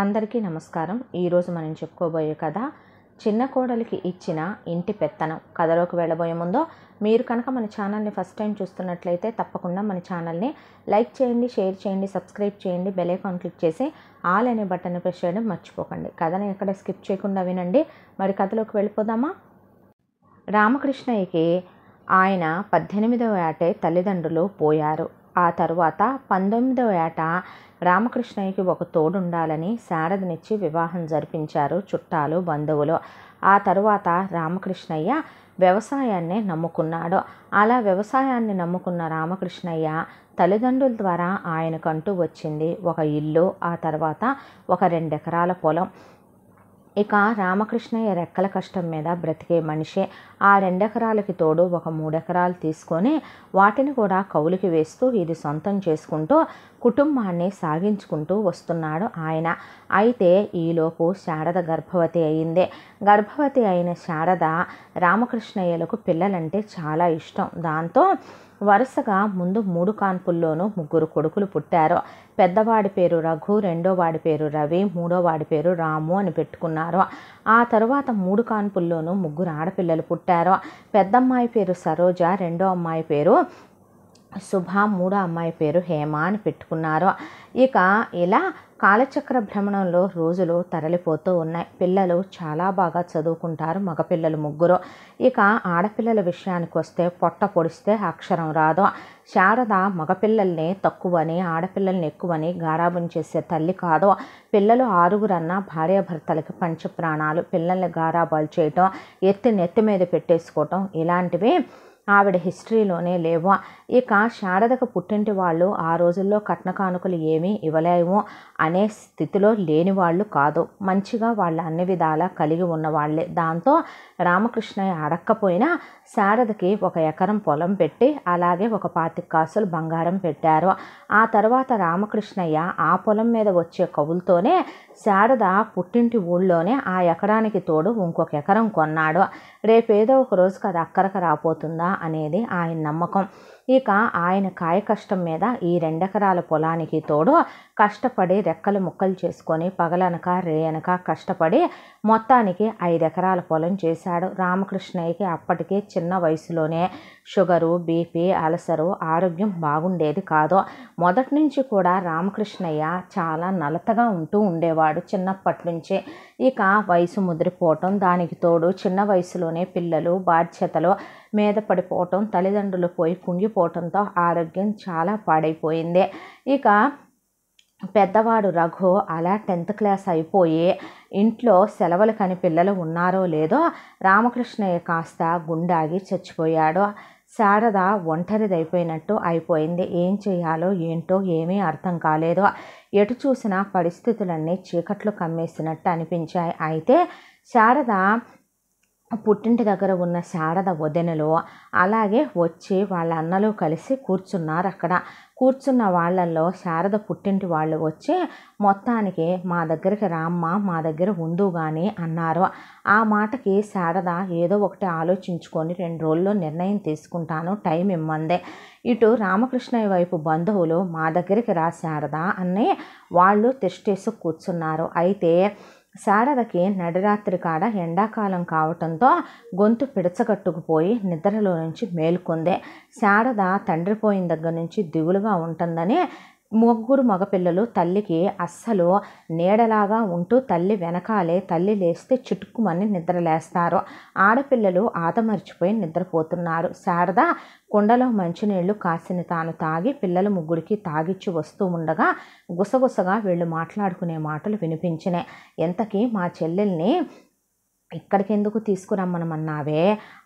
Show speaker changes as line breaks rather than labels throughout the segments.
అందరికీ నమస్కారం ఈరోజు మనం చెప్పుకోబోయే కథ చిన్న కోడలికి ఇచ్చిన ఇంటి పెత్తనం కథలోకి వెళ్ళబోయే ముందో మీరు కనుక మన ఛానల్ని ఫస్ట్ టైం చూస్తున్నట్లయితే తప్పకుండా మన ఛానల్ని లైక్ చేయండి షేర్ చేయండి సబ్స్క్రైబ్ చేయండి బెల్ ఐకాన్ క్లిక్ చేసి ఆల్ అనే బటన్ ప్రెస్ చేయడం మర్చిపోకండి కథను ఎక్కడ స్కిప్ చేయకుండా వినండి మరి కథలోకి వెళ్ళిపోదామా రామకృష్ణయ్యకి ఆయన పద్దెనిమిదవ ఏటే తల్లిదండ్రులు పోయారు ఆ తరువాత పంతొమ్మిదవ ఏట రామకృష్ణయ్యకి ఒక తోడుండాలని శారదనిచ్చి వివాహం జరిపించారు చుట్టాలు బంధువులు ఆ తరువాత రామకృష్ణయ్య వ్యవసాయాన్నే నమ్ముకున్నాడు అలా వ్యవసాయాన్ని నమ్ముకున్న రామకృష్ణయ్య తల్లిదండ్రుల ద్వారా ఆయనకంటూ వచ్చింది ఒక ఇల్లు ఆ తర్వాత ఒక రెండెకరాల పొలం ఇక రామకృష్ణయ్య రెక్కల కష్టం మీద బ్రతికే మనిషే ఆ రెండెకరాలకి తోడు ఒక మూడెకరాలు తీసుకొని వాటిని కూడా కౌలుకి వేస్తూ ఇది సొంతం చేసుకుంటూ కుటుంబాన్ని సాగించుకుంటూ వస్తున్నాడు ఆయన అయితే ఈలోపు శారద గర్భవతి అయిందే గర్భవతి అయిన శారద రామకృష్ణయ్యలకు పిల్లలంటే చాలా ఇష్టం దాంతో వరుసగా ముందు మూడు కాన్పుల్లోనూ ముగ్గురు కొడుకులు పుట్టారు పెద్దవాడి పేరు రఘు రెండో వాడి పేరు రవి మూడో వాడి పేరు రాము అని పెట్టుకున్నారు ఆ తర్వాత మూడు కాన్పుల్లోనూ ముగ్గురు ఆడపిల్లలు పుట్టారు పెద్దమ్మాయి పేరు సరోజ రెండో అమ్మాయి పేరు శుభ మూడో అమ్మాయి పేరు హేమ అని పెట్టుకున్నారు ఇక ఇలా కాలచక్ర భ్రమణంలో రోజులు తరలిపోతూ ఉన్నాయి పిల్లలు చాలా బాగా చదువుకుంటారు మగపిల్లలు ముగ్గురు ఇక ఆడపిల్లల విషయానికి వస్తే పొట్ట పొడిస్తే అక్షరం రాదు శారద మగపిల్లల్ని తక్కువని ఆడపిల్లల్ని ఎక్కువని గారాబం చేసే తల్లి కాదు పిల్లలు ఆరుగురన్న భార్యాభర్తలకి పంచ ప్రాణాలు పిల్లల్ని గారాబాలు చేయటం ఎత్తి నెత్తి మీద పెట్టేసుకోవటం ఇలాంటివి ఆవిడ హిస్టరీలోనే లేవా ఇక శారదకు పుట్టింటి వాళ్ళు ఆ రోజుల్లో కట్న కానుకలు ఏమీ ఇవ్వలేము అనే స్థితిలో లేని వాళ్ళు కాదు మంచిగా వాళ్ళ అన్ని విధాలా కలిగి ఉన్నవాళ్లే దాంతో రామకృష్ణయ్య అడక్కపోయినా శారదకి ఒక ఎకరం పొలం పెట్టి అలాగే ఒక పాతిక కాసులు బంగారం పెట్టారు ఆ తర్వాత రామకృష్ణయ్య ఆ పొలం మీద వచ్చే కవులతోనే శారద పుట్టింటి ఊళ్ళోనే ఆ ఎకరానికి తోడు ఇంకొక ఎకరం కొన్నాడు రేపేదో ఒక రోజుకి అది అక్కరకు రాపోతుందా అనేది ఆయన నమ్మకం ఇక ఆయన కాయ కష్టం మీద ఈ రెండెకరాల పొలానికి తోడు కష్టపడి రెక్కలు ముక్కలు చేసుకొని పగలనక రేయనక కష్టపడి మొత్తానికి ఐదెకరాల పొలం చేశాడు రామకృష్ణయ్యకి అప్పటికే చిన్న వయసులోనే షుగరు బీపీ అలసరు ఆరోగ్యం బాగుండేది కాదు మొదటి నుంచి కూడా రామకృష్ణయ్య చాలా నలతగా ఉంటూ ఉండేవాడు చిన్నప్పటి నుంచి ఇక వయసు ముదిరిపోవటం దానికి తోడు చిన్న వయసులోనే పిల్లలు బాధ్యతలు మీద పడిపోవటం తల్లిదండ్రులు పోయి కుంగిపోవటంతో ఆరోగ్యం చాలా పాడైపోయింది ఇక పెద్దవాడు రఘు అలా టెన్త్ క్లాస్ అయిపోయి ఇంట్లో సెలవులు కాని పిల్లలు ఉన్నారో లేదో రామకృష్ణయ్య కాస్త గుండాగి చచ్చిపోయాడు శారద ఒంటరిదైపోయినట్టు అయిపోయింది ఏం చేయాలో ఏంటో ఏమీ అర్థం కాలేదు ఎటు చూసినా పరిస్థితులన్నీ చీకట్లు కమ్మేసినట్టు అనిపించాయి అయితే శారద పుట్టింటి దగ్గర ఉన్న శారద వదినలో అలాగే వచ్చి వాళ్ళ అన్నలు కలిసి కూర్చున్నారు అక్కడ కూర్చున్న వాళ్ళల్లో శారద పుట్టింటి వాళ్ళు వచ్చి మొత్తానికి మా దగ్గరికి రామ్మ మా దగ్గర ఉండు కానీ అన్నారు ఆ మాటకి శారద ఏదో ఒకటి ఆలోచించుకొని రెండు రోజుల్లో నిర్ణయం తీసుకుంటాను టైం ఇమ్మందే ఇటు రామకృష్ణయ్య వైపు బంధువులు మా దగ్గరికి రా శారద అని వాళ్ళు తిష్టేసి కూర్చున్నారు అయితే శారదకి నడిరాత్రి కాడ ఎండాకాలం కావటంతో గొంతు పిడచగట్టుకుపోయి నిద్రలో నుంచి మేలుకుంది శారద తండ్రిపోయిన దగ్గర నుంచి దిగులుగా ఉంటుందని ముగ్గురు మగపిల్లలు తల్లికి అస్సలు నీడలాగా ఉంటూ తల్లి వెనకాలే తల్లి లేస్తే చుట్టుకుమని నిద్రలేస్తారు ఆడపిల్లలు ఆదమర్చిపోయి నిద్రపోతున్నారు శారద కుండలో మంచినీళ్లు కాసిన తాను తాగి పిల్లల ముగ్గురికి తాగిచ్చి వస్తూ ఉండగా గుసగుసగా వీళ్ళు మాట్లాడుకునే మాటలు వినిపించినాయి ఎంతకీ మా చెల్లెల్ని ఇక్కడికి ఎందుకు తీసుకురమ్మనమన్నావే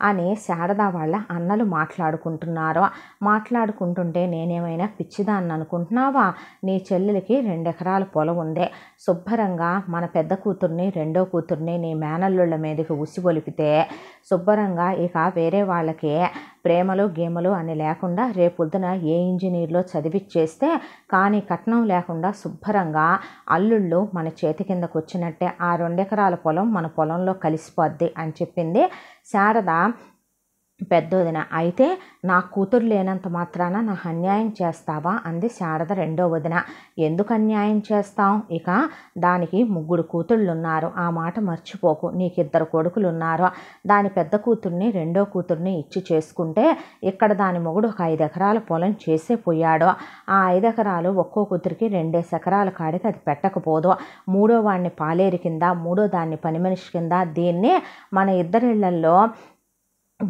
అని శారద వాళ్ళ అన్నలు మాట్లాడుకుంటున్నారు మాట్లాడుకుంటుంటే నేనేమైనా పిచ్చిదాన్ని అనుకుంటున్నావా నీ చెల్లెలికి రెండెకరాల పొలం ఉంది శుభ్రంగా మన పెద్ద కూతుర్ని రెండో కూతుర్ని నీ మేనల్లుళ్ళ మీదకి ఉసిగొలిపితే శుభ్రంగా ఇక వేరే వాళ్ళకి ప్రేమలు గేమలు అని లేకుండా రేపు పొద్దున ఏ ఇంజనీర్లో చదివిచ్చేస్తే కానీ కట్నం లేకుండా శుభ్రంగా అల్లుళ్ళు మన చేతి కిందకు వచ్చినట్టే ఆ రెండెకరాల పొలం మన పొలంలో కలిపి కలిసిపోద్ది అని చెప్పింది శారద పెద్ద వదిన అయితే నా కూతురు లేనంత మాత్రాన నాకు అన్యాయం చేస్తావా అంది శారద రెండో వదిన ఎందుకు అన్యాయం చేస్తాం ఇక దానికి ముగ్గురు కూతుళ్ళున్నారు ఆ మాట మర్చిపోకు ఇద్దరు కొడుకులు ఉన్నారు దాని పెద్ద కూతుర్ని రెండో కూతుర్ని ఇచ్చి చేసుకుంటే ఇక్కడ దాని మొగుడు ఒక ఐదు ఎకరాల పొలం చేసే పోయాడు ఆ ఐదు ఎకరాలు ఒక్కో కూతురికి రెండే ఎకరాల కాడికి అది పెట్టకపోదు మూడో వాడిని పాలేరు కింద మూడో దాన్ని పని మనిషి కింద దీన్ని మన ఇద్దరిళ్లల్లో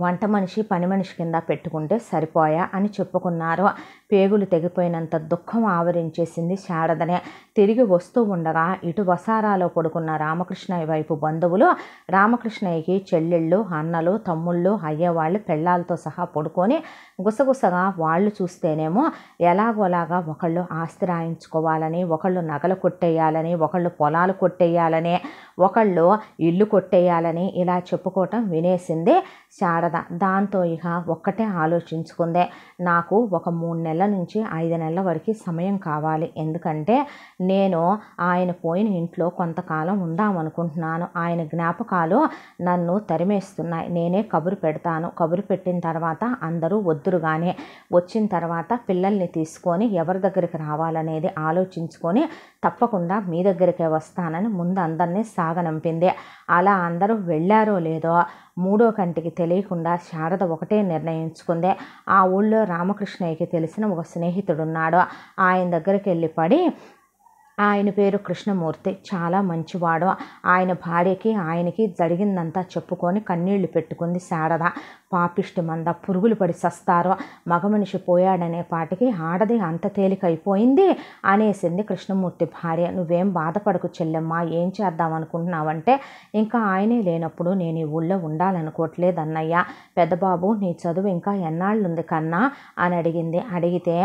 వంట మనిషి పని మనిషి కింద పెట్టుకుంటే సరిపోయా అని చెప్పుకున్నారు పేగులు తెగిపోయినంత దుఃఖం ఆవరించేసింది శారదనే తిరిగి వస్తూ ఉండగా ఇటు వసారాలో పడుకున్న రామకృష్ణయ్య వైపు బంధువులు రామకృష్ణయ్యకి చెల్లెళ్ళు అన్నలు తమ్ముళ్ళు అయ్యేవాళ్ళు పెళ్ళాలతో సహా పడుకొని గుసగుసగా వాళ్ళు చూస్తేనేమో ఎలాగోలాగా ఒకళ్ళు ఆస్తి రాయించుకోవాలని ఒకళ్ళు నగలు కొట్టేయాలని ఒకళ్ళు పొలాలు కొట్టేయాలని ఒకళ్ళు ఇల్లు కొట్టేయాలని ఇలా చెప్పుకోవటం వినేసింది శారద దాంతో ఇక ఒక్కటే ఆలోచించుకుందే నాకు ఒక మూడు నెలల నెలల నుంచి ఐదు నెలల వరకు సమయం కావాలి ఎందుకంటే నేను ఆయన పోయిన ఇంట్లో కొంతకాలం ఉందామనుకుంటున్నాను ఆయన జ్ఞాపకాలు నన్ను తరిమేస్తున్నాయి నేనే కబురు పెడతాను కబురు పెట్టిన తర్వాత అందరూ వద్దురుగానే వచ్చిన తర్వాత పిల్లల్ని తీసుకొని ఎవరి దగ్గరికి రావాలనేది ఆలోచించుకొని తప్పకుండా మీ దగ్గరికే వస్తానని ముందు అందరినీ సాగనంపింది అలా అందరూ వెళ్ళారో లేదో మూడో కంటికి తెలియకుండా శారద ఒకటే నిర్ణయించుకుంది ఆ ఊళ్ళో రామకృష్ణయ్యకి తెలిసిన ఒక స్నేహితుడున్నాడు ఆయన దగ్గరికి వెళ్ళి పడి ఆయన పేరు కృష్ణమూర్తి చాలా మంచివాడు ఆయన భార్యకి ఆయనకి జరిగిందంతా చెప్పుకొని కన్నీళ్లు పెట్టుకుంది శారద పాపిష్టి మంద పురుగులు పడి సస్తారో మగ మనిషి పోయాడనే పాటికి ఆడది అంత తేలికైపోయింది అనేసింది కృష్ణమూర్తి భార్య నువ్వేం బాధపడకు చెల్లెమ్మా ఏం చేద్దాం అనుకుంటున్నావంటే ఇంకా ఆయనే లేనప్పుడు నేను ఈ ఊళ్ళో ఉండాలనుకోవట్లేదు అన్నయ్య పెద్దబాబు నీ చదువు ఇంకా ఎన్నాళ్ళుంది కన్నా అని అడిగింది అడిగితే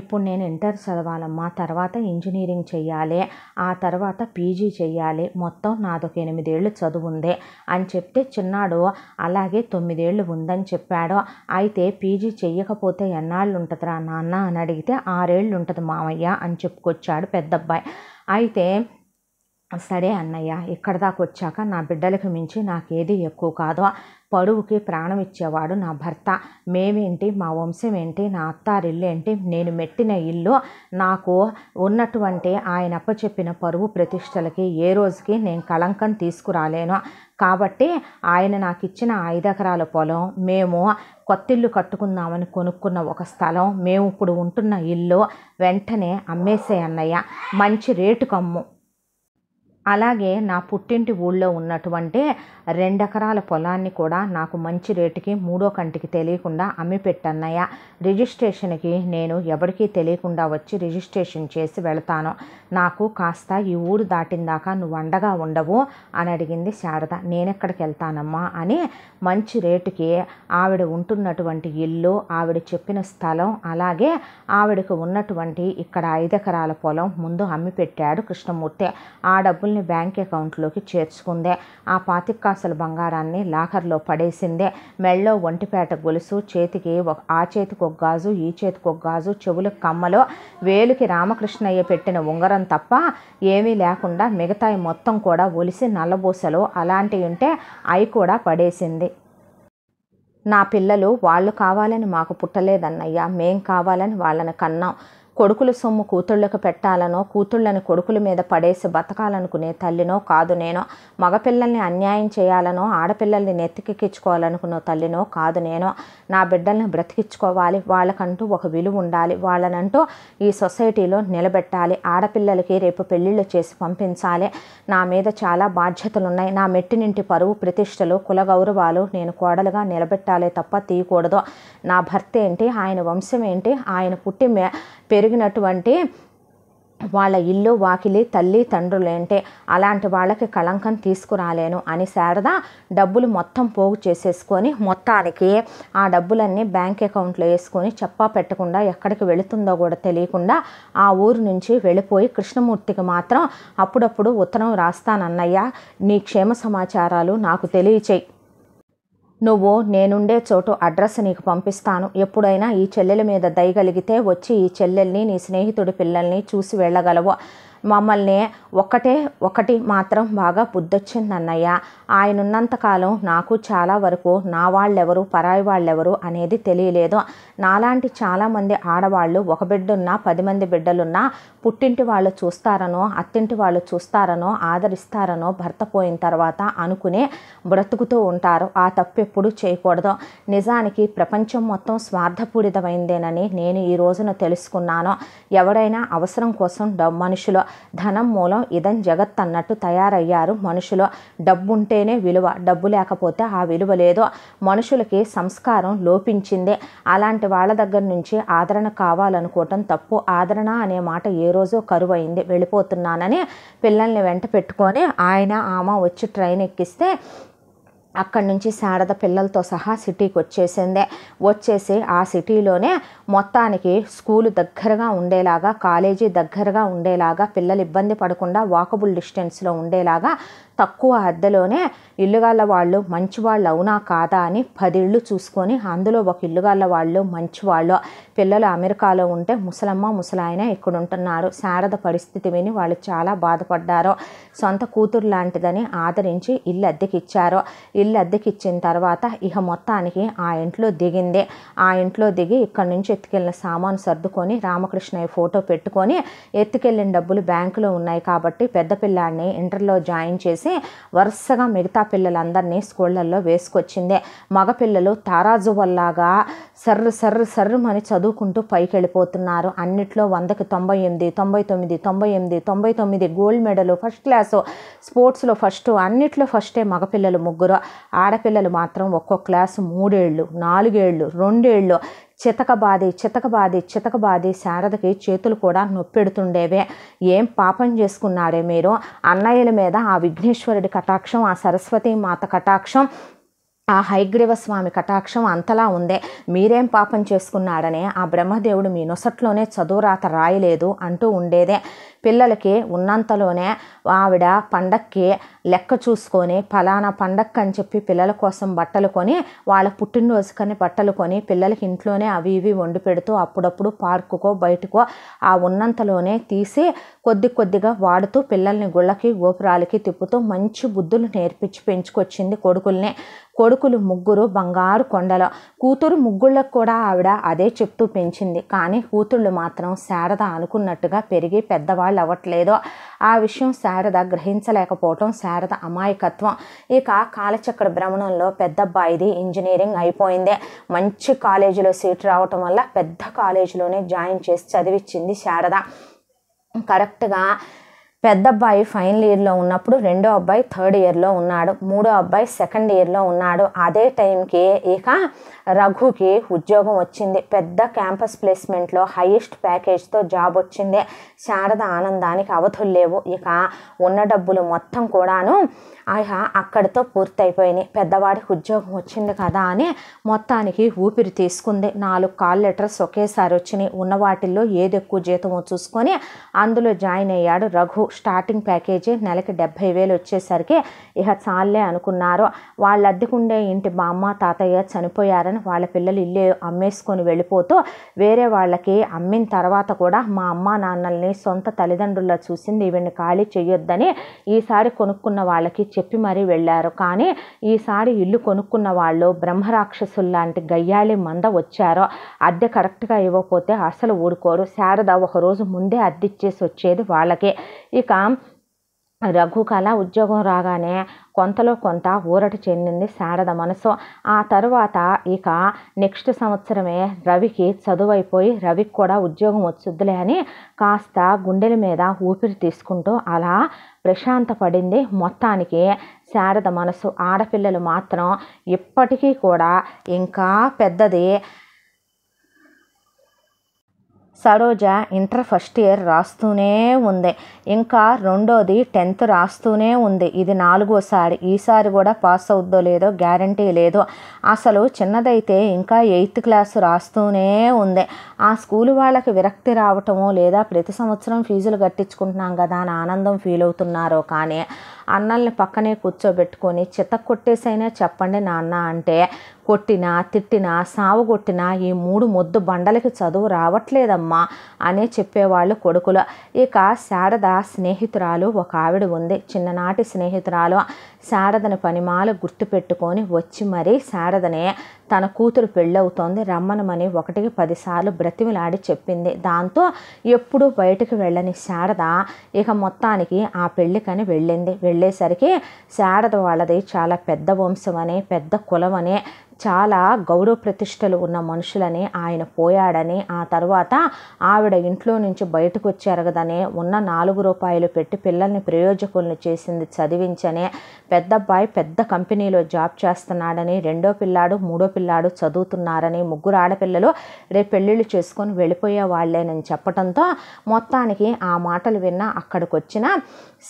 ఇప్పుడు నేను ఇంటర్ చదవాలమ్మా తర్వాత ఇంజనీరింగ్ చెయ్యాలి ఆ తర్వాత పీజీ చెయ్యాలి మొత్తం నాదొక ఎనిమిదేళ్ళు చదువు ఉంది అని చెప్తే చిన్నాడు అలాగే తొమ్మిదేళ్ళు ఉందని ఉన్నాడని చెప్పాడో అయితే పీజీ చెయ్యకపోతే ఎన్నాళ్ళు ఉంటుందిరా నాన్న అని అడిగితే ఆరేళ్ళు ఉంటుంది మామయ్య అని చెప్పుకొచ్చాడు పెద్దబ్బాయి అయితే సరే అన్నయ్య ఇక్కడ దాకా వచ్చాక నా బిడ్డలకు మించి నాకేది ఎక్కువ కాదు పడువుకి ప్రాణం ఇచ్చేవాడు నా భర్త మేమేంటి మా వంశం ఏంటి నా అత్తారిల్లు ఏంటి నేను మెట్టిన ఇల్లు నాకు ఉన్నటువంటి ఆయన అప్పచెప్పిన పరువు ప్రతిష్టలకి ఏ రోజుకి నేను కళంకం తీసుకురాలేను కాబట్టి ఆయన నాకు ఇచ్చిన ఐదెకరాల పొలం మేము కొత్తిల్లు కట్టుకుందామని కొనుక్కున్న ఒక స్థలం మేము ఇప్పుడు ఉంటున్న ఇల్లు వెంటనే అమ్మేసే అన్నయ్య మంచి రేటు కమ్ము అలాగే నా పుట్టింటి ఊళ్ళో ఉన్నటువంటి రెండెకరాల పొలాన్ని కూడా నాకు మంచి రేటుకి మూడో కంటికి తెలియకుండా అమ్మి పెట్టన్నయ్య రిజిస్ట్రేషన్కి నేను ఎవరికీ తెలియకుండా వచ్చి రిజిస్ట్రేషన్ చేసి వెళ్తాను నాకు కాస్త ఈ ఊరు దాటిందాక నువ్వు అండగా ఉండవు అని అడిగింది శారద నేనెక్కడికి వెళ్తానమ్మా అని మంచి రేటుకి ఆవిడ ఉంటున్నటువంటి ఇల్లు ఆవిడ చెప్పిన స్థలం అలాగే ఆవిడకు ఉన్నటువంటి ఇక్కడ ఐదెకరాల పొలం ముందు అమ్మి పెట్టాడు కృష్ణమూర్తి ఆ డబ్బుల్ని బ్యాంక్ అకౌంట్లోకి చేర్చుకుందే ఆ పాతిక్కాసుల బంగారాన్ని లాకర్లో పడేసిందే మెళ్ళో ఒంటిపేట గొలుసు చేతికి ఆ చేతికి ఒక గాజు ఈ చేతికి ఒక గాజు చెవులకు కమ్మలో వేలుకి రామకృష్ణయ్య పెట్టిన ఉంగరం మాత్రం తప్ప ఏమీ లేకుండా మిగతాయి మొత్తం కూడా ఒలిసి నల్లబూసలు అలాంటివి ఉంటే అవి కూడా పడేసింది నా పిల్లలు వాళ్ళు కావాలని మాకు పుట్టలేదన్నయ్యా మేం కావాలని వాళ్ళని కన్నాం కొడుకుల సొమ్ము కూతుళ్ళకు పెట్టాలనో కూతుళ్ళని కొడుకుల మీద పడేసి బతకాలనుకునే తల్లినో కాదు నేనో మగపిల్లల్ని అన్యాయం చేయాలనో ఆడపిల్లల్ని నెత్తికెక్కించుకోవాలనుకునే తల్లినో కాదు నేనో నా బిడ్డల్ని బ్రతికించుకోవాలి వాళ్ళకంటూ ఒక విలువ ఉండాలి వాళ్ళనంటూ ఈ సొసైటీలో నిలబెట్టాలి ఆడపిల్లలకి రేపు పెళ్ళిళ్ళు చేసి పంపించాలి నా మీద చాలా బాధ్యతలు ఉన్నాయి నా మెట్టినింటి పరువు ప్రతిష్టలు కుల గౌరవాలు నేను కోడలుగా నిలబెట్టాలి తప్ప తీయకూడదు నా భర్త ఏంటి ఆయన వంశం ఏంటి ఆయన పుట్టి పెరిగినటువంటి వాళ్ళ ఇల్లు వాకిలి తల్లి తండ్రులు ఏంటే అలాంటి వాళ్ళకి కళంకం తీసుకురాలేను అని శారద డబ్బులు మొత్తం పోగు చేసేసుకొని మొత్తానికి ఆ డబ్బులన్నీ బ్యాంక్ అకౌంట్లో వేసుకొని చెప్పా పెట్టకుండా ఎక్కడికి వెళుతుందో కూడా తెలియకుండా ఆ ఊరు నుంచి వెళ్ళిపోయి కృష్ణమూర్తికి మాత్రం అప్పుడప్పుడు ఉత్తరం రాస్తానన్నయ్య నీ క్షేమ సమాచారాలు నాకు తెలియచేయి నువ్వు నేనుండే చోటు అడ్రస్ నీకు పంపిస్తాను ఎప్పుడైనా ఈ చెల్లెల మీద దయగలిగితే వచ్చి ఈ చెల్లెల్ని నీ స్నేహితుడి పిల్లల్ని చూసి వెళ్ళగలవు మమ్మల్ని ఒక్కటే ఒకటి మాత్రం బాగా అన్నయ్య ఆయన ఉన్నంతకాలం నాకు చాలా వరకు నా వాళ్ళెవరు పరాయి వాళ్ళెవరు అనేది తెలియలేదు నాలాంటి చాలామంది ఆడవాళ్ళు ఒక బిడ్డున్నా పది మంది బిడ్డలున్నా పుట్టింటి వాళ్ళు చూస్తారనో అత్తింటి వాళ్ళు చూస్తారనో ఆదరిస్తారనో భర్త పోయిన తర్వాత అనుకునే బ్రతుకుతూ ఉంటారు ఆ తప్పు ఎప్పుడు చేయకూడదు నిజానికి ప్రపంచం మొత్తం స్వార్థపూరితమైందేనని నేను ఈ రోజున తెలుసుకున్నాను ఎవరైనా అవసరం కోసం మనుషులు ధనం మూలం ఇదం జగత్ అన్నట్టు తయారయ్యారు మనుషులు డబ్బుంటేనే విలువ డబ్బు లేకపోతే ఆ విలువ లేదో మనుషులకి సంస్కారం లోపించిందే అలాంటి వాళ్ళ దగ్గర నుంచి ఆదరణ కావాలనుకోవటం తప్పు ఆదరణ అనే మాట ఏ రోజో కరువైంది వెళ్ళిపోతున్నానని పిల్లల్ని వెంట పెట్టుకొని ఆయన ఆమె వచ్చి ట్రైన్ ఎక్కిస్తే అక్కడి నుంచి శారద పిల్లలతో సహా సిటీకి వచ్చేసిందే వచ్చేసి ఆ సిటీలోనే మొత్తానికి స్కూలు దగ్గరగా ఉండేలాగా కాలేజీ దగ్గరగా ఉండేలాగా పిల్లలు ఇబ్బంది పడకుండా వాకబుల్ డిస్టెన్స్లో ఉండేలాగా తక్కువ అద్దెలోనే ఇల్లుగాళ్ళ వాళ్ళు మంచివాళ్ళు అవునా కాదా అని పది ఇళ్ళు చూసుకొని అందులో ఒక ఇల్లుగాళ్ళ వాళ్ళు మంచివాళ్ళు పిల్లలు అమెరికాలో ఉంటే ముసలమ్మ ముసలాయన ఇక్కడ ఉంటున్నారు శారద పరిస్థితి విని వాళ్ళు చాలా బాధపడ్డారు సొంత కూతురు లాంటిదని ఆదరించి ఇల్లు అద్దెకిచ్చారు ఇల్లు అద్దెకిచ్చిన తర్వాత ఇక మొత్తానికి ఆ ఇంట్లో దిగింది ఆ ఇంట్లో దిగి ఇక్కడ నుంచి ఎత్తుకెళ్ళిన సామాను సర్దుకొని రామకృష్ణయ్య ఫోటో పెట్టుకొని ఎత్తుకెళ్ళిన డబ్బులు బ్యాంకులో ఉన్నాయి కాబట్టి పెద్ద పిల్లాడిని ఇంటర్లో జాయిన్ చేసి చేసి వరుసగా మిగతా పిల్లలందరినీ స్కూళ్ళల్లో వేసుకొచ్చిందే మగపిల్లలు తారాజు వల్లాగా సర్రు సర్రు సర్రు అని చదువుకుంటూ పైకి వెళ్ళిపోతున్నారు అన్నిట్లో వందకి తొంభై ఎనిమిది తొంభై తొమ్మిది తొంభై ఎనిమిది తొంభై తొమ్మిది గోల్డ్ మెడల్ ఫస్ట్ క్లాసు స్పోర్ట్స్లో ఫస్ట్ అన్నిట్లో ఫస్టే మగపిల్లలు ముగ్గురు ఆడపిల్లలు మాత్రం ఒక్కొక్క క్లాసు మూడేళ్ళు నాలుగేళ్ళు రెండేళ్ళు చితక బాధి చితక బాధి చితక బాధి శారదకి చేతులు కూడా నొప్పెడుతుండేవే ఏం పాపం చేసుకున్నారే మీరు అన్నయ్యల మీద ఆ విఘ్నేశ్వరుడి కటాక్షం ఆ సరస్వతి మాత కటాక్షం ఆ హైగ్రీవ స్వామి కటాక్షం అంతలా ఉందే మీరేం పాపం చేసుకున్నాడనే ఆ బ్రహ్మదేవుడు మీ నొసట్లోనే చదువురాత రాయలేదు అంటూ ఉండేదే పిల్లలకి ఉన్నంతలోనే ఆవిడ పండక్కి లెక్క చూసుకొని ఫలానా పండక్కి అని చెప్పి పిల్లల కోసం బట్టలు కొని వాళ్ళ పుట్టినరోజుకని బట్టలు కొని పిల్లలకి ఇంట్లోనే అవి ఇవి వండి పెడుతూ అప్పుడప్పుడు పార్కుకో బయటకో ఆ ఉన్నంతలోనే తీసి కొద్ది కొద్దిగా వాడుతూ పిల్లల్ని గుళ్ళకి గోపురాలకి తిప్పుతూ మంచి బుద్ధులు నేర్పించి పెంచుకొచ్చింది కొడుకుల్ని కొడుకులు ముగ్గురు బంగారు కొండలో కూతురు ముగ్గుళ్ళకు కూడా ఆవిడ అదే చెప్తూ పెంచింది కానీ కూతుళ్ళు మాత్రం శారద అనుకున్నట్టుగా పెరిగి పెద్దవాళ్ళు ఫలితాలు అవ్వట్లేదో ఆ విషయం శారద గ్రహించలేకపోవటం శారద అమాయకత్వం ఇక కాలచక్ర భ్రమణంలో పెద్ద అబ్బాయిది ఇంజనీరింగ్ అయిపోయిందే మంచి కాలేజీలో సీట్ రావటం వల్ల పెద్ద కాలేజీలోనే జాయిన్ చేసి చదివిచ్చింది శారద కరెక్ట్గా పెద్ద అబ్బాయి ఫైనల్ ఇయర్లో ఉన్నప్పుడు రెండో అబ్బాయి థర్డ్ ఇయర్లో ఉన్నాడు మూడో అబ్బాయి సెకండ్ ఇయర్లో ఉన్నాడు అదే టైంకి ఇక రఘుకి ఉద్యోగం వచ్చింది పెద్ద క్యాంపస్ ప్లేస్మెంట్లో హైయెస్ట్ ప్యాకేజ్తో జాబ్ వచ్చింది శారద ఆనందానికి అవధులు లేవు ఇక ఉన్న డబ్బులు మొత్తం కూడాను ఆయా అక్కడితో పూర్తయిపోయినాయి పెద్దవాడికి ఉద్యోగం వచ్చింది కదా అని మొత్తానికి ఊపిరి తీసుకుంది నాలుగు కాల్ లెటర్స్ ఒకేసారి వచ్చినాయి ఉన్న వాటిల్లో ఏది ఎక్కువ జీతమో చూసుకొని అందులో జాయిన్ అయ్యాడు రఘు స్టార్టింగ్ ప్యాకేజీ నెలకి డెబ్భై వేలు వచ్చేసరికి ఇక చాలే అనుకున్నారు వాళ్ళ అద్దెకుండే ఇంటి బామ్మ తాతయ్య చనిపోయారని వాళ్ళ పిల్లలు ఇల్లు అమ్మేసుకొని వెళ్ళిపోతూ వేరే వాళ్ళకి అమ్మిన తర్వాత కూడా మా అమ్మ నాన్నల్ని సొంత తల్లిదండ్రుల్లో చూసింది ఈవిని ఖాళీ చేయొద్దని ఈసారి కొనుక్కున్న వాళ్ళకి చెప్పి మరీ వెళ్ళారు కానీ ఈసారి ఇల్లు కొనుక్కున్న వాళ్ళు బ్రహ్మరాక్షసులు లాంటి గయ్యాళి మంద వచ్చారో అద్దె కరెక్ట్గా ఇవ్వకపోతే అసలు ఊరుకోరు శారద ఒకరోజు ముందే అద్దె ఇచ్చేసి వచ్చేది వాళ్ళకే ఇక రఘుకళ ఉద్యోగం రాగానే కొంతలో కొంత ఊరట చెందింది శారద మనసు ఆ తర్వాత ఇక నెక్స్ట్ సంవత్సరమే రవికి చదువైపోయి రవికి కూడా ఉద్యోగం వచ్చుద్దులే అని కాస్త గుండెల మీద ఊపిరి తీసుకుంటూ అలా ప్రశాంత పడింది మొత్తానికి శారద మనసు ఆడపిల్లలు మాత్రం ఇప్పటికీ కూడా ఇంకా పెద్దది సరోజ ఇంటర్ ఫస్ట్ ఇయర్ రాస్తూనే ఉంది ఇంకా రెండోది టెన్త్ రాస్తూనే ఉంది ఇది నాలుగోసారి ఈసారి కూడా పాస్ అవుద్దో లేదో గ్యారంటీ లేదు అసలు చిన్నదైతే ఇంకా ఎయిత్ క్లాస్ రాస్తూనే ఉంది ఆ స్కూల్ వాళ్ళకి విరక్తి రావటమో లేదా ప్రతి సంవత్సరం ఫీజులు కట్టించుకుంటున్నాం కదా అని ఆనందం ఫీల్ అవుతున్నారో కానీ అన్నల్ని పక్కనే కూర్చోబెట్టుకొని చిత్త కొట్టేసైనా చెప్పండి నాన్న అంటే కొట్టినా తిట్టినా సావగొట్టినా ఈ మూడు ముద్దు బండలకి చదువు రావట్లేదమ్మా అనే చెప్పేవాళ్ళు కొడుకులు ఇక శారద స్నేహితురాలు ఒక ఆవిడ ఉంది చిన్ననాటి స్నేహితురాలు శారదని పనిమాల గుర్తుపెట్టుకొని వచ్చి మరీ శారదనే తన కూతురు పెళ్ళవుతోంది రమ్మనమని ఒకటికి పదిసార్లు బ్రతిమిలాడి చెప్పింది దాంతో ఎప్పుడూ బయటకు వెళ్ళని శారద ఇక మొత్తానికి ఆ పెళ్ళికని వెళ్ళింది వెళ్ళేసరికి శారద వాళ్ళది చాలా పెద్ద వంశం అని పెద్ద కులమని చాలా గౌరవ ప్రతిష్టలు ఉన్న మనుషులని ఆయన పోయాడని ఆ తర్వాత ఆవిడ ఇంట్లో నుంచి బయటకు వచ్చారు ఉన్న నాలుగు రూపాయలు పెట్టి పిల్లల్ని ప్రయోజకులను చేసింది చదివించని పెద్ద అబ్బాయి పెద్ద కంపెనీలో జాబ్ చేస్తున్నాడని రెండో పిల్లాడు మూడో పిల్లాడు చదువుతున్నారని ముగ్గురు ఆడపిల్లలు రేపు పెళ్ళిళ్ళు చేసుకొని వెళ్ళిపోయే వాళ్ళేనని చెప్పడంతో మొత్తానికి ఆ మాటలు విన్న అక్కడికి వచ్చిన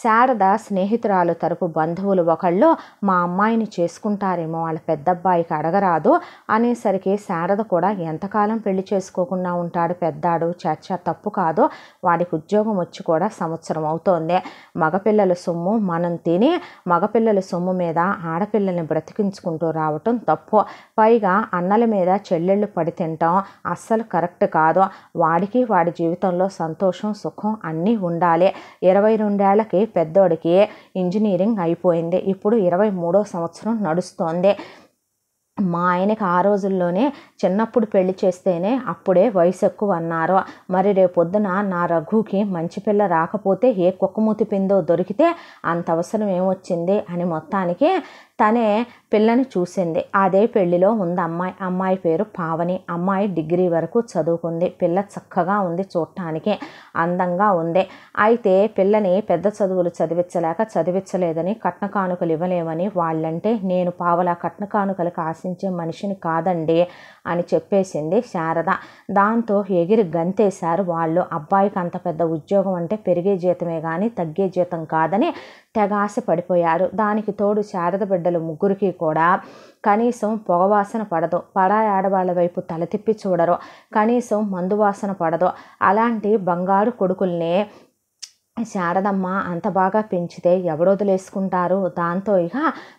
శారద స్నేహితురాలు తరపు బంధువులు ఒకళ్ళు మా అమ్మాయిని చేసుకుంటారేమో వాళ్ళ పెద్దబ్బాయికి అడగరాదు అనేసరికి శారద కూడా ఎంతకాలం పెళ్లి చేసుకోకుండా ఉంటాడు పెద్దాడు చర్చ తప్పు కాదు వాడికి ఉద్యోగం వచ్చి కూడా సంవత్సరం అవుతోంది మగపిల్లల సొమ్ము మనం తిని మగపిల్లల సొమ్ము మీద ఆడపిల్లల్ని బ్రతికించుకుంటూ రావటం తప్పు పైగా అన్నల మీద చెల్లెళ్ళు పడి తింటాం అస్సలు కరెక్ట్ కాదు వాడికి వాడి జీవితంలో సంతోషం సుఖం అన్నీ ఉండాలి ఇరవై రెండేళ్లకి మళ్ళీ పెద్దోడికి ఇంజనీరింగ్ అయిపోయింది ఇప్పుడు ఇరవై మూడో సంవత్సరం నడుస్తోంది మా ఆయనకి ఆ రోజుల్లోనే చిన్నప్పుడు పెళ్లి చేస్తేనే అప్పుడే వయసు ఎక్కువ అన్నారు మరి రేపొద్దున నా రఘుకి మంచి పిల్ల రాకపోతే ఏ కుక్కమూతి పిందో దొరికితే అంత అవసరం ఏమొచ్చింది అని మొత్తానికి తనే పిల్లని చూసింది అదే పెళ్లిలో ఉంది అమ్మాయి అమ్మాయి పేరు పావని అమ్మాయి డిగ్రీ వరకు చదువుకుంది పిల్ల చక్కగా ఉంది చూడటానికి అందంగా ఉంది అయితే పిల్లని పెద్ద చదువులు చదివించలేక చదివించలేదని కట్న కానుకలు ఇవ్వలేమని వాళ్ళంటే నేను పావల కట్న కానుకలకు ఆశించే మనిషిని కాదండి అని చెప్పేసింది శారద దాంతో ఎగిరి గంతేశారు వాళ్ళు అబ్బాయికి అంత పెద్ద ఉద్యోగం అంటే పెరిగే జీతమే కానీ తగ్గే జీతం కాదని తెగాస పడిపోయారు దానికి తోడు శారద బిడ్డలు ముగ్గురికి కూడా కనీసం పొగవాసన పడదు పడా ఆడవాళ్ళ వైపు తల తిప్పి చూడరు కనీసం మందువాసన పడదు అలాంటి బంగారు కొడుకుల్నే శారదమ్మ అంత బాగా పెంచితే వదిలేసుకుంటారు దాంతో ఇక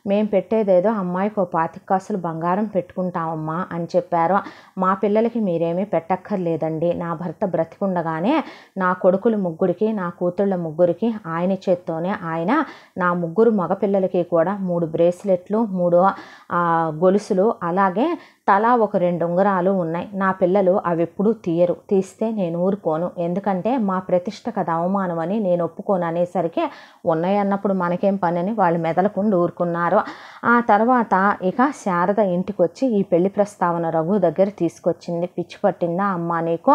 మేము పెట్టేదేదో అమ్మాయికి ఓ పాతిక కాసులు బంగారం పెట్టుకుంటామమ్మా అని చెప్పారు మా పిల్లలకి మీరేమీ పెట్టక్కర్లేదండి నా భర్త బ్రతికుండగానే నా కొడుకులు ముగ్గురికి నా కూతుళ్ళ ముగ్గురికి ఆయన చేత్తోనే ఆయన నా ముగ్గురు మగపిల్లలకి కూడా మూడు బ్రేస్లెట్లు మూడు గొలుసులు అలాగే తలా ఒక రెండు ఉంగరాలు ఉన్నాయి నా పిల్లలు అవి ఎప్పుడూ తీయరు తీస్తే నేను ఊరుకోను ఎందుకంటే మా ప్రతిష్ట కథ అవమానం అని నేను ఒప్పుకోను అనేసరికి ఉన్నాయి అన్నప్పుడు మనకేం పని అని వాళ్ళు మెదలకుండా ఊరుకున్నారు ఆ తర్వాత ఇక శారద ఇంటికి వచ్చి ఈ పెళ్లి ప్రస్తావన రఘు దగ్గర తీసుకొచ్చింది పిచ్చి పట్టిందా అమ్మ నీకు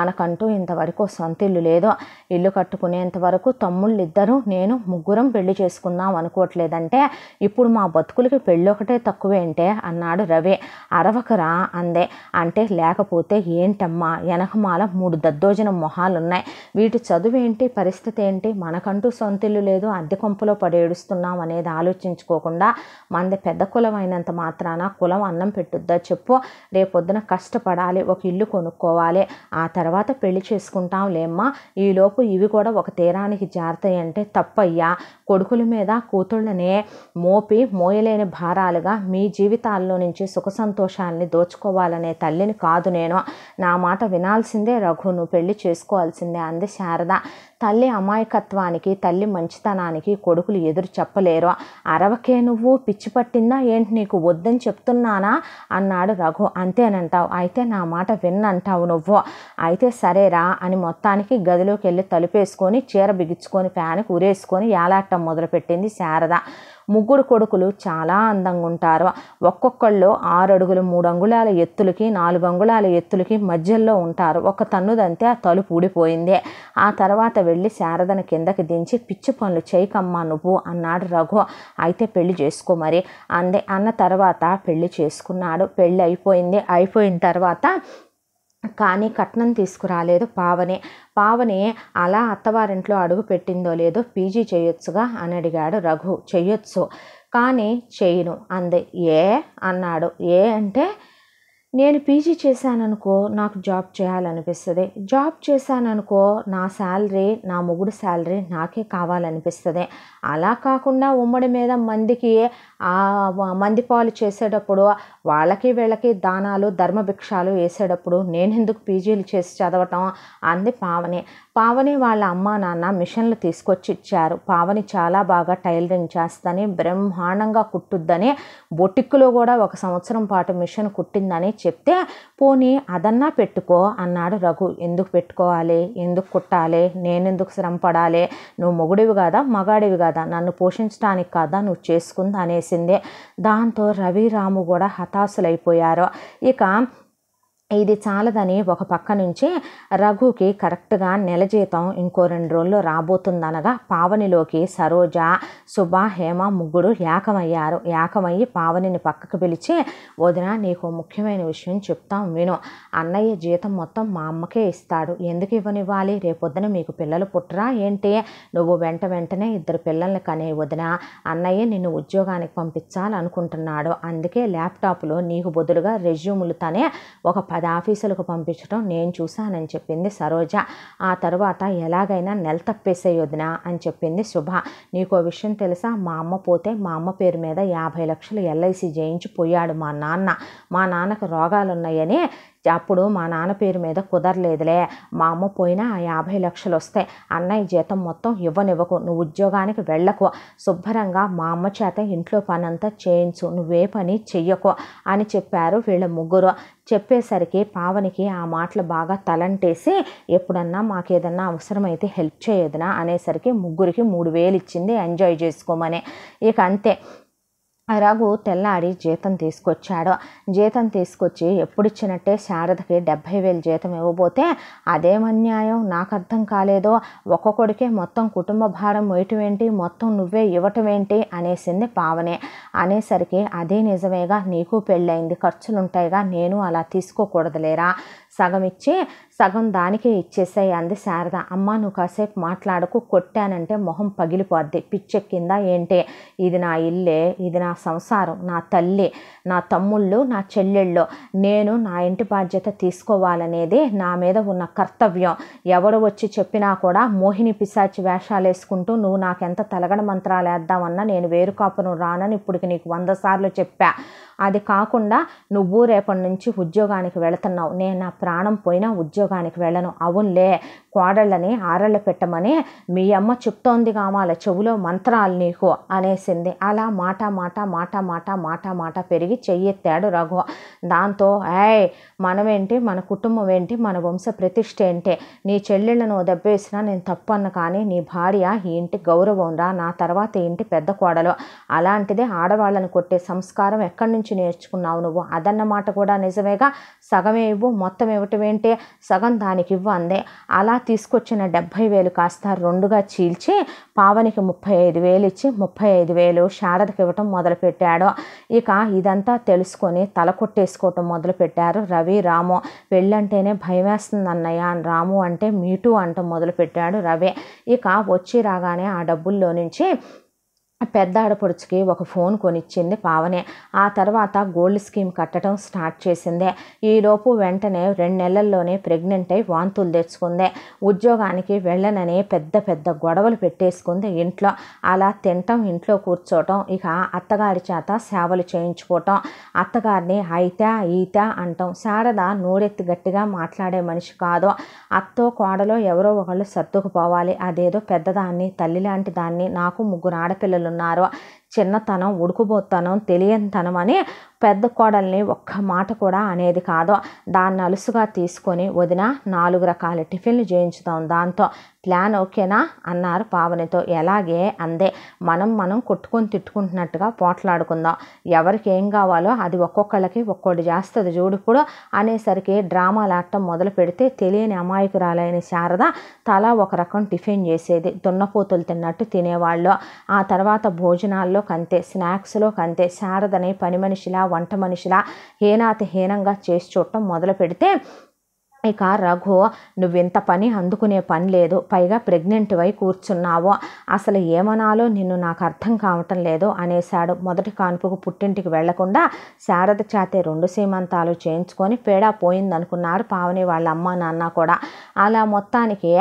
మనకంటూ ఇంతవరకు సొంత ఇల్లు లేదు ఇల్లు కట్టుకునేంత వరకు తమ్ముళ్ళు ఇద్దరు నేను ముగ్గురం పెళ్లి చేసుకుందాం అనుకోవట్లేదంటే ఇప్పుడు మా బతుకులకి పెళ్ళి ఒకటే అంటే అన్నాడు రవి అరవకరా అందే అంటే లేకపోతే ఏంటమ్మా వెనకమాల మూడు దద్దోజన మొహాలున్నాయి వీటి చదువేంటి పరిస్థితి ఏంటి మనకంటూ సొంతిల్లు లేదు అద్దె కొంపలో పడేడుస్తున్నాం అనేది ఆలోచించుకోకుండా మంది పెద్ద కులం అయినంత మాత్రాన కులం అన్నం పెట్టుద్దా చెప్పు రేపొద్దున కష్టపడాలి ఒక ఇల్లు కొనుక్కోవాలి ఆ తర్వాత పెళ్లి చేసుకుంటాం లేమ్మా ఈలోపు ఇవి కూడా ఒక తీరానికి జారతాయంటే తప్పయ్యా కొడుకుల మీద కూతుళ్ళనే మోపి మోయలేని భారాలుగా మీ జీవితాల్లో నుంచి సుఖ సంతోషాలని దోచుకోవాలనే తల్లిని కాదు నేను నా మాట వినాల్సిందే రఘు నువ్వు పెళ్లి చేసుకోవాల్సిందే అంది శారద తల్లి అమాయకత్వానికి తల్లి మంచితనానికి కొడుకులు ఎదురు చెప్పలేరు అరవకే నువ్వు పిచ్చి పట్టిందా ఏంటి నీకు వద్దని చెప్తున్నానా అన్నాడు రఘు అంతేనంటావు అయితే నా మాట విన్నంటావు నువ్వు అయితే సరేరా అని మొత్తానికి గదిలోకి వెళ్ళి తలుపేసుకొని చీర బిగించుకొని ఫ్యాన్కి ఉరేసుకొని ఏలాటం మొదలుపెట్టింది శారద ముగ్గురు కొడుకులు చాలా అందంగా ఉంటారు ఒక్కొక్కళ్ళు ఆరు అడుగులు మూడు అంగుళాల ఎత్తులకి నాలుగు అంగుళాల ఎత్తులకి మధ్యలో ఉంటారు ఒక తన్నుదంతే ఆ తలుపు ఊడిపోయింది ఆ తర్వాత వెళ్ళి శారదను కిందకి దించి పిచ్చి పనులు చేయకమ్మా నువ్వు అన్నాడు రఘు అయితే పెళ్లి చేసుకో మరి అందే అన్న తర్వాత పెళ్లి చేసుకున్నాడు పెళ్ళి అయిపోయింది అయిపోయిన తర్వాత కానీ కట్నం తీసుకురాలేదు పావనే పావనే అలా అత్తవారింట్లో అడుగు పెట్టిందో లేదో పీజీ చేయొచ్చుగా అని అడిగాడు రఘు చెయ్యొచ్చు కానీ చేయను అంది ఏ అన్నాడు ఏ అంటే నేను పీజీ చేశాననుకో నాకు జాబ్ చేయాలనిపిస్తుంది జాబ్ చేశాననుకో నా శాలరీ నా మొగుడు శాలరీ నాకే కావాలనిపిస్తుంది అలా కాకుండా ఉమ్మడి మీద మందికి మందిపాలు చేసేటప్పుడు వాళ్ళకి వీళ్ళకి దానాలు ధర్మభిక్షాలు వేసేటప్పుడు నేను ఎందుకు పీజీలు చేసి చదవటం అంది పావని పావని వాళ్ళ అమ్మ నాన్న మిషన్లు తీసుకొచ్చి ఇచ్చారు పావని చాలా బాగా టైలరింగ్ చేస్తని బ్రహ్మాండంగా కుట్టుద్దని బొటిక్కులో కూడా ఒక సంవత్సరం పాటు మిషన్ కుట్టిందని చెప్తే పోనీ అదన్నా పెట్టుకో అన్నాడు రఘు ఎందుకు పెట్టుకోవాలి ఎందుకు కుట్టాలి నేనెందుకు శ్రమ నువ్వు మొగుడివి కాదా మగాడివి కాదా నన్ను పోషించడానికి కాదా నువ్వు చేసుకుంది అనేసి చేసింది దాంతో రవి రాము కూడా హతాశులైపోయారు ఇక ఇది చాలదని ఒక పక్క నుంచి రఘుకి కరెక్ట్గా నెల జీతం ఇంకో రెండు రోజుల్లో రాబోతుందనగా పావనిలోకి సరోజ సుభ హేమ ముగ్గురు ఏకమయ్యారు ఏకమయ్యి పావనిని పక్కకు పిలిచి వదిన నీకు ముఖ్యమైన విషయం చెప్తాం విను అన్నయ్య జీతం మొత్తం మా అమ్మకే ఇస్తాడు ఎందుకు ఇవ్వనివ్వాలి రేపొద్దున మీకు పిల్లలు పుట్టరా ఏంటి నువ్వు వెంట వెంటనే ఇద్దరు పిల్లల్ని కనే వదిన అన్నయ్య నిన్ను ఉద్యోగానికి పంపించాలనుకుంటున్నాడు అందుకే ల్యాప్టాప్లో నీకు బదులుగా రెజ్యూములు తనే ఒక పది ఆఫీసులకు పంపించడం నేను చూశానని చెప్పింది సరోజ ఆ తర్వాత ఎలాగైనా నెల తప్పేసేయొద్దునా అని చెప్పింది శుభ నీకో విషయం తెలుసా మా అమ్మ పోతే మా అమ్మ పేరు మీద యాభై లక్షలు ఎల్ఐసి చేయించి పోయాడు మా నాన్న మా నాన్నకు రోగాలున్నాయని అప్పుడు మా నాన్న పేరు మీద కుదరలేదులే మా అమ్మ పోయినా యాభై లక్షలు వస్తాయి అన్నయ్య జీతం మొత్తం ఇవ్వనివ్వకు నువ్వు ఉద్యోగానికి వెళ్ళకు శుభ్రంగా మా అమ్మ చేత ఇంట్లో పనంతా చేయించు నువ్వే పని చెయ్యకు అని చెప్పారు వీళ్ళ ముగ్గురు చెప్పేసరికి పావనికి ఆ మాటలు బాగా తలంటేసి ఎప్పుడన్నా మాకేదన్నా అవసరమైతే హెల్ప్ చేయదునా అనేసరికి ముగ్గురికి మూడు వేలు ఇచ్చింది ఎంజాయ్ చేసుకోమని ఇక అంతే రఘు తెల్లారి జీతం తీసుకొచ్చాడు జీతం తీసుకొచ్చి ఎప్పుడు ఇచ్చినట్టే శారదకి డెబ్భై వేలు జీతం ఇవ్వబోతే అదేమన్యాయం నాకు అర్థం కాలేదో ఒక్కొక్కడికే మొత్తం కుటుంబ భారం వేయటమేంటి మొత్తం నువ్వే ఇవ్వటమేంటి అనేసింది పావనే అనేసరికి అదే నిజమేగా నీకు పెళ్ళయింది ఖర్చులుంటాయిగా నేను అలా తీసుకోకూడదులేరా సగం ఇచ్చి సగం దానికే ఇచ్చేసాయి అంది శారద అమ్మ నువ్వు కాసేపు మాట్లాడకు కొట్టానంటే మొహం పగిలిపోద్ది పిచ్చెక్కిందా ఏంటి ఇది నా ఇల్లే ఇది నా సంసారం నా తల్లి నా తమ్ముళ్ళు నా చెల్లెళ్ళు నేను నా ఇంటి బాధ్యత తీసుకోవాలనేది నా మీద ఉన్న కర్తవ్యం ఎవడు వచ్చి చెప్పినా కూడా మోహిని పిశాచి వేషాలు వేసుకుంటూ నువ్వు నాకెంత తలగడ మంత్రాలు వేద్దామన్నా నేను వేరుకాపును రానని ఇప్పటికి నీకు వంద సార్లు చెప్పా అది కాకుండా నువ్వు రేపటి నుంచి ఉద్యోగానికి వెళుతున్నావు నేను నా ప్రాణం పోయినా ఉద్యోగం ఉద్యోగానికి వెళ్ళను అవునులే కోడళ్ళని ఆరళ్ళ పెట్టమని మీ అమ్మ చెప్తోంది కామాల చెవులో మంత్రాలు నీకు అనేసింది అలా మాట మాట మాట మాట మాట మాట పెరిగి చెయ్యెత్తాడు రఘు దాంతో ఏయ్ మనమేంటి మన కుటుంబం ఏంటి మన వంశ ప్రతిష్ట ఏంటి నీ చెల్లెళ్ళను దెబ్బేసినా నేను తప్పన్న కానీ నీ భార్య ఈ ఇంటి గౌరవం రా నా తర్వాత ఇంటి పెద్ద కోడలు అలాంటిదే ఆడవాళ్ళను కొట్టే సంస్కారం ఎక్కడి నుంచి నేర్చుకున్నావు నువ్వు అదన్నమాట కూడా నిజమేగా సగమే ఇవ్వు మొత్తం ఇవ్వటం ఏంటి సగం దానికివ్వు అందే అలా తీసుకొచ్చిన డెబ్భై వేలు కాస్త రెండుగా చీల్చి పావనికి ముప్పై ఐదు వేలు ఇచ్చి ముప్పై ఐదు వేలు శారదకి ఇవ్వటం మొదలుపెట్టాడు ఇక ఇదంతా తెలుసుకొని తల కొట్టేసుకోవటం మొదలుపెట్టారు రవి రాము వెళ్ళంటేనే భయమేస్తుంది అన్నయ్య రాము అంటే మీటూ అంట మొదలుపెట్టాడు రవి ఇక వచ్చి రాగానే ఆ డబ్బుల్లో నుంచి పెద్ద ఆడపడుచుకి ఒక ఫోన్ కొనిచ్చింది పావనే ఆ తర్వాత గోల్డ్ స్కీమ్ కట్టడం స్టార్ట్ చేసిందే ఈలోపు వెంటనే రెండు నెలల్లోనే ప్రెగ్నెంట్ అయి వాంతులు తెచ్చుకుందే ఉద్యోగానికి వెళ్ళనని పెద్ద పెద్ద గొడవలు పెట్టేసుకుంది ఇంట్లో అలా తినటం ఇంట్లో కూర్చోవటం ఇక అత్తగారి చేత సేవలు చేయించుకోవటం అత్తగారిని అయితే ఈత అంటాం శారద నూరెత్తి గట్టిగా మాట్లాడే మనిషి కాదు అత్తో కోడలో ఎవరో ఒకళ్ళు సర్దుకుపోవాలి అదేదో పెద్దదాన్ని తల్లి లాంటి దాన్ని నాకు ముగ్గురు ఆడపిల్లలు ఉన్నారు చిన్నతనం ఉడుకుపోతనం తెలియనితనం అని పెద్ద కోడల్ని ఒక్క మాట కూడా అనేది కాదు దాన్ని అలుసుగా తీసుకొని వదిన నాలుగు రకాల టిఫిన్లు చేయించుదాం దాంతో ప్లాన్ ఓకేనా అన్నారు పావనితో ఎలాగే అందే మనం మనం కొట్టుకొని తిట్టుకుంటున్నట్టుగా పోట్లాడుకుందాం ఎవరికి ఏం కావాలో అది ఒక్కొక్కళ్ళకి ఒక్కోటి చేస్తుంది చూడుపుడు అనేసరికి డ్రామాలాడటం మొదలు పెడితే తెలియని అమాయకురాలైన శారద తలా ఒక రకం టిఫిన్ చేసేది దున్నపోతులు తిన్నట్టు తినేవాళ్ళు ఆ తర్వాత భోజనాల్లో కంతే స్నాక్స్లో కంతే శారదని పని మనిషిలా వంట మనిషిలా హేనాతి హీనంగా చేసి చూడటం మొదలు పెడితే ఇక రఘు నువ్వింత పని అందుకునే పని లేదు పైగా ప్రెగ్నెంట్ వై కూర్చున్నావు అసలు ఏమనాలో నిన్ను నాకు అర్థం కావటం లేదు అనేశాడు మొదటి కాన్పుకు పుట్టింటికి వెళ్లకుండా శారద చేతే రెండు సీమంతాలు చేయించుకొని పేడా పోయిందనుకున్నారు పావని వాళ్ళ అమ్మ నాన్న కూడా అలా మొత్తానికి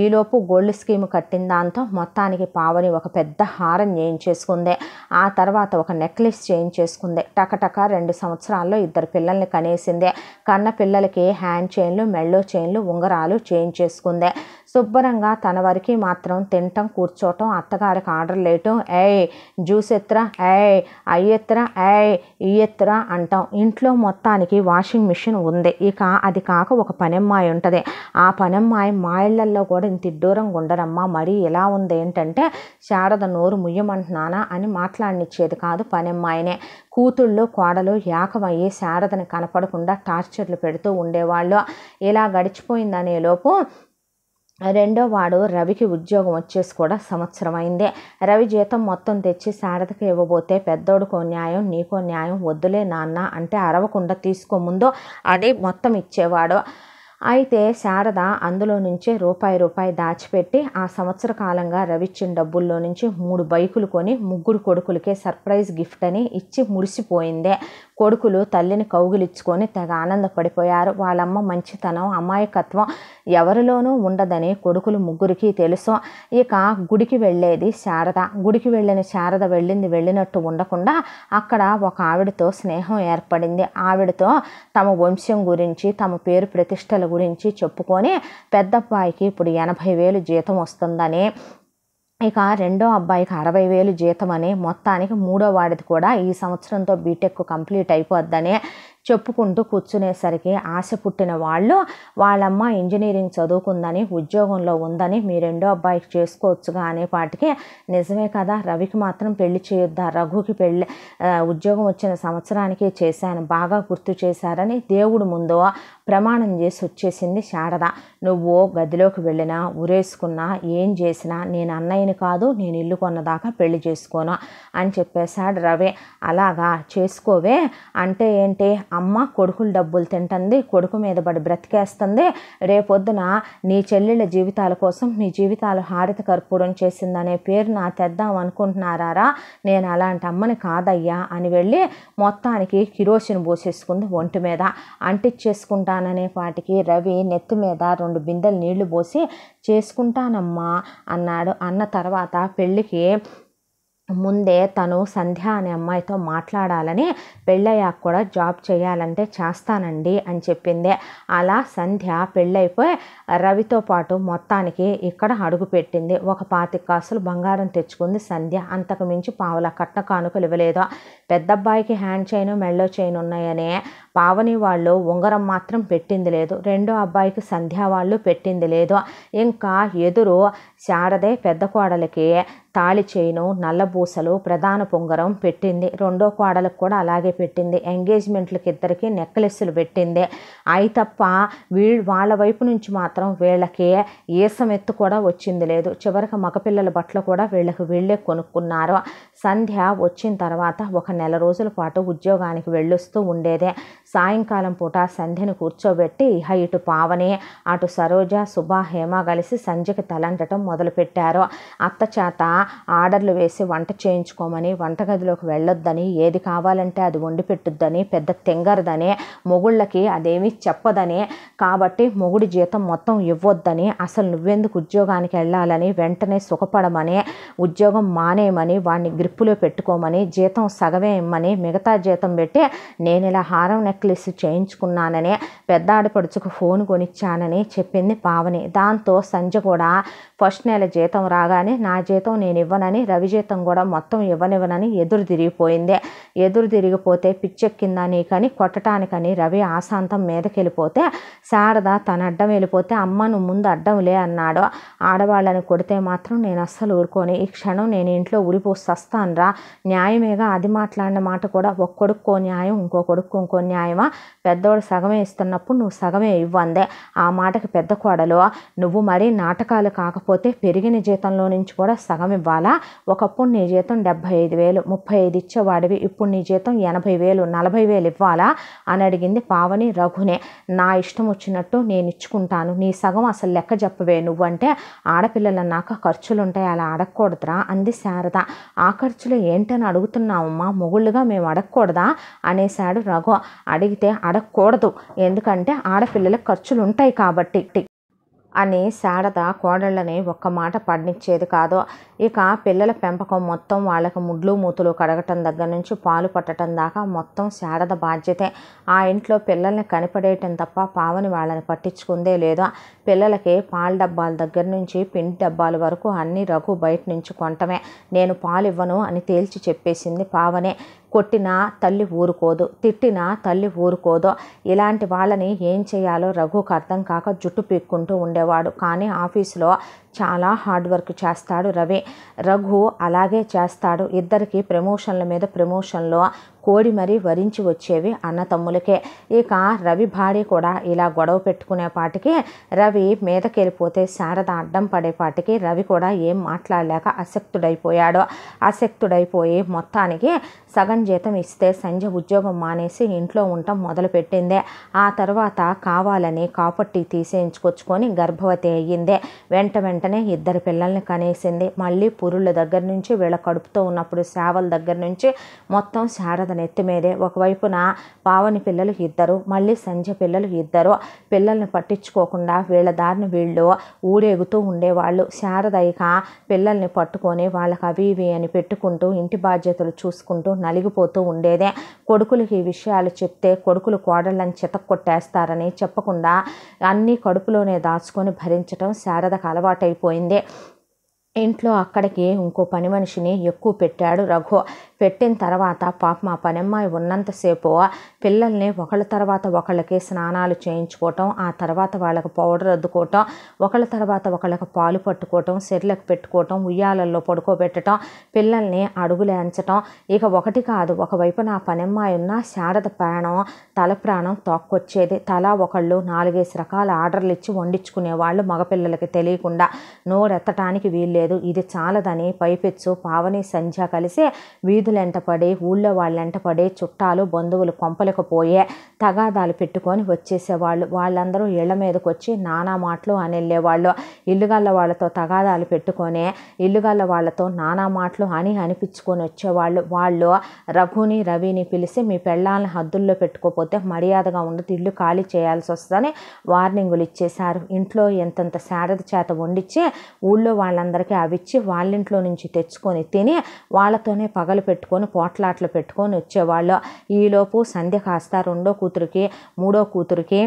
ఈలోపు గోల్డ్ స్కీమ్ కట్టిన దాంతో మొత్తానికి పావని ఒక పెద్ద హారం చేయించేసుకుంది ఆ తర్వాత ఒక నెక్లెస్ చేయించేసుకుంది టకటక రెండు సంవత్సరాల్లో ఇద్దరు పిల్లల్ని కనేసింది కన్న పిల్లలకి హ్యాండ్ చైన్లు మెళ్ళో చైన్లు ఉంగరాలు చేయించేసుకుంది శుభ్రంగా తన వరకు మాత్రం తినటం కూర్చోవటం అత్తగారికి ఆర్డర్లు వేయటం ఏయ్ జ్యూస్ ఎత్తురా ఏయ్ అయ్యెత్తురా ఏయ్ ఇయ్యెత్తురా అంటాం ఇంట్లో మొత్తానికి వాషింగ్ మిషన్ ఉంది ఇక అది కాక ఒక పనమ్మాయి ఉంటుంది ఆ పనమ్మాయి మా ఇళ్లల్లో కూడా ఇంత ఇడ్డూరంగా ఉండరమ్మా మరీ ఎలా ఉంది ఏంటంటే శారద నోరు ముయ్యమంటున్నానా అని మాట్లాడినిచ్చేది కాదు పనమ్మాయినే కూతుళ్ళు కోడలు ఏకమయ్యి శారదను కనపడకుండా టార్చర్లు పెడుతూ ఉండేవాళ్ళు ఇలా గడిచిపోయిందనే లోపు రెండో వాడు రవికి ఉద్యోగం వచ్చేసి కూడా సంవత్సరం అయింది రవి జీతం మొత్తం తెచ్చి శారదకి ఇవ్వబోతే పెద్దోడుకో న్యాయం నీకో న్యాయం వద్దులే నాన్న అంటే అరవకుండా తీసుకోముందో అది మొత్తం ఇచ్చేవాడు అయితే శారద అందులో నుంచే రూపాయి రూపాయి దాచిపెట్టి ఆ సంవత్సర కాలంగా రవిచ్చిన డబ్బుల్లో నుంచి మూడు బైకులు కొని ముగ్గురు కొడుకులకే సర్ప్రైజ్ గిఫ్ట్ అని ఇచ్చి మురిసిపోయిందే కొడుకులు తల్లిని కౌగిలించుకొని తెగ ఆనందపడిపోయారు వాళ్ళమ్మ మంచితనం అమాయకత్వం ఎవరిలోనూ ఉండదని కొడుకులు ముగ్గురికి తెలుసు ఇక గుడికి వెళ్ళేది శారద గుడికి వెళ్ళిన శారద వెళ్ళింది వెళ్ళినట్టు ఉండకుండా అక్కడ ఒక ఆవిడతో స్నేహం ఏర్పడింది ఆవిడతో తమ వంశం గురించి తమ పేరు ప్రతిష్టల గురించి చెప్పుకొని పెద్దబ్బాయికి ఇప్పుడు ఎనభై వేలు జీతం వస్తుందని ఇక రెండో అబ్బాయికి అరవై వేలు జీతం అని మొత్తానికి మూడో వాడిది కూడా ఈ సంవత్సరంతో బీటెక్ కంప్లీట్ అయిపోద్దని చెప్పుకుంటూ కూర్చునేసరికి ఆశ పుట్టిన వాళ్ళు వాళ్ళమ్మ ఇంజనీరింగ్ చదువుకుందని ఉద్యోగంలో ఉందని మీ రెండో అబ్బాయికి చేసుకోవచ్చుగా అనేపాటికి నిజమే కదా రవికి మాత్రం పెళ్లి చేయొద్దా రఘుకి పెళ్ళి ఉద్యోగం వచ్చిన సంవత్సరానికి చేశాను బాగా గుర్తు చేశారని దేవుడు ముందు ప్రమాణం చేసి వచ్చేసింది శారద నువ్వు గదిలోకి వెళ్ళినా ఉరేసుకున్నా ఏం చేసినా నేను అన్నయ్యని కాదు నేను ఇల్లు కొన్నదాకా పెళ్లి చేసుకోను అని చెప్పేశాడు రవి అలాగా చేసుకోవే అంటే ఏంటి అమ్మ కొడుకులు డబ్బులు తింటుంది కొడుకు మీద పడి బ్రతికేస్తుంది రేపొద్దున నీ చెల్లెళ్ళ జీవితాల కోసం మీ జీవితాలు హారిత కర్పూరం చేసిందనే పేరు నా తెద్దాం అనుకుంటున్నారా నేను అలాంటి అమ్మని కాదయ్యా అని వెళ్ళి మొత్తానికి కిరోసిన్ పోసేసుకుంది ఒంటి మీద అంటిచ్చేసుకుంటాననే వాటికి రవి నెత్తి మీద రెండు రెండు బిందెలు నీళ్లు పోసి చేసుకుంటానమ్మా అన్నాడు అన్న తర్వాత పెళ్ళికి ముందే తను సంధ్య అనే అమ్మాయితో మాట్లాడాలని పెళ్ళయ్యాక కూడా జాబ్ చేయాలంటే చేస్తానండి అని చెప్పింది అలా సంధ్య పెళ్ళైపోయి రవితో పాటు మొత్తానికి ఇక్కడ అడుగుపెట్టింది ఒక పాతి కాసులు బంగారం తెచ్చుకుంది సంధ్య అంతకు మించి పావుల కట్న కానుకలు ఇవ్వలేదు పెద్ద అబ్బాయికి హ్యాండ్ చైన్ మెళ్ళో చైన్ ఉన్నాయని పావని వాళ్ళు ఉంగరం మాత్రం పెట్టింది లేదు రెండో అబ్బాయికి సంధ్య వాళ్ళు పెట్టింది లేదు ఇంకా ఎదురు శారదే పెద్ద కోడలికి తాళి చేయిను నల్లబూసలు ప్రధాన పొంగరం పెట్టింది రెండో కోడలకు కూడా అలాగే పెట్టింది ఎంగేజ్మెంట్లకి ఇద్దరికి నెక్లెస్లు పెట్టింది అయి తప్ప వీళ్ళు వాళ్ళ వైపు నుంచి మాత్రం వీళ్ళకి ఈసమెత్తు కూడా వచ్చింది లేదు చివరికి మగపిల్లల బట్టలు కూడా వీళ్ళకి వీళ్ళే కొనుక్కున్నారు సంధ్య వచ్చిన తర్వాత ఒక నెల రోజుల పాటు ఉద్యోగానికి వెళ్ళొస్తూ ఉండేదే సాయంకాలం పూట సంధ్యను కూర్చోబెట్టి ఇహ ఇటు పావని అటు సరోజ సుభా హేమ కలిసి సంధ్యకి తలంటటం మొదలుపెట్టారు అత్తచేత ఆర్డర్లు వేసి వంట చేయించుకోమని వంటగదిలోకి వెళ్ళొద్దని ఏది కావాలంటే అది వండి పెట్టుద్దని పెద్ద తెంగరదని మొగుళ్ళకి అదేమీ చెప్పదని కాబట్టి మొగుడి జీతం మొత్తం ఇవ్వొద్దని అసలు నువ్వెందుకు ఉద్యోగానికి వెళ్ళాలని వెంటనే సుఖపడమని ఉద్యోగం మానేయమని వాడిని గ్రిప్పులో పెట్టుకోమని జీతం సగమే ఇమ్మని మిగతా జీతం పెట్టి నేను ఇలా హారం నెక్ నెక్లెస్ చేయించుకున్నానని పెద్ద ఆడపడుచుకు ఫోన్ కొనిచ్చానని చెప్పింది పావని దాంతో సంజ కూడా ఫస్ట్ నెల జీతం రాగానే నా జీతం నేను ఇవ్వనని రవి జీతం కూడా మొత్తం ఇవ్వనివ్వనని ఎదురు తిరిగిపోయింది ఎదురు తిరిగిపోతే పిచ్చెక్కిందని నీకని కొట్టడానికని రవి ఆశాంతం మీదకెళ్ళిపోతే శారద తన అడ్డం వెళ్ళిపోతే అమ్మ నువ్వు ముందు అడ్డంలే అన్నాడు ఆడవాళ్ళని కొడితే మాత్రం నేను అస్సలు ఊరుకొని ఈ క్షణం నేను ఇంట్లో ఉడిపోసి వస్తానరా న్యాయమేగా అది మాట్లాడిన మాట కూడా ఒక్కొడుక్కో న్యాయం ఇంకో కొడుకు ఇంకో న్యాయం ఇస్తున్నాయమ్మా పెద్దవాడు సగమే ఇస్తున్నప్పుడు నువ్వు సగమే ఇవ్వందే ఆ మాటకి పెద్ద కోడలు నువ్వు మరీ నాటకాలు కాకపోతే పెరిగిన జీతంలో నుంచి కూడా సగం ఇవ్వాలా ఒకప్పుడు నీ జీతం డెబ్భై ఐదు వేలు ముప్పై ఐదు ఇచ్చేవాడివి ఇప్పుడు నీ జీతం ఎనభై వేలు నలభై వేలు ఇవ్వాలా అని అడిగింది పావని రఘునే నా ఇష్టం వచ్చినట్టు నేను ఇచ్చుకుంటాను నీ సగం అసలు లెక్క చెప్పవే నువ్వంటే ఆడపిల్లలు ఖర్చులు ఉంటాయి అలా అడగకూడదురా అంది శారద ఆ ఖర్చులు ఏంటని అడుగుతున్నావమ్మా మొగుళ్ళుగా మేము అడగకూడదా అనేశాడు రఘు అడిగితే అడగకూడదు ఎందుకంటే ఆడపిల్లల ఖర్చులు ఉంటాయి కాబట్టి అని శారద కోడళ్ళని ఒక్క మాట పండించేది కాదు ఇక పిల్లల పెంపకం మొత్తం వాళ్ళకి ముడ్లు మూతులు కడగటం దగ్గర నుంచి పాలు పట్టడం దాకా మొత్తం శారద బాధ్యతే ఆ ఇంట్లో పిల్లల్ని కనిపడేయటం తప్ప పావని వాళ్ళని పట్టించుకుందే లేదో పిల్లలకి పాల డబ్బాల దగ్గర నుంచి పిండి డబ్బాల వరకు అన్ని రఘు బయట నుంచి కొంటమే నేను పాలు ఇవ్వను అని తేల్చి చెప్పేసింది పావనే కొట్టినా తల్లి ఊరుకోదు తిట్టినా తల్లి ఊరుకోదు ఇలాంటి వాళ్ళని ఏం చేయాలో రఘుకు అర్థం కాక జుట్టు పీక్కుంటూ ఉండేవాడు కానీ ఆఫీసులో చాలా హార్డ్ వర్క్ చేస్తాడు రవి రఘు అలాగే చేస్తాడు ఇద్దరికి ప్రమోషన్ల మీద ప్రమోషన్లో కోడి మరీ వరించి వచ్చేవి అన్నతమ్ములకే ఇక రవి భార్య కూడా ఇలా గొడవ పెట్టుకునే పాటికి రవి మీదకెళ్ళిపోతే శారద అడ్డం పడేపాటికి రవి కూడా ఏం మాట్లాడలేక అసక్తుడైపోయాడు అసక్తుడైపోయి మొత్తానికి సగం జీతం ఇస్తే సంజ ఉద్యోగం మానేసి ఇంట్లో ఉండటం మొదలుపెట్టిందే ఆ తర్వాత కావాలని కాపట్టి తీసేయించుకొచ్చుకొని గర్భవతి అయ్యిందే వెంట వెంట వెంటనే ఇద్దరు పిల్లల్ని కనేసింది మళ్ళీ పురుళ్ళ దగ్గర నుంచి వీళ్ళ కడుపుతో ఉన్నప్పుడు సేవల దగ్గర నుంచి మొత్తం శారద నెత్తి మీదే ఒకవైపున పావని పిల్లలు ఇద్దరు మళ్ళీ సంజ పిల్లలు ఇద్దరు పిల్లల్ని పట్టించుకోకుండా వీళ్ళ దారిని వీళ్ళు ఊడేగుతూ ఉండేవాళ్ళు శారద ఇక పిల్లల్ని పట్టుకొని వాళ్ళకి అవి ఇవి అని పెట్టుకుంటూ ఇంటి బాధ్యతలు చూసుకుంటూ నలిగిపోతూ ఉండేదే కొడుకులకి ఈ విషయాలు చెప్తే కొడుకులు కోడళ్ళని చితక్కొట్టేస్తారని చెప్పకుండా అన్నీ కడుపులోనే దాచుకొని భరించడం శారదకు అలవాటై అయిపోయింది ఇంట్లో అక్కడికి ఇంకో పని మనిషిని ఎక్కువ పెట్టాడు రఘు పెట్టిన తర్వాత పాప మా పనమ్మాయి ఉన్నంతసేపు పిల్లల్ని ఒకళ్ళ తర్వాత ఒకళ్ళకి స్నానాలు చేయించుకోవటం ఆ తర్వాత వాళ్ళకి పౌడర్ అద్దుకోవటం ఒకళ్ళ తర్వాత ఒకళ్ళకి పాలు పట్టుకోవటం సెర్లకు పెట్టుకోవటం ఉయ్యాలల్లో పడుకోబెట్టడం పిల్లల్ని అడుగులేంచటం ఇక ఒకటి కాదు ఒకవైపు నా పనమ్మాయి ఉన్న శారద ప్రాణం తల ప్రాణం తోక్కొచ్చేది తలా ఒకళ్ళు నాలుగేసి రకాల ఆర్డర్లు ఇచ్చి వండించుకునేవాళ్ళు మగపిల్లలకి తెలియకుండా నోరెత్తటానికి వీల్లేదు ఇది చాలదని పైపెచ్చు పావని సంధ్య కలిసి వీధులు రాజులెంటపడే ఊళ్ళో వాళ్ళెంటపడే చుట్టాలు బంధువులు కొంపలకపోయే తగాదాలు పెట్టుకొని వచ్చేసేవాళ్ళు వాళ్ళందరూ ఇళ్ల మీదకి వచ్చి నానా మాటలు అని వెళ్ళేవాళ్ళు ఇల్లుగల్ల వాళ్ళతో తగాదాలు పెట్టుకొని ఇల్లుగల్ల వాళ్ళతో నానా మాటలు అని అనిపించుకొని వచ్చేవాళ్ళు వాళ్ళు రఘుని రవిని పిలిచి మీ పెళ్ళాలను హద్దుల్లో పెట్టుకోపోతే మర్యాదగా ఉండదు ఇల్లు ఖాళీ చేయాల్సి వస్తుందని వార్నింగులు ఇచ్చేశారు ఇంట్లో ఎంతంత శారద చేత వండిచ్చి ఊళ్ళో వాళ్ళందరికీ అవిచ్చి వాళ్ళింట్లో నుంచి తెచ్చుకొని తిని వాళ్ళతోనే పగలు పెట్టు పెట్టుకొని పోట్లాట్లు పెట్టుకొని వచ్చేవాళ్ళు ఈలోపు సంధ్య కాస్త రెండో కూతురికి మూడో కూతురికి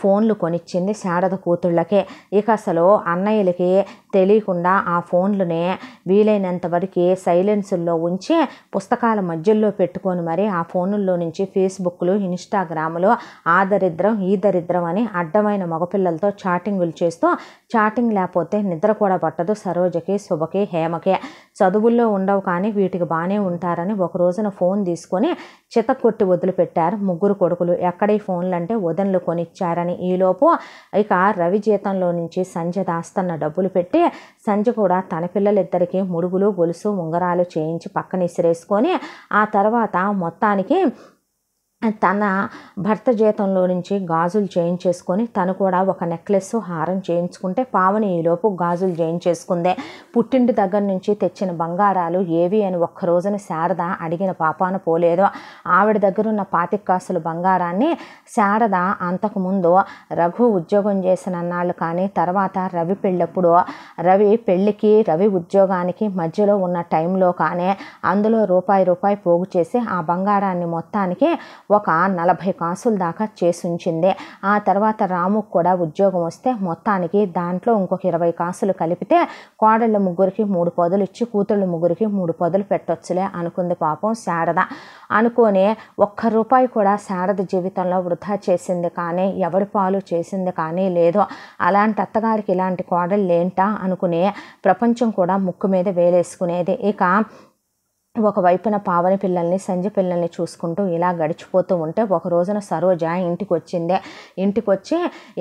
ఫోన్లు కొనిచ్చింది శారద కూతుళ్ళకే ఇక అసలు అన్నయ్యలకి తెలియకుండా ఆ ఫోన్లనే వీలైనంత వరకు సైలెన్సుల్లో ఉంచి పుస్తకాల మధ్యలో పెట్టుకొని మరి ఆ ఫోనుల్లో నుంచి ఫేస్బుక్లు ఇన్స్టాగ్రాములు ఆ దరిద్రం ఈ దరిద్రం అని అడ్డమైన మగపిల్లలతో చాటింగులు చేస్తూ చాటింగ్ లేకపోతే నిద్ర కూడా పట్టదు సరోజకి శుభకి హేమకి చదువుల్లో ఉండవు కానీ వీటికి బాగానే ఉంటారని ఒక రోజున ఫోన్ తీసుకొని చిత కొట్టి వదిలిపెట్టారు ముగ్గురు కొడుకులు ఎక్కడ ఈ ఫోన్లు అంటే వదనలు కొనిచ్చారని ఈలోపు ఇక రవి జీతంలో నుంచి సంజయ్ దాస్తన్న డబ్బులు పెట్టి సంజ కూడా తన పిల్లలిద్దరికీ ముడుగులు గొలుసు ఉంగరాలు చేయించి పక్కన ఇసిరేసుకొని ఆ తర్వాత మొత్తానికి తన భర్త జీతంలో నుంచి గాజులు చేయించేసుకొని తను కూడా ఒక నెక్లెస్ హారం చేయించుకుంటే పావని ఈలోపు గాజులు చేయించేసుకుందే పుట్టింటి దగ్గర నుంచి తెచ్చిన బంగారాలు ఏవి అని ఒక్క రోజున శారద అడిగిన పాపాను పోలేదు ఆవిడ దగ్గర ఉన్న పాతిక కాసుల బంగారాన్ని శారద అంతకుముందు రఘు ఉద్యోగం చేసిన అన్నాళ్ళు కానీ తర్వాత రవి పెళ్ళప్పుడు రవి పెళ్ళికి రవి ఉద్యోగానికి మధ్యలో ఉన్న టైంలో కానీ అందులో రూపాయి రూపాయి పోగు చేసి ఆ బంగారాన్ని మొత్తానికి ఒక నలభై కాసుల దాకా చేసుంచింది ఆ తర్వాత రాము కూడా ఉద్యోగం వస్తే మొత్తానికి దాంట్లో ఇంకొక ఇరవై కాసులు కలిపితే కోడళ్ళ ముగ్గురికి మూడు పొదలు ఇచ్చి కూతుళ్ళ ముగ్గురికి మూడు పొదలు పెట్టొచ్చులే అనుకుంది పాపం శారద అనుకోని ఒక్క రూపాయి కూడా శారద జీవితంలో వృధా చేసింది కానీ ఎవడి పాలు చేసింది కానీ లేదో అలాంటి అత్తగారికి ఇలాంటి కోడళ్ళు ఏంటా అనుకునే ప్రపంచం కూడా ముక్కు మీద వేలేసుకునేది ఇక ఒకవైపున పావని పిల్లల్ని సంజ పిల్లల్ని చూసుకుంటూ ఇలా గడిచిపోతూ ఉంటే ఒక రోజున సరోజ ఇంటికి వచ్చిందే ఇంటికి వచ్చి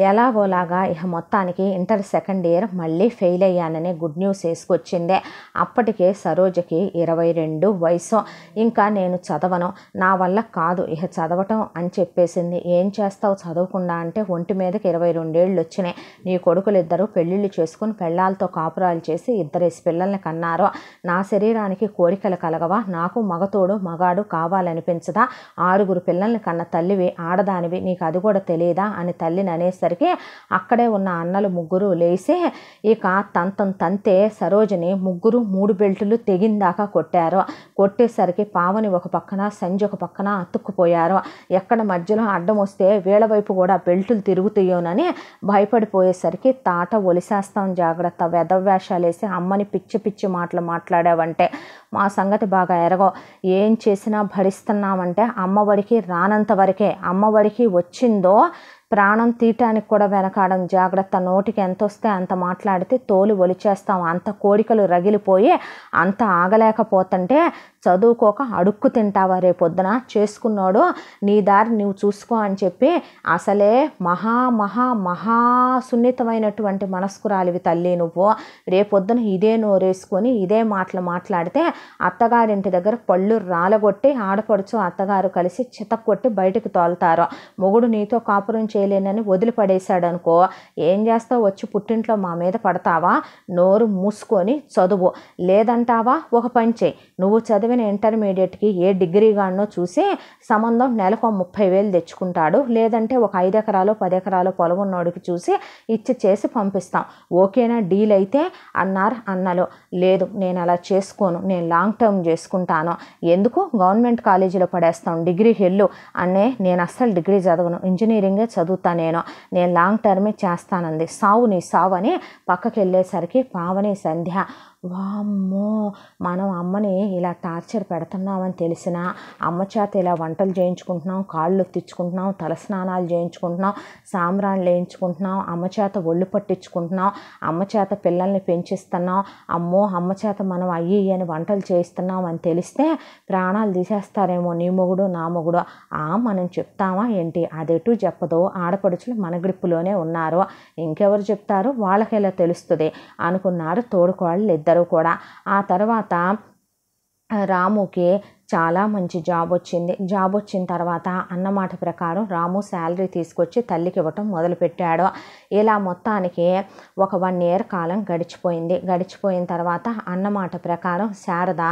ఎలాగోలాగా ఇక మొత్తానికి ఇంటర్ సెకండ్ ఇయర్ మళ్ళీ ఫెయిల్ అయ్యానని గుడ్ న్యూస్ వేసుకొచ్చిందే అప్పటికే సరోజకి ఇరవై రెండు వయసు ఇంకా నేను చదవను నా వల్ల కాదు ఇక చదవటం అని చెప్పేసింది ఏం చేస్తావు చదవకుండా అంటే ఒంటి మీదకి ఇరవై రెండేళ్ళు వచ్చినాయి నీ కొడుకులు ఇద్దరు పెళ్ళిళ్ళు చేసుకుని పెళ్ళాలతో కాపురాలు చేసి ఇద్దరేసి పిల్లల్ని కన్నారో నా శరీరానికి కోరికలు కలగ ఎరగవా నాకు మగతోడు మగాడు కావాలనిపించదా ఆరుగురు పిల్లల్ని కన్న తల్లివి ఆడదానివి నీకు అది కూడా తెలియదా అని తల్లిని అనేసరికి అక్కడే ఉన్న అన్నలు ముగ్గురు లేసి ఇక తంతం తంతే సరోజని ముగ్గురు మూడు బెల్టులు తెగిందాకా కొట్టారు కొట్టేసరికి పావని ఒక పక్కన సంజ ఒక పక్కన అతుక్కుపోయారు ఎక్కడ మధ్యలో అడ్డం వస్తే వీళ్ళ వైపు కూడా బెల్టులు తిరుగుతాయోనని భయపడిపోయేసరికి తాట ఒలిసేస్తాం జాగ్రత్త వేసి అమ్మని పిచ్చి పిచ్చి మాటలు మాట్లాడావంటే మా సంగతి బాగా ఎరగో ఏం చేసినా భరిస్తున్నామంటే అమ్మఒడికి రానంత వరకే అమ్మఒడికి వచ్చిందో ప్రాణం తీయటానికి కూడా వెనకాడం జాగ్రత్త నోటికి ఎంత వస్తే అంత మాట్లాడితే తోలు ఒలిచేస్తాం అంత కోరికలు రగిలిపోయి అంత ఆగలేకపోతుంటే చదువుకోక అడుక్కు తింటావా రేపొద్దున చేసుకున్నాడు నీ దారి నువ్వు చూసుకో అని చెప్పి అసలే మహా మహా మహా సున్నితమైనటువంటి మనస్కురాలివి తల్లి నువ్వు రేపొద్దున ఇదే నోరేసుకొని ఇదే మాటలు మాట్లాడితే అత్తగారింటి దగ్గర పళ్ళు రాలగొట్టి ఆడపడుచు అత్తగారు కలిసి చితక్కొట్టి బయటకు తోలుతారు మొగుడు నీతో కాపురం చేయలేనని వదిలిపడేశాడు అనుకో ఏం చేస్తావు వచ్చి పుట్టింట్లో మా మీద పడతావా నోరు మూసుకొని చదువు లేదంటావా ఒక పని చేయి నువ్వు చదివే చదివిన ఇంటర్మీడియట్కి ఏ డిగ్రీ గాడినో చూసి సంబంధం నెలకు ముప్పై వేలు తెచ్చుకుంటాడు లేదంటే ఒక ఐదు ఎకరాలు పది ఎకరాలు పొలం ఉన్నోడికి చూసి ఇచ్చి చేసి పంపిస్తాం ఓకేనా డీల్ అయితే అన్నారు అన్నలు లేదు నేను అలా చేసుకోను నేను లాంగ్ టర్మ్ చేసుకుంటాను ఎందుకు గవర్నమెంట్ కాలేజీలో పడేస్తాం డిగ్రీ హెల్లు అనే నేను అస్సలు డిగ్రీ చదవను ఇంజనీరింగే చదువుతా నేను నేను లాంగ్ టర్మే చేస్తానంది సావు నీ సావు అని పక్కకి వెళ్ళేసరికి పావని సంధ్య వామ్మో మనం అమ్మని ఇలా టార్చర్ పెడుతున్నామని తెలిసినా అమ్మ చేత ఇలా వంటలు చేయించుకుంటున్నాం కాళ్ళు తెచ్చుకుంటున్నాం తలస్నానాలు చేయించుకుంటున్నాం సాంబ్రాన్లు వేయించుకుంటున్నాం అమ్మ చేత ఒళ్ళు పట్టించుకుంటున్నాం అమ్మ చేత పిల్లల్ని పెంచిస్తున్నాం అమ్మో అమ్మ చేత మనం అయ్యి అని వంటలు చేయిస్తున్నాం అని తెలిస్తే ప్రాణాలు తీసేస్తారేమో నీ మొగుడు నా మొగుడు ఆ మనం చెప్తామా ఏంటి అదేటూ చెప్పదు ఆడపడుచులు మన గ్రిప్పులోనే ఉన్నారు ఇంకెవరు చెప్తారు వాళ్ళకి ఇలా తెలుస్తుంది అనుకున్నారు తోడుకోవాళ్ళు ఇద్దరు చేస్తారు కూడా ఆ తర్వాత రాముకి చాలా మంచి జాబ్ వచ్చింది జాబ్ వచ్చిన తర్వాత అన్నమాట ప్రకారం రాము శాలరీ తీసుకొచ్చి తల్లికి ఇవ్వటం మొదలుపెట్టాడు ఇలా మొత్తానికి ఒక వన్ ఇయర్ కాలం గడిచిపోయింది గడిచిపోయిన తర్వాత అన్నమాట ప్రకారం శారద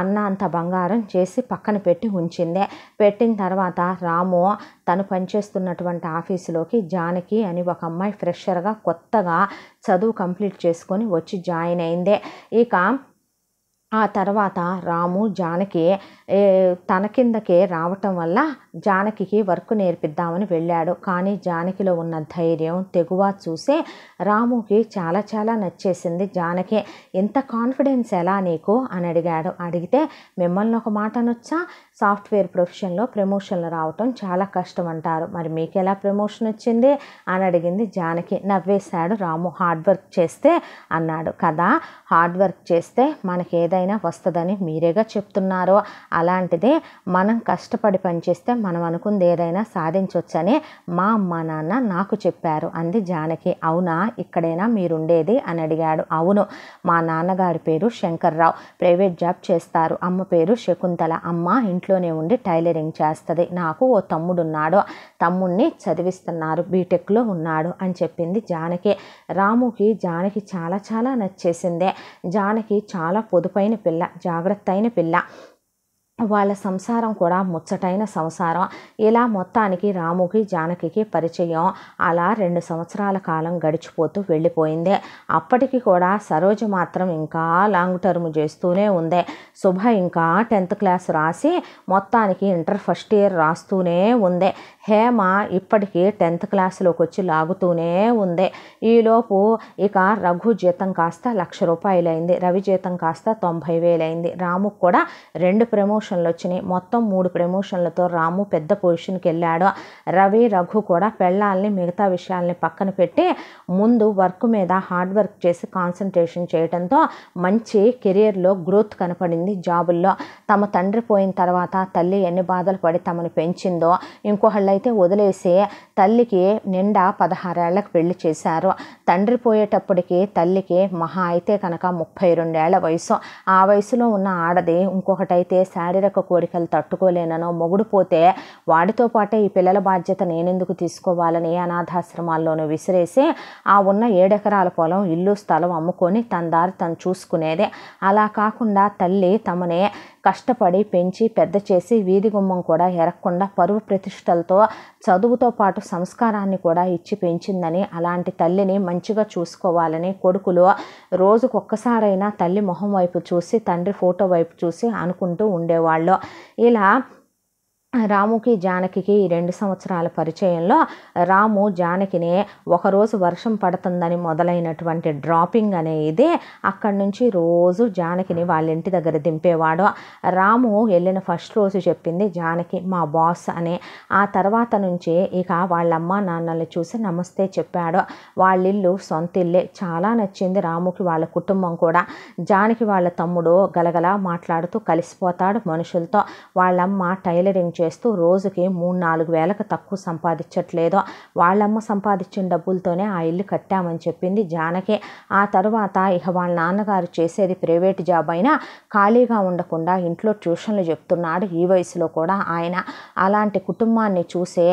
అన్న అంత బంగారం చేసి పక్కన పెట్టి ఉంచింది పెట్టిన తర్వాత రాము తను పనిచేస్తున్నటువంటి ఆఫీసులోకి జానకి అని ఒక అమ్మాయి ఫ్రెషర్గా కొత్తగా చదువు కంప్లీట్ చేసుకొని వచ్చి జాయిన్ అయింది ఇక ఆ తర్వాత రాము జానకి తన కిందకే రావటం వల్ల జానకి వర్క్ నేర్పిద్దామని వెళ్ళాడు కానీ జానకిలో ఉన్న ధైర్యం తెగువ చూసి రాముకి చాలా చాలా నచ్చేసింది జానకి ఎంత కాన్ఫిడెన్స్ ఎలా నీకు అని అడిగాడు అడిగితే మిమ్మల్ని ఒక మాట అనొచ్చా సాఫ్ట్వేర్ ప్రొఫెషన్లో ప్రమోషన్లు రావటం చాలా కష్టం అంటారు మరి మీకు ఎలా ప్రమోషన్ వచ్చింది అని అడిగింది జానకి నవ్వేశాడు రాము హార్డ్ వర్క్ చేస్తే అన్నాడు కదా హార్డ్ వర్క్ చేస్తే మనకి ఏదైనా వస్తుందని మీరేగా చెప్తున్నారో అలాంటిదే మనం కష్టపడి పనిచేస్తే మనం అనుకుంది ఏదైనా సాధించవచ్చని మా అమ్మ నాన్న నాకు చెప్పారు అంది జానకి అవునా ఇక్కడైనా మీరుండేది అని అడిగాడు అవును మా నాన్నగారి పేరు శంకర్రావు ప్రైవేట్ జాబ్ చేస్తారు అమ్మ పేరు శకుంతల అమ్మ ఇంట్లో ఇంట్లోనే ఉండి టైలరింగ్ చేస్తుంది నాకు ఓ తమ్ముడు ఉన్నాడు తమ్ముడిని చదివిస్తున్నారు బీటెక్లో ఉన్నాడు అని చెప్పింది జానకి రాముకి జానకి చాలా చాలా నచ్చేసిందే జానకి చాలా పొదుపైన పిల్ల జాగ్రత్త అయిన పిల్ల వాళ్ళ సంసారం కూడా ముచ్చటైన సంసారం ఇలా మొత్తానికి రాముకి జానకి పరిచయం అలా రెండు సంవత్సరాల కాలం గడిచిపోతూ వెళ్ళిపోయింది అప్పటికి కూడా సరోజ మాత్రం ఇంకా లాంగ్ టర్మ్ చేస్తూనే ఉంది శుభ ఇంకా టెన్త్ క్లాస్ రాసి మొత్తానికి ఇంటర్ ఫస్ట్ ఇయర్ రాస్తూనే ఉంది హేమ ఇప్పటికీ టెన్త్ క్లాస్లోకి వచ్చి లాగుతూనే ఉంది ఈలోపు ఇక రఘు జీతం కాస్త లక్ష రూపాయలైంది రవి జీతం కాస్త తొంభై వేలైంది రాముకు కూడా రెండు ప్రమోషన్లు వచ్చినాయి మొత్తం మూడు ప్రమోషన్లతో రాము పెద్ద పొజిషన్కి వెళ్ళాడు రవి రఘు కూడా పెళ్ళాలని మిగతా విషయాల్ని పక్కన పెట్టి ముందు వర్క్ మీద హార్డ్ వర్క్ చేసి కాన్సన్ట్రేషన్ చేయడంతో మంచి కెరియర్లో గ్రోత్ కనపడింది జాబుల్లో తమ తండ్రి పోయిన తర్వాత తల్లి ఎన్ని బాధలు పడి తమను పెంచిందో ఇంకోహళ్ళ అయితే వదిలేసి తల్లికి నిండా పదహారేళ్లకు పెళ్లి చేశారు తండ్రి పోయేటప్పటికి తల్లికి మహా అయితే కనుక ముప్పై రెండేళ్ల వయసు ఆ వయసులో ఉన్న ఆడది ఇంకొకటైతే శారీరక కోరికలు తట్టుకోలేననో మొగుడు పోతే వాడితో పాటే ఈ పిల్లల బాధ్యత నేనెందుకు తీసుకోవాలని అనాథాశ్రమాల్లోనూ విసిరేసి ఆ ఉన్న ఏడెకరాల పొలం ఇల్లు స్థలం అమ్ముకొని తన దారి తను చూసుకునేదే అలా కాకుండా తల్లి తమనే కష్టపడి పెంచి పెద్ద చేసి వీధి గుమ్మం కూడా ఎరగకుండా పరువు ప్రతిష్టలతో చదువుతో పాటు సంస్కారాన్ని కూడా ఇచ్చి పెంచిందని అలాంటి తల్లిని మంచిగా చూసుకోవాలని కొడుకులు రోజుకొక్కసారైనా తల్లి మొహం వైపు చూసి తండ్రి ఫోటో వైపు చూసి అనుకుంటూ ఉండేవాళ్ళు ఇలా రాముకి జానకి ఈ రెండు సంవత్సరాల పరిచయంలో రాము జానకిని ఒకరోజు వర్షం పడుతుందని మొదలైనటువంటి డ్రాపింగ్ అనేది అక్కడి నుంచి రోజు జానకిని వాళ్ళ ఇంటి దగ్గర దింపేవాడు రాము వెళ్ళిన ఫస్ట్ రోజు చెప్పింది జానకి మా బాస్ అని ఆ తర్వాత నుంచి ఇక వాళ్ళమ్మ నాన్నల్ని చూసి నమస్తే చెప్పాడు వాళ్ళిల్లు సొంత ఇల్లే చాలా నచ్చింది రాముకి వాళ్ళ కుటుంబం కూడా జానకి వాళ్ళ తమ్ముడు గలగలా మాట్లాడుతూ కలిసిపోతాడు మనుషులతో వాళ్ళమ్మ టైలరింగ్ చేసి చేస్తూ రోజుకి మూడు నాలుగు వేలకు తక్కువ సంపాదించట్లేదో వాళ్ళమ్మ సంపాదించిన డబ్బులతోనే ఆ ఇల్లు కట్టామని చెప్పింది జానకి ఆ తర్వాత ఇక వాళ్ళ నాన్నగారు చేసేది ప్రైవేట్ జాబ్ అయినా ఖాళీగా ఉండకుండా ఇంట్లో ట్యూషన్లు చెప్తున్నాడు ఈ వయసులో కూడా ఆయన అలాంటి కుటుంబాన్ని చూసే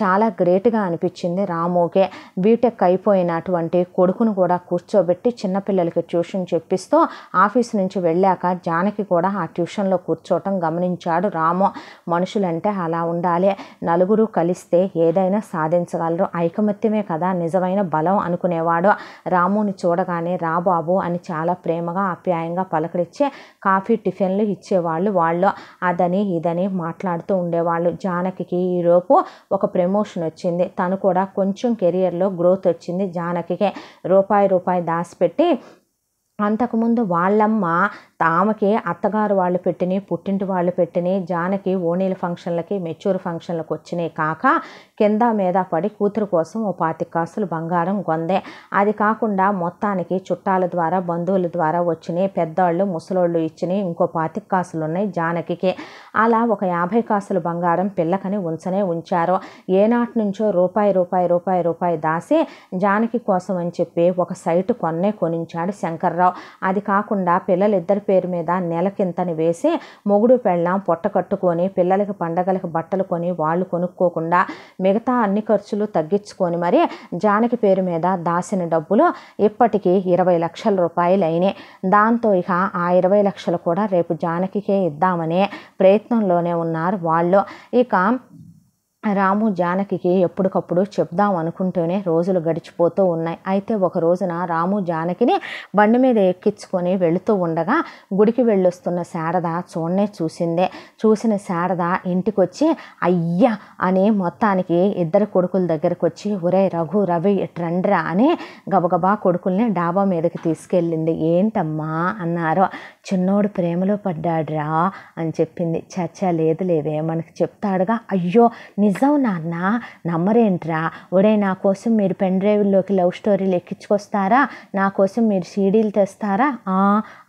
చాలా గ్రేట్గా అనిపించింది రాముకే బీటెక్ అయిపోయినటువంటి కొడుకును కూడా కూర్చోబెట్టి చిన్నపిల్లలకి ట్యూషన్ చెప్పిస్తూ ఆఫీస్ నుంచి వెళ్ళాక జానకి కూడా ఆ ట్యూషన్లో కూర్చోవటం గమనించాడు రాము మనుషులు అంటే అలా ఉండాలి నలుగురు కలిస్తే ఏదైనా సాధించగలరు ఐకమత్యమే కదా నిజమైన బలం అనుకునేవాడు రాముని చూడగానే రాబాబు అని చాలా ప్రేమగా ఆప్యాయంగా పలకరించి కాఫీ టిఫిన్లు ఇచ్చేవాళ్ళు వాళ్ళు అదని ఇదని మాట్లాడుతూ ఉండేవాళ్ళు జానకి ఈరోపు ఒక ప్రమోషన్ వచ్చింది తను కూడా కొంచెం కెరియర్లో గ్రోత్ వచ్చింది జానకి రూపాయి రూపాయి దాచిపెట్టి అంతకుముందు వాళ్ళమ్మ తామకి అత్తగారు వాళ్ళు పెట్టిని పుట్టింటి వాళ్ళు పెట్టిని జానకి ఓణీల ఫంక్షన్లకి మెచ్యూర్ ఫంక్షన్లకు వచ్చినాయి కాక కింద మీద పడి కూతురు కోసం ఓ పాతి కాసులు బంగారం కొందే అది కాకుండా మొత్తానికి చుట్టాల ద్వారా బంధువుల ద్వారా వచ్చినాయి పెద్దవాళ్ళు ముసలోళ్ళు ఇచ్చినాయి ఇంకో పాతి కాసులు ఉన్నాయి జానకికి అలా ఒక యాభై కాసులు బంగారం పిల్లకని ఉంచనే ఉంచారు ఏనాటి నుంచో రూపాయి రూపాయి రూపాయి రూపాయి దాసి జానకి కోసం అని చెప్పి ఒక సైటు కొన్నే కొనించాడు శంకర్రావు చేస్తావు అది కాకుండా పిల్లలిద్దరి పేరు మీద నెలకింతని వేసి మొగుడు పెళ్ళాం పొట్ట కట్టుకొని పిల్లలకి పండగలకి బట్టలు కొని వాళ్ళు కొనుక్కోకుండా మిగతా అన్ని ఖర్చులు తగ్గించుకొని మరి జానకి పేరు మీద దాసిన డబ్బులు ఇప్పటికీ ఇరవై లక్షల రూపాయలు అయినాయి దాంతో ఇక ఆ ఇరవై లక్షలు కూడా రేపు జానకికే ఇద్దామనే ప్రయత్నంలోనే ఉన్నారు వాళ్ళు ఇక రాము జానకికి ఎప్పటికప్పుడు చెప్దాం అనుకుంటూనే రోజులు గడిచిపోతూ ఉన్నాయి అయితే ఒక రోజున రాము జానకిని బండి మీద ఎక్కించుకొని వెళుతూ ఉండగా గుడికి వెళ్ళొస్తున్న శారద చూడనే చూసిందే చూసిన శారద ఇంటికి వచ్చి అయ్యా అని మొత్తానికి ఇద్దరు కొడుకుల దగ్గరకు వచ్చి ఒరే రఘు రవి ట్రెండ్రా అని గబగబా కొడుకుల్ని డాబా మీదకి తీసుకెళ్ళింది ఏంటమ్మా అన్నారు చిన్నోడు ప్రేమలో పడ్డాడ్రా అని చెప్పింది చర్చ లేదు లేవే మనకి చెప్తాడుగా అయ్యో నీ నిజం నాన్న నమ్మరేంట్రా ఒడే నా కోసం మీరు పెన్ డ్రైవ్లోకి లవ్ స్టోరీలు ఎక్కించుకొస్తారా నా కోసం మీరు సీడీలు తెస్తారా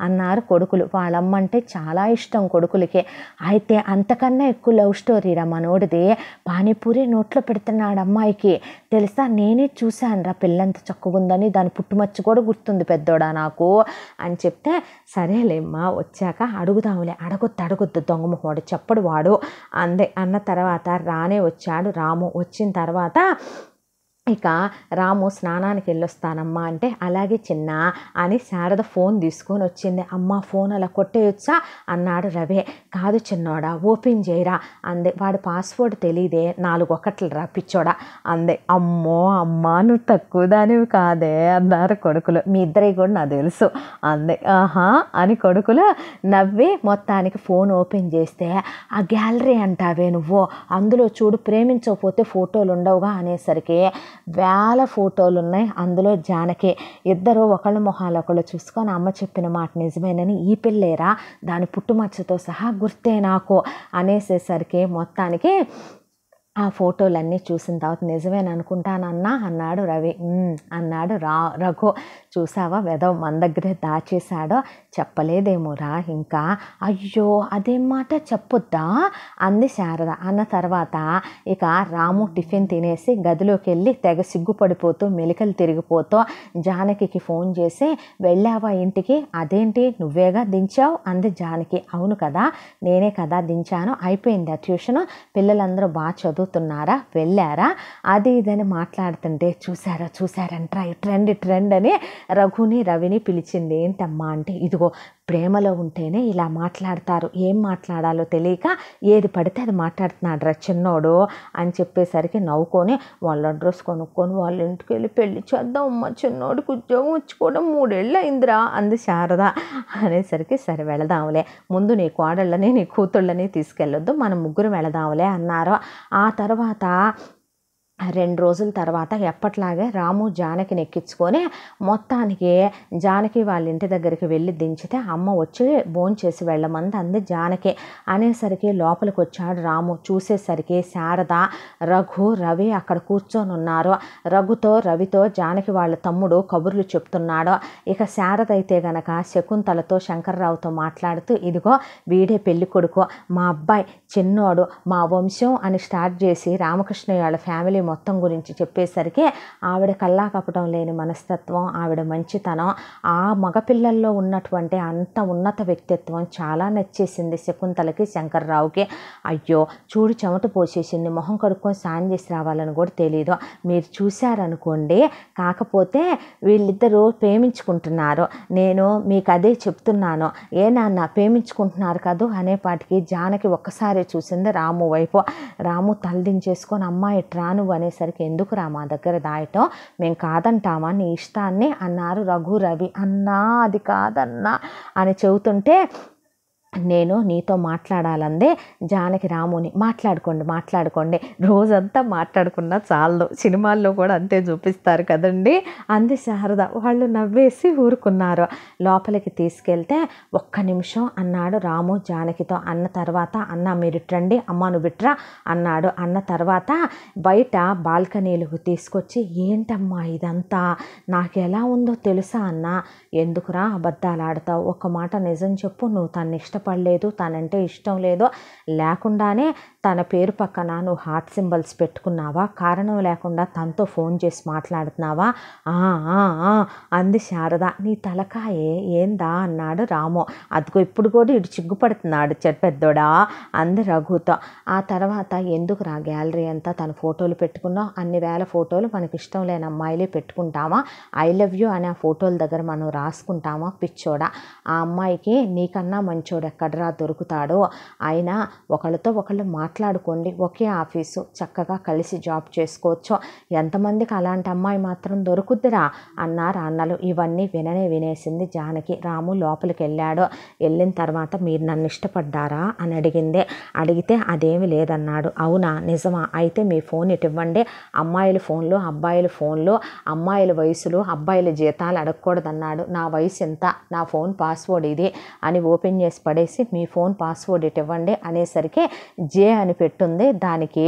అన్నారు కొడుకులు వాళ్ళమ్మ అంటే చాలా ఇష్టం కొడుకులకి అయితే అంతకన్నా ఎక్కువ లవ్ స్టోరీరా మనోడిది పానీపూరి నోట్లో పెడుతున్నాడు అమ్మాయికి తెలుసా నేనే చూశానురా పెళ్ళంత చక్కగా ఉందని దాని పుట్టుమచ్చ కూడా గుర్తుంది పెద్దోడా నాకు అని చెప్తే సరేలేమ్మా వచ్చాక అడుగుదాములే అడగొద్దు అడగొద్దు దొంగమొహోడు చెప్పడు వాడు అందే అన్న తర్వాత రానే వచ్చాడు రాము వచ్చిన తర్వాత ఇక రాము స్నానానికి వెళ్ళొస్తానమ్మా అంటే అలాగే చిన్న అని శారద ఫోన్ తీసుకొని వచ్చింది అమ్మ ఫోన్ అలా కొట్టేయొచ్చా అన్నాడు రవే కాదు చిన్నోడా ఓపెన్ చేయరా అందే వాడి పాస్వర్డ్ తెలియదే నాలుగు ఒకట్లు రా పిచ్చోడా అందే అమ్మో అమ్మా నువ్వు తక్కువ దానివి కాదే అన్నారు కొడుకులు మీ ఇద్దరి కూడా నాకు తెలుసు అందే ఆహా అని కొడుకులు నవ్వి మొత్తానికి ఫోన్ ఓపెన్ చేస్తే ఆ గ్యాలరీ అంటావే నువ్వు అందులో చూడు ప్రేమించకపోతే ఫోటోలు ఉండవుగా అనేసరికి వేల ఫోటోలు ఉన్నాయి అందులో జానకి ఇద్దరు ఒకళ్ళ మొహాలు ఒకళ్ళు చూసుకొని అమ్మ చెప్పిన మాట నిజమేనని ఈ పిల్లేరా దాని పుట్టుమచ్చతో సహా గుర్తే నాకు అనేసేసరికి మొత్తానికి ఆ ఫోటోలన్నీ చూసిన తర్వాత నిజమేననుకుంటానన్నా అన్నాడు రవి అన్నాడు రా రఘు చూసావా వెదవ మన దగ్గరే దాచేశాడో చెప్పలేదేమోరా ఇంకా అయ్యో అదేం మాట చెప్పొద్దా అంది శారద అన్న తర్వాత ఇక రాము టిఫిన్ తినేసి గదిలోకి వెళ్ళి తెగ సిగ్గుపడిపోతూ మెలికలు తిరిగిపోతూ జానకి ఫోన్ చేసి వెళ్ళావా ఇంటికి అదేంటి నువ్వేగా దించావు అంది జానకి అవును కదా నేనే కదా దించాను అయిపోయింది ఆ ట్యూషన్ పిల్లలందరూ బాగా చదువుతున్నారా వెళ్ళారా అది ఇదని మాట్లాడుతుంటే చూసారా చూసారంట్రా ఈ ట్రెండ్ ట్రెండ్ అని రఘుని రవిని పిలిచింది ఏంటమ్మా అంటే ఇదిగో ప్రేమలో ఉంటేనే ఇలా మాట్లాడతారు ఏం మాట్లాడాలో తెలియక ఏది పడితే అది మాట్లాడుతున్నాడు రా చిన్నోడు అని చెప్పేసరికి నవ్వుకొని వాళ్ళ అడ్రస్ కొనుక్కొని వాళ్ళ ఇంటికి వెళ్ళి పెళ్లి చేద్దాం అమ్మ చిన్నోడికి ఉద్యోగం ఉంచుకోవడం మూడేళ్ళు అయిందిరా అంది శారద అనేసరికి సరే వెళదాంలే ముందు నీ కోడళ్ళని నీ కూతుళ్ళని తీసుకెళ్ళొద్దు మనం ముగ్గురు వెళదాంలే అన్నారు ఆ తర్వాత రెండు రోజుల తర్వాత ఎప్పట్లాగే రాము జానకిని ఎక్కించుకొని మొత్తానికి జానకి వాళ్ళ ఇంటి దగ్గరికి వెళ్ళి దించితే అమ్మ వచ్చి భోంచేసి వెళ్ళమంది అంది జానకి అనేసరికి లోపలికి వచ్చాడు రాము చూసేసరికి శారద రఘు రవి అక్కడ కూర్చొని ఉన్నారు రఘుతో రవితో జానకి వాళ్ళ తమ్ముడు కబుర్లు చెప్తున్నాడు ఇక శారద అయితే గనక శకుంతలతో శంకర్రావుతో మాట్లాడుతూ ఇదిగో వీడే పెళ్లి కొడుకు మా అబ్బాయి చిన్నోడు మా వంశం అని స్టార్ట్ చేసి రామకృష్ణ వాళ్ళ ఫ్యామిలీ మొత్తం గురించి చెప్పేసరికి ఆవిడ కల్లా లేని మనస్తత్వం ఆవిడ మంచితనం ఆ మగపిల్లల్లో ఉన్నటువంటి అంత ఉన్నత వ్యక్తిత్వం చాలా నచ్చేసింది శకుంతలకి శంకర్రావుకి అయ్యో చూడు చెమట పోసేసింది మొహం కడుక్కొని సాయం చేసి రావాలని కూడా తెలియదు మీరు చూశారనుకోండి కాకపోతే వీళ్ళిద్దరూ ప్రేమించుకుంటున్నారు నేను మీకు అదే చెప్తున్నాను ఏ నాన్న ప్రేమించుకుంటున్నారు కాదు అనేపాటికి జానకి ఒక్కసారి చూసింది రాము వైపు రాము తలదించేసుకొని అమ్మాయి ట్రాను అనేసరికి ఎందుకురా మా దగ్గర దాయటం మేము కాదంటామా నీ ఇష్టాన్ని అన్నారు రఘు రవి అన్నా అది కాదన్నా అని చెబుతుంటే నేను నీతో మాట్లాడాలందే జానకి రాముని మాట్లాడుకోండి మాట్లాడుకోండి రోజంతా మాట్లాడుకున్నా చాలు సినిమాల్లో కూడా అంతే చూపిస్తారు కదండి అంది శారద వాళ్ళు నవ్వేసి ఊరుకున్నారు లోపలికి తీసుకెళ్తే ఒక్క నిమిషం అన్నాడు రాము జానకితో అన్న తర్వాత అన్న మీరు రండి అమ్మ బిట్రా అన్నాడు అన్న తర్వాత బయట బాల్కనీలకు తీసుకొచ్చి ఏంటమ్మా ఇదంతా నాకు ఎలా ఉందో తెలుసా అన్న ఎందుకురా అబద్ధాలు ఆడతావు ఒక మాట నిజం చెప్పు నువ్వు తన్ని ఇష్టపడలేదు తనంటే ఇష్టం లేదో లేకుండానే తన పేరు పక్కన నువ్వు హార్ట్ సింబల్స్ పెట్టుకున్నావా కారణం లేకుండా తనతో ఫోన్ చేసి మాట్లాడుతున్నావా అంది శారద నీ తలకాయే ఏందా అన్నాడు రాము అదిగో ఇప్పుడు కూడా ఇటు చిగ్గుపడుతున్నాడు పెద్దోడా అంది రఘుతో ఆ తర్వాత ఎందుకు రా గ్యాలరీ అంతా తన ఫోటోలు పెట్టుకున్నావు అన్ని వేల ఫోటోలు మనకి ఇష్టం లేని అమ్మాయిలే పెట్టుకుంటామా ఐ లవ్ యూ అనే ఫోటోల దగ్గర మనం రాసుకుంటామా పిచ్చోడా ఆ అమ్మాయికి నీకన్నా మంచోడు ఎక్కడరా దొరుకుతాడో అయినా ఒకళ్ళతో ఒకళ్ళు మా మాట్లాడుకోండి ఒకే ఆఫీసు చక్కగా కలిసి జాబ్ చేసుకోవచ్చు ఎంతమందికి అలాంటి అమ్మాయి మాత్రం దొరుకుద్దిరా అన్నారు అన్నలు ఇవన్నీ విననే వినేసింది జానకి రాము లోపలికి వెళ్ళాడు వెళ్ళిన తర్వాత మీరు నన్ను ఇష్టపడ్డారా అని అడిగింది అడిగితే అదేమి లేదన్నాడు అవునా నిజమా అయితే మీ ఫోన్ ఇటు ఇవ్వండి అమ్మాయిల ఫోన్లు అబ్బాయిల ఫోన్లు అమ్మాయిల వయసులు అబ్బాయిల జీతాలు అడగకూడదన్నాడు నా వయసు ఎంత నా ఫోన్ పాస్వర్డ్ ఇది అని ఓపెన్ చేసి పడేసి మీ ఫోన్ పాస్వర్డ్ ఇటు ఇవ్వండి అనేసరికి జే అని పెట్టుంది దానికి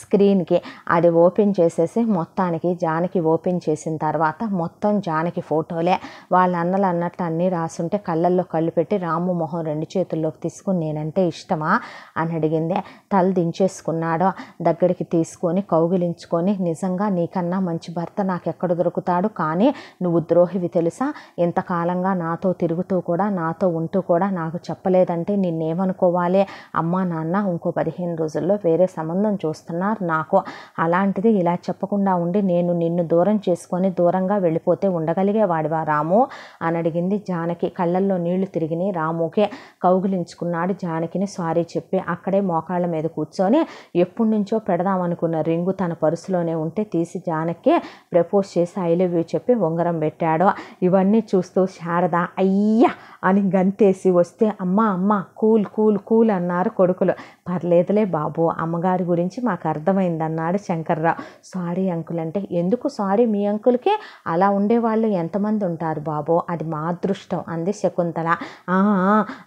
స్క్రీన్కి అది ఓపెన్ చేసేసి మొత్తానికి జానకి ఓపెన్ చేసిన తర్వాత మొత్తం జానకి ఫోటోలే వాళ్ళ అన్నలు అన్నట్టు అన్నీ రాసుంటే కళ్ళల్లో కళ్ళు పెట్టి రాము మొహం రెండు చేతుల్లోకి తీసుకుని నేనంటే ఇష్టమా అని అడిగిందే తల దించేసుకున్నాడో దగ్గరికి తీసుకొని కౌగిలించుకొని నిజంగా నీకన్నా మంచి భర్త నాకెక్కడ దొరుకుతాడు కానీ నువ్వు ద్రోహివి తెలుసా ఇంతకాలంగా నాతో తిరుగుతూ కూడా నాతో ఉంటూ కూడా నాకు చెప్పలేదంటే నిన్నేమనుకోవాలి అమ్మా నాన్న ఇంకో పదిహేను రోజుల్లో వేరే సంబంధం చూస్తున్నాను అన్నారు నాకు అలాంటిది ఇలా చెప్పకుండా ఉండి నేను నిన్ను దూరం చేసుకొని దూరంగా వెళ్ళిపోతే ఉండగలిగేవాడివా రాము అని అడిగింది జానకి కళ్ళల్లో నీళ్లు తిరిగిని రాముకే కౌగిలించుకున్నాడు జానకిని సారీ చెప్పి అక్కడే మోకాళ్ళ మీద కూర్చొని ఎప్పటి నుంచో పెడదామనుకున్న రింగు తన పరుసులోనే ఉంటే తీసి జానకి ప్రపోజ్ చేసి ఐ లవ్ యూ చెప్పి ఉంగరం పెట్టాడు ఇవన్నీ చూస్తూ శారద అయ్యా అని గంతేసి వస్తే అమ్మ అమ్మ కూల్ కూల్ కూల్ అన్నారు కొడుకులు పర్లేదులే బాబు అమ్మగారి గురించి మా నాకు అర్థమైంది అన్నాడు శంకర్రావు సారీ అంకుల్ అంటే ఎందుకు సారీ మీ అంకుల్కే అలా ఉండేవాళ్ళు ఎంతమంది ఉంటారు బాబో అది మా అదృష్టం అంది శకుంతల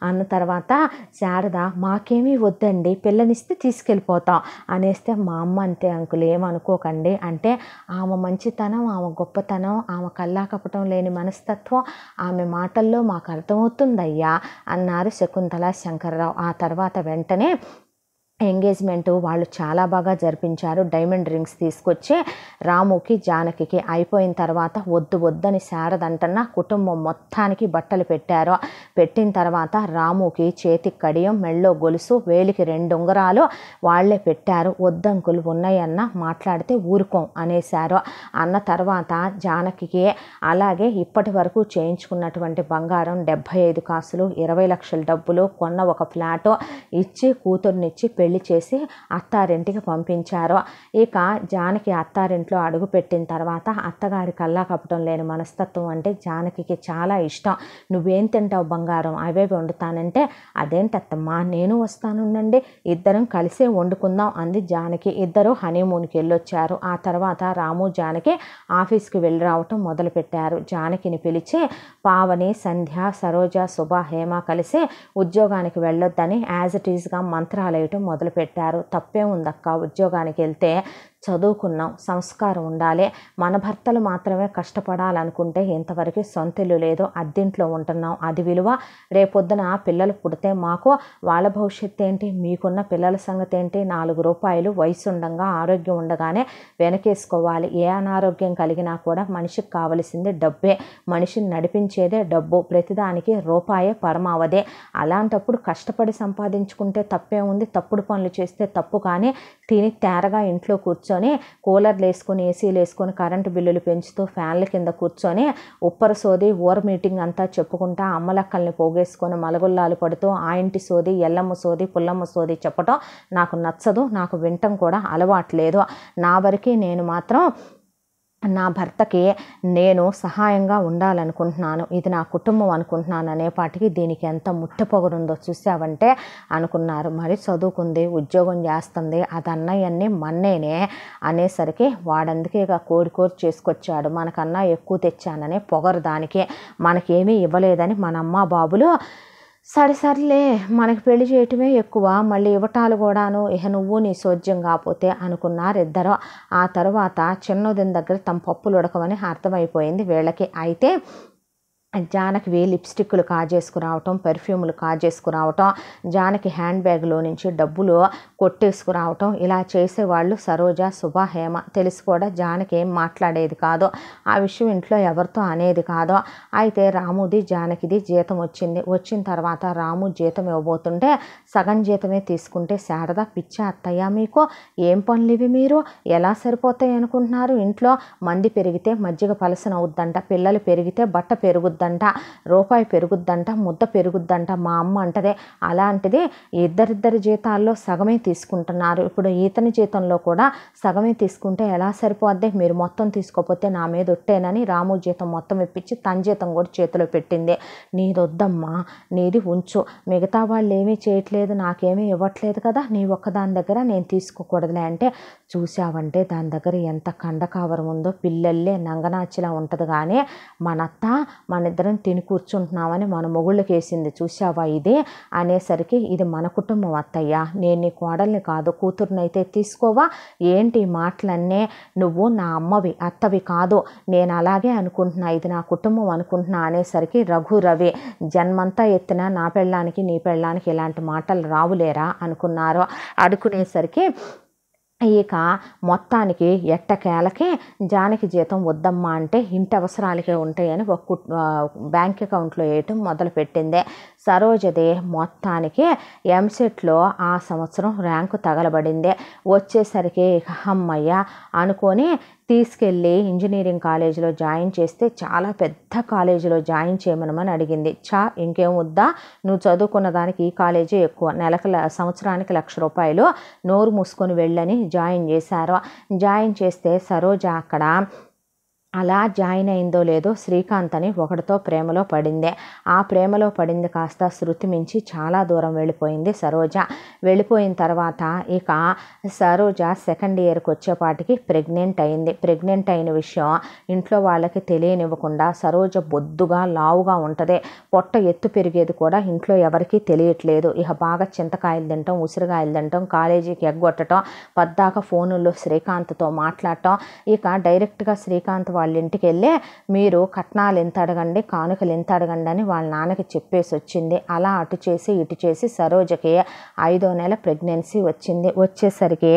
అన్న తర్వాత శారద మాకేమీ వద్దండి పిల్లనిస్తే తీసుకెళ్ళిపోతాం అనేస్తే మా అమ్మ అంతే అంకుల్ ఏమనుకోకండి అంటే ఆమె మంచితనం ఆమె గొప్పతనం ఆమె కల్లాకపటం లేని మనస్తత్వం ఆమె మాటల్లో మాకు అర్థమవుతుందయ్యా అన్నారు శకుంతల శంకర్రావు ఆ తర్వాత వెంటనే ఎంగేజ్మెంట్ వాళ్ళు చాలా బాగా జరిపించారు డైమండ్ రింగ్స్ తీసుకొచ్చి రాముకి జానకి అయిపోయిన తర్వాత వద్దు వద్దని శారదంటన్న కుటుంబం మొత్తానికి బట్టలు పెట్టారు పెట్టిన తర్వాత రాముకి చేతికి కడియం మెళ్ళో గొలుసు వేలికి రెండు ఉంగరాలు వాళ్లే పెట్టారు వద్దంకులు ఉన్నాయన్న మాట్లాడితే ఊరుకోం అనేశారు అన్న తర్వాత జానకి అలాగే ఇప్పటి వరకు చేయించుకున్నటువంటి బంగారం డెబ్భై ఐదు కాసులు ఇరవై లక్షల డబ్బులు కొన్న ఒక ఫ్లాటు ఇచ్చి కూతుర్నిచ్చి పెళ్లి పెళ్లి చేసి అత్తారింటికి పంపించారు ఇక జానకి అత్తారింట్లో అడుగుపెట్టిన తర్వాత అత్తగారి కల్లా కప్పటం లేని మనస్తత్వం అంటే జానకి చాలా ఇష్టం నువ్వేం తింటావు బంగారం అవే వండుతానంటే అదేంటత్తమ్మా నేను వస్తానుండండి ఇద్దరం కలిసే వండుకుందాం అంది జానకి ఇద్దరు హనీమూన్కి వెళ్ళొచ్చారు ఆ తర్వాత రాము జానకి ఆఫీస్కి వెళ్ళి రావటం మొదలుపెట్టారు జానకిని పిలిచి పావని సంధ్య సరోజ శుభ హేమ కలిసి ఉద్యోగానికి వెళ్ళొద్దని యాజ్ ఇట్ ఈస్గా మంత్రాలు వేయటం మొదలు మొదలుపెట్టారు తప్పే ఉందక్క ఉద్యోగానికి వెళ్తే చదువుకున్నాం సంస్కారం ఉండాలి మన భర్తలు మాత్రమే కష్టపడాలనుకుంటే ఇంతవరకు ఇల్లు లేదు అద్దెంట్లో ఉంటున్నాం అది విలువ రేపొద్దున పిల్లలు పుడితే మాకు వాళ్ళ భవిష్యత్తు ఏంటి మీకున్న పిల్లల సంగతి ఏంటి నాలుగు రూపాయలు వయసు ఉండగా ఆరోగ్యం ఉండగానే వెనకేసుకోవాలి ఏ అనారోగ్యం కలిగినా కూడా మనిషికి కావలసింది డబ్బే మనిషిని నడిపించేదే డబ్బు ప్రతిదానికి రూపాయే పరమావధి అలాంటప్పుడు కష్టపడి సంపాదించుకుంటే తప్పే ఉంది తప్పుడు పనులు చేస్తే తప్పు కానీ తిని తేరగా ఇంట్లో కూర్చొని కూర్చొని కూలర్లు వేసుకొని ఏసీలు వేసుకొని కరెంటు బిల్లులు పెంచుతూ ఫ్యాన్ల కింద కూర్చొని ఉప్పర సోది ఓర్ మీటింగ్ అంతా చెప్పుకుంటా అమ్మలక్కల్ని పోగేసుకొని మలగుల్లాలు పడుతూ ఆ ఇంటి సోది ఎల్లమ్మ సోది పుల్లమ్మ సోది చెప్పటం నాకు నచ్చదు నాకు వినటం కూడా అలవాట్లేదు నా వరకు నేను మాత్రం నా భర్తకి నేను సహాయంగా ఉండాలనుకుంటున్నాను ఇది నా కుటుంబం అనుకుంటున్నాను అనేపాటికి దీనికి ఎంత ముట్టె పొగరుందో చూసావంటే అనుకున్నారు మరి చదువుకుంది ఉద్యోగం చేస్తుంది అది అన్నయ్యన్ని మన్నేనే అనేసరికి వాడందుకే ఇక కోడి కోరి చేసుకొచ్చాడు మనకన్నా ఎక్కువ తెచ్చాననే పొగరు దానికి మనకేమీ ఇవ్వలేదని మన అమ్మ బాబులు సరే సర్లే మనకి పెళ్లి చేయటమే ఎక్కువ మళ్ళీ ఇవ్వటాలు కూడాను ఇహ నువ్వు నీ సోద్యం కాపోతే ఇద్దరు ఆ తర్వాత చిన్నదిన దగ్గర తమ పప్పులు ఉడకమని అర్థమైపోయింది వీళ్ళకి అయితే జానకి లిప్స్టిక్లు కాజేసుకురావటం పెర్ఫ్యూమ్లు కాజేసుకురావటం జానకి హ్యాండ్ బ్యాగ్లో నుంచి డబ్బులు కొట్టేసుకురావటం ఇలా చేసేవాళ్ళు సరోజ శుభ హేమ తెలిసి కూడా జానకి ఏం మాట్లాడేది కాదు ఆ విషయం ఇంట్లో ఎవరితో అనేది కాదు అయితే రాముది జానకిది జీతం వచ్చింది వచ్చిన తర్వాత రాము జీతం ఇవ్వబోతుంటే సగం జీతమే తీసుకుంటే శారద పిచ్చ అత్తయ్య మీకు ఏం పనులు ఇవి మీరు ఎలా సరిపోతాయి అనుకుంటున్నారు ఇంట్లో మంది పెరిగితే మజ్జిగ పలసన అవుద్దంట పిల్లలు పెరిగితే బట్ట పెరుగుద్ది పెరుగుద్దంట రూపాయి పెరుగుద్దంట ముద్ద పెరుగుద్దంట మా అమ్మ అంటదే అలాంటిది ఇద్దరిద్దరి జీతాల్లో సగమే తీసుకుంటున్నారు ఇప్పుడు ఈతని జీతంలో కూడా సగమే తీసుకుంటే ఎలా సరిపోద్ది మీరు మొత్తం తీసుకోపోతే నా మీద ఒట్టేనని రాము జీతం మొత్తం ఇప్పించి తన జీతం కూడా చేతిలో పెట్టింది నీది వద్దమ్మా నీది ఉంచు మిగతా వాళ్ళు ఏమీ చేయట్లేదు నాకేమీ ఇవ్వట్లేదు కదా నీ ఒక్కదాని దగ్గర నేను తీసుకోకూడదులే అంటే చూసావంటే దాని దగ్గర ఎంత కండకావరం ఉందో పిల్లల్లే నంగనాచిలా ఉంటుంది కానీ మనత్త మన మనమిద్దరం తిని కూర్చుంటున్నామని మన మొగుళ్ళకి వేసింది చూసావా ఇదే అనేసరికి ఇది మన కుటుంబం అత్తయ్య నేను నీ కోడల్ని కాదు కూతురునైతే తీసుకోవా ఏంటి మాటలన్నీ నువ్వు నా అమ్మవి అత్తవి కాదు నేను అలాగే అనుకుంటున్నా ఇది నా కుటుంబం అనుకుంటున్నా అనేసరికి రఘు రవి జన్మంతా ఎత్తిన నా పెళ్ళానికి నీ పెళ్ళానికి ఇలాంటి మాటలు రావులేరా అనుకున్నారు అనుకునేసరికి ఇక మొత్తానికి ఎట్టకేలకే జానకి జీతం వద్దమ్మా అంటే ఇంటి అవసరాలకే ఉంటాయని ఒక కుట్ బ్యాంక్ అకౌంట్లో వేయటం మొదలుపెట్టిందే సరోజది మొత్తానికి ఎంసెట్లో ఆ సంవత్సరం ర్యాంకు తగలబడిందే వచ్చేసరికి ఇక అమ్మయ్య అనుకొని తీసుకెళ్ళి ఇంజనీరింగ్ కాలేజీలో జాయిన్ చేస్తే చాలా పెద్ద కాలేజీలో జాయిన్ చేయమనమని అడిగింది చా ఇంకేం వద్దా నువ్వు చదువుకున్న దానికి ఈ కాలేజీ ఎక్కువ నెలకు సంవత్సరానికి లక్ష రూపాయలు నోరు మూసుకొని వెళ్ళని జాయిన్ చేశారు జాయిన్ చేస్తే సరోజ అక్కడ అలా జాయిన్ అయిందో లేదో శ్రీకాంత్ అని ఒకటితో ప్రేమలో పడిందే ఆ ప్రేమలో పడింది కాస్త శృతి మించి చాలా దూరం వెళ్ళిపోయింది సరోజ వెళ్ళిపోయిన తర్వాత ఇక సరోజ సెకండ్ ఇయర్కి వచ్చేపాటికి ప్రెగ్నెంట్ అయింది ప్రెగ్నెంట్ అయిన విషయం ఇంట్లో వాళ్ళకి తెలియనివ్వకుండా సరోజ బొద్దుగా లావుగా ఉంటుంది పొట్ట ఎత్తు పెరిగేది కూడా ఇంట్లో ఎవరికీ తెలియట్లేదు ఇక బాగా చింతకాయలు తినటం ఉసిరికాయలు తినటం కాలేజీకి ఎగ్గొట్టడం పద్దాక ఫోనుల్లో శ్రీకాంత్తో మాట్లాడటం ఇక డైరెక్ట్గా శ్రీకాంత్ వాళ్ళ ఇంటికి వెళ్ళి మీరు కట్నాలు ఎంత అడగండి కానుకలు ఎంత అడగండి అని వాళ్ళ నాన్నకి చెప్పేసి వచ్చింది అలా అటు చేసి ఇటు చేసి సరోజకి ఐదో నెల ప్రెగ్నెన్సీ వచ్చింది వచ్చేసరికి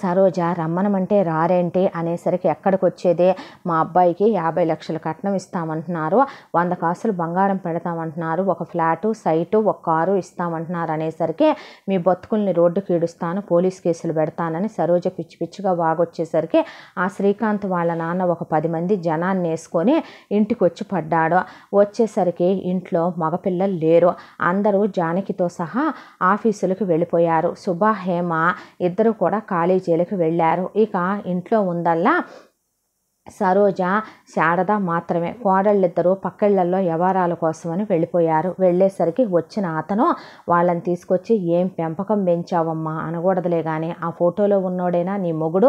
సరోజ రమ్మనమంటే రారేంటి అనేసరికి ఎక్కడికి వచ్చేదే మా అబ్బాయికి యాభై లక్షల కట్నం ఇస్తామంటున్నారు వంద కాసులు బంగారం పెడతామంటున్నారు ఒక ఫ్లాటు సైటు ఒక కారు ఇస్తామంటున్నారు అనేసరికి మీ బతుకుల్ని రోడ్డుకి ఈడుస్తాను పోలీస్ కేసులు పెడతానని సరోజ పిచ్చి పిచ్చిగా వాగొచ్చేసరికి ఆ శ్రీకాంత్ వాళ్ళ నాన్న ఒక పది మంది జనాన్ని వేసుకొని ఇంటికి వచ్చి పడ్డాడు వచ్చేసరికి ఇంట్లో మగపిల్లలు లేరు అందరూ జానకితో సహా ఆఫీసులకు వెళ్ళిపోయారు సుభా హేమ ఇద్దరు కూడా ఖాళీ కాలేజీలకు వెళ్ళారు ఇక ఇంట్లో ఉందల్లా సరోజ శారద మాత్రమే కోడళ్ళిద్దరూ పక్కళ్ళల్లో వ్యవహారాల కోసమని వెళ్ళిపోయారు వెళ్ళేసరికి వచ్చిన అతను వాళ్ళని తీసుకొచ్చి ఏం పెంపకం పెంచావమ్మా అనకూడదులే కానీ ఆ ఫోటోలో ఉన్నోడైనా నీ మొగుడు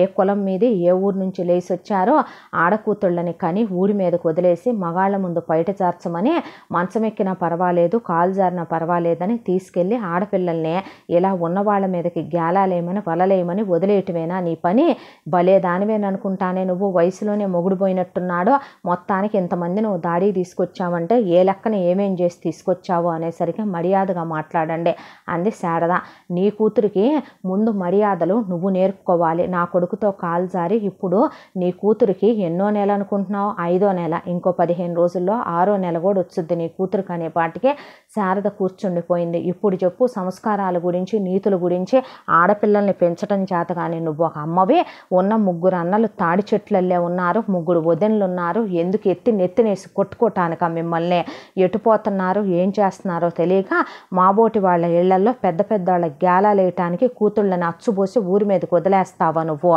ఏ కులం మీది ఏ ఊరు నుంచి లేచి వచ్చారో ఆడకూతుళ్ళని కని ఊరి మీదకు వదిలేసి మగాళ్ళ ముందు బయట చేర్చమని మంచమెక్కినా పర్వాలేదు కాలు జారినా పర్వాలేదని తీసుకెళ్ళి ఆడపిల్లల్ని ఇలా ఉన్న వాళ్ళ మీదకి గ్యాలాలేమని వలలేమని వదిలేయటమేనా నీ పని భలే దానివేననుకుంటానే నువ్వు వయసులోనే మొగుడు పోయినట్టున్నాడో మొత్తానికి ఇంతమంది నువ్వు దాడి తీసుకొచ్చావంటే ఏ లెక్కన ఏమేం చేసి తీసుకొచ్చావు అనేసరికి మర్యాదగా మాట్లాడండి అంది శారద నీ కూతురికి ముందు మర్యాదలు నువ్వు నేర్పుకోవాలి నా కొడుకుతో కాల్ జారి ఇప్పుడు నీ కూతురికి ఎన్నో నెల అనుకుంటున్నావు ఐదో నెల ఇంకో పదిహేను రోజుల్లో ఆరో నెల కూడా వచ్చుద్ది నీ కూతురికి అనే పాటికే శారద కూర్చుండిపోయింది ఇప్పుడు చెప్పు సంస్కారాల గురించి నీతుల గురించి ఆడపిల్లల్ని పెంచడం చేత కానీ నువ్వు ఒక అమ్మవి ఉన్న ముగ్గురు అన్నలు తాడి చెట్ల చెల్లె ఉన్నారు ముగ్గురు వదినలు ఉన్నారు ఎందుకు ఎత్తి నెత్తినేసి కొట్టుకోటానిక మిమ్మల్ని ఎటుపోతున్నారు ఏం చేస్తున్నారో తెలియక మాబోటి వాళ్ళ ఇళ్లలో పెద్ద పెద్ద వాళ్ళ గ్యాలాలు వేయటానికి కూతుళ్ళని అచ్చుబోసి ఊరి మీదకి వదిలేస్తావా నువ్వు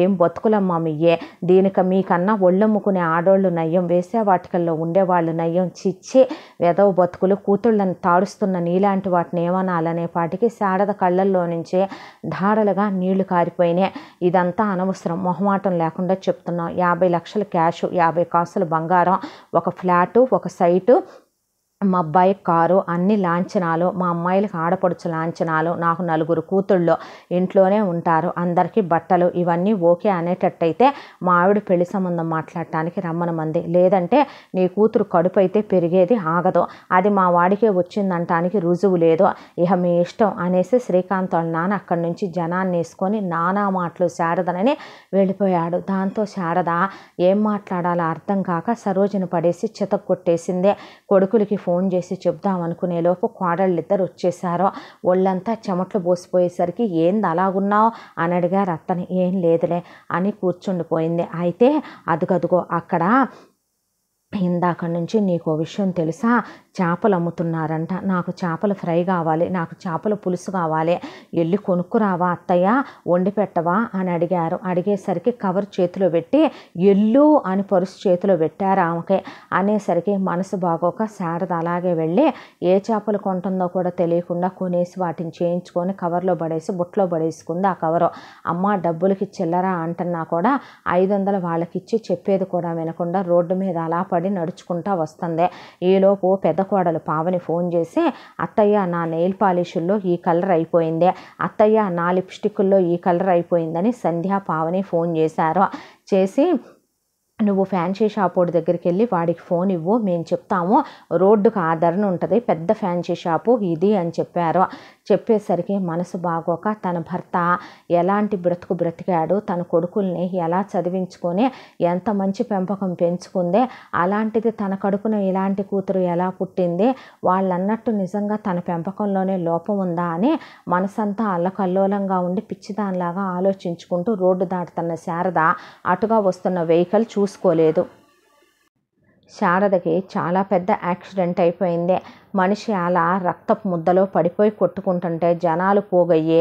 ఏం బతుకులమ్మా మీయే దీనిక మీకన్నా ఒళ్ళమ్ముకునే ఆడోళ్ళు నయ్యం వేసే వాటికల్లో ఉండేవాళ్ళు నయ్యం చిచ్చి వెదవ బతుకులు కూతుళ్ళని తాడుస్తున్న నీలాంటి వాటిని ఏమనాలనే పాటికి శారద కళ్ళల్లో నుంచే ధారలుగా నీళ్లు కారిపోయినాయి ఇదంతా అనవసరం మొహమాటం లేకుండా చెప్తున్నా ఉన్నాం యాభై లక్షల క్యాష్ యాభై కాసులు బంగారం ఒక ఫ్లాటు ఒక సైటు మా అబ్బాయి కారు అన్ని లాంఛనాలు మా అమ్మాయిలకు ఆడపడుచు లాంఛనాలు నాకు నలుగురు కూతుళ్ళు ఇంట్లోనే ఉంటారు అందరికీ బట్టలు ఇవన్నీ ఓకే అనేటట్టయితే మా ఆవిడ పెళ్లి సంబంధం మాట్లాడటానికి రమ్మనమంది లేదంటే నీ కూతురు కడుపు అయితే పెరిగేది ఆగదు అది మా వాడికే వచ్చిందంటానికి రుజువు లేదు ఇక మీ ఇష్టం అనేసి శ్రీకాంత్ వాళ్ళ నాన్న అక్కడి నుంచి జనాన్ని వేసుకొని నానా మాటలు శారదనని వెళ్ళిపోయాడు దాంతో శారద ఏం మాట్లాడాలో అర్థం కాక సరోజను పడేసి చితక్కొట్టేసిందే కొడుకులకి ఫోన్ చేసి చెప్దాం అనుకునేలోపు కోడళ్ళిద్దరు వచ్చేసారు ఒళ్ళంతా చెమట్లు పోసిపోయేసరికి ఏంది అలాగున్నావు అని అడిగారు అత్తని ఏం లేదులే అని కూర్చుండిపోయింది అయితే అదుగదుగో అక్కడ ఇందాక నుంచి నీకు విషయం తెలుసా చేపలు అమ్ముతున్నారంట నాకు చేపలు ఫ్రై కావాలి నాకు చేపల పులుసు కావాలి వెళ్ళి కొనుక్కురావా అత్తయ్య వండి పెట్టవా అని అడిగారు అడిగేసరికి కవర్ చేతిలో పెట్టి ఎల్లు అని పరుసు చేతిలో పెట్టారు ఆమెకి అనేసరికి మనసు బాగోక శారద అలాగే వెళ్ళి ఏ చేపలు కొంటుందో కూడా తెలియకుండా కొనేసి వాటిని చేయించుకొని కవర్లో పడేసి బుట్టలో పడేసుకుంది ఆ కవరు అమ్మ డబ్బులకి చిల్లరా అంటున్నా కూడా ఐదు వందలు వాళ్ళకిచ్చి చెప్పేది కూడా వినకుండా రోడ్డు మీద అలా పడి నడుచుకుంటా వస్తుంది ఈలోపు పెద్ద కోడలు పావని ఫోన్ చేసి అత్తయ్య నా నెయిల్ పాలిషుల్లో ఈ కలర్ అయిపోయింది అత్తయ్య నా లిప్స్టిక్ల్లో ఈ కలర్ అయిపోయిందని సంధ్య పావని ఫోన్ చేశారు చేసి నువ్వు ఫ్యాన్సీ షాపోడి దగ్గరికి వెళ్ళి వాడికి ఫోన్ ఇవ్వు మేము చెప్తాము రోడ్డుకు ఆదరణ ఉంటుంది పెద్ద ఫ్యాన్సీ షాపు ఇది అని చెప్పారు చెప్పేసరికి మనసు బాగోక తన భర్త ఎలాంటి బ్రతుకు బ్రతికాడు తన కొడుకుల్ని ఎలా చదివించుకొని ఎంత మంచి పెంపకం పెంచుకుందే అలాంటిది తన కడుపున ఇలాంటి కూతురు ఎలా పుట్టింది వాళ్ళన్నట్టు నిజంగా తన పెంపకంలోనే లోపం ఉందా అని మనసంతా అల్లకల్లోలంగా ఉండి పిచ్చిదానిలాగా ఆలోచించుకుంటూ రోడ్డు దాటుతున్న శారద అటుగా వస్తున్న వెహికల్ చూసుకోలేదు శారదకి చాలా పెద్ద యాక్సిడెంట్ అయిపోయింది మనిషి అలా రక్తపు ముద్దలో పడిపోయి కొట్టుకుంటుంటే జనాలు పోగయ్యి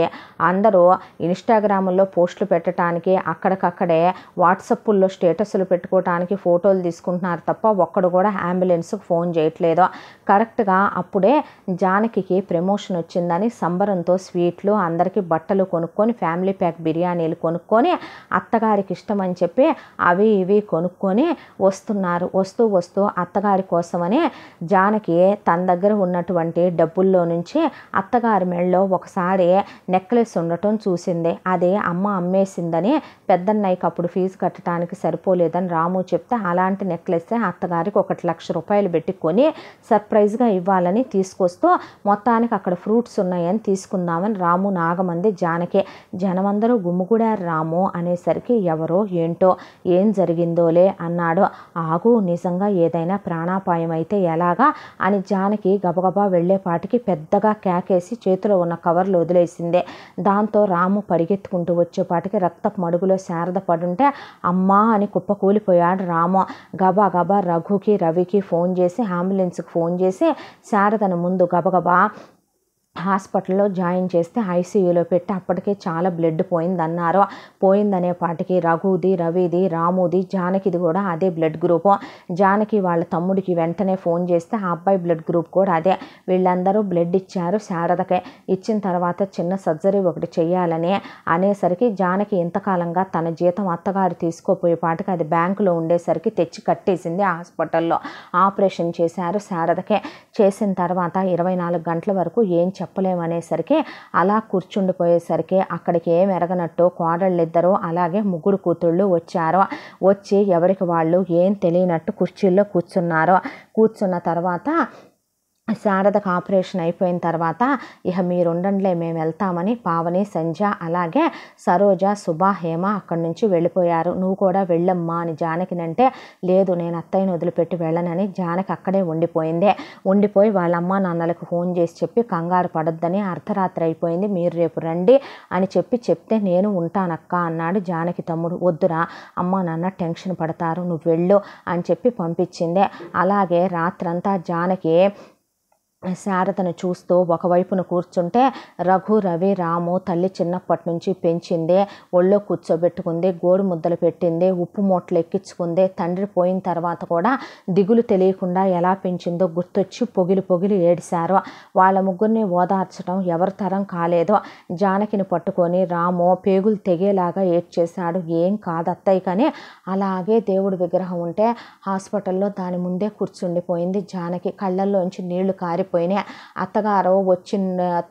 అందరూ ఇన్స్టాగ్రాముల్లో పోస్టులు పెట్టడానికి అక్కడికక్కడే వాట్సప్పుల్లో స్టేటస్లు పెట్టుకోవడానికి ఫోటోలు తీసుకుంటున్నారు తప్ప ఒక్కడు కూడా అంబులెన్స్కి ఫోన్ చేయట్లేదు కరెక్ట్గా అప్పుడే జానకి ప్రమోషన్ వచ్చిందని సంబరంతో స్వీట్లు అందరికీ బట్టలు కొనుక్కొని ఫ్యామిలీ ప్యాక్ బిర్యానీలు కొనుక్కొని అత్తగారికి ఇష్టమని చెప్పి అవి ఇవి కొనుక్కొని వస్తున్నారు వస్తూ వస్తూ అత్తగారి కోసమని జానకి తన దగ్గర ఉన్నటువంటి డబ్బుల్లో నుంచి అత్తగారి మెళ్ళలో ఒకసారి నెక్లెస్ ఉండటం చూసింది అదే అమ్మ అమ్మేసిందని పెద్దన్నయ్యకి అప్పుడు ఫీజు కట్టడానికి సరిపోలేదని రాము చెప్తే అలాంటి నెక్లెస్ అత్తగారికి ఒకటి లక్ష రూపాయలు పెట్టుకొని సర్ప్రైజ్గా ఇవ్వాలని తీసుకొస్తూ మొత్తానికి అక్కడ ఫ్రూట్స్ ఉన్నాయని తీసుకుందామని రాము నాగమంది జానకి జనమందరూ గుమ్ముగుడారు రాము అనేసరికి ఎవరో ఏంటో ఏం జరిగిందోలే అన్నాడు ఆగు నిజంగా ఏదైనా ప్రాణాపాయం అయితే ఎలాగా అని జానకి లోపలికి గబగబా వెళ్లేపాటికి పెద్దగా కేకేసి చేతిలో ఉన్న కవర్లు వదిలేసిందే దాంతో రాము పరిగెత్తుకుంటూ వచ్చేపాటికి రక్తపు మడుగులో శారద పడుంటే అమ్మా అని కుప్పకూలిపోయాడు రాము గబా గబా రఘుకి రవికి ఫోన్ చేసి అంబులెన్స్కి ఫోన్ చేసి శారదను ముందు గబగబా హాస్పిటల్లో జాయిన్ చేస్తే ఐసీయూలో పెట్టి అప్పటికే చాలా బ్లడ్ పోయిందన్నారు పోయిందనే పాటికి రఘుది రవిది రాముది జానకిది కూడా అదే బ్లడ్ గ్రూప్ జానకి వాళ్ళ తమ్ముడికి వెంటనే ఫోన్ చేస్తే ఆ అబ్బాయి బ్లడ్ గ్రూప్ కూడా అదే వీళ్ళందరూ బ్లడ్ ఇచ్చారు శారదకే ఇచ్చిన తర్వాత చిన్న సర్జరీ ఒకటి చేయాలని అనేసరికి జానకి ఇంతకాలంగా తన జీతం అత్తగారు తీసుకోపోయే పాటికి అది బ్యాంకులో ఉండేసరికి తెచ్చి కట్టేసింది హాస్పిటల్లో ఆపరేషన్ చేశారు శారదకే చేసిన తర్వాత ఇరవై నాలుగు గంటల వరకు ఏం చెప్పారు చెప్పలేమనేసరికి అలా కూర్చుండిపోయేసరికి అక్కడికి ఏం ఎరగనట్టు కోడళ్ళిద్దరూ అలాగే ముగ్గురు కూతుళ్ళు వచ్చారు వచ్చి ఎవరికి వాళ్ళు ఏం తెలియనట్టు కుర్చీల్లో కూర్చున్నారు కూర్చున్న తర్వాత శారద ఆపరేషన్ అయిపోయిన తర్వాత ఇక మీరు ఉండండిలే మేము వెళ్తామని పావని సంజ అలాగే సరోజ సుభా హేమ అక్కడి నుంచి వెళ్ళిపోయారు నువ్వు కూడా వెళ్ళమ్మా అని జానకినంటే లేదు నేను అత్తయ్యను వదిలిపెట్టి వెళ్ళనని జానకి అక్కడే ఉండిపోయిందే ఉండిపోయి వాళ్ళ అమ్మ నాన్నలకు ఫోన్ చేసి చెప్పి కంగారు పడొద్దని అర్ధరాత్రి అయిపోయింది మీరు రేపు రండి అని చెప్పి చెప్తే నేను ఉంటానక్క అన్నాడు జానకి తమ్ముడు వద్దురా అమ్మ నాన్న టెన్షన్ పడతారు నువ్వు వెళ్ళు అని చెప్పి పంపించిందే అలాగే రాత్రంతా జానకి శారదను చూస్తూ ఒకవైపున కూర్చుంటే రఘు రవి రాము తల్లి చిన్నప్పటి నుంచి పెంచిందే ఒళ్ళో కూర్చోబెట్టుకుంది గోడు ముద్దలు పెట్టింది ఉప్పు మూటలు ఎక్కించుకుంది తండ్రి పోయిన తర్వాత కూడా దిగులు తెలియకుండా ఎలా పెంచిందో గుర్తొచ్చి పొగిలి పొగిలి ఏడిశారు వాళ్ళ ముగ్గురిని ఓదార్చడం ఎవరి తరం కాలేదో జానకిని పట్టుకొని రాము పేగులు తెగేలాగా ఏడ్చేశాడు ఏం కాదు అత్తయ్య కానీ అలాగే దేవుడి విగ్రహం ఉంటే హాస్పిటల్లో దాని ముందే కూర్చుండిపోయింది జానకి కళ్ళల్లోంచి నీళ్లు కారిపోయి అయిపోయినాయి అత్తగారు వచ్చి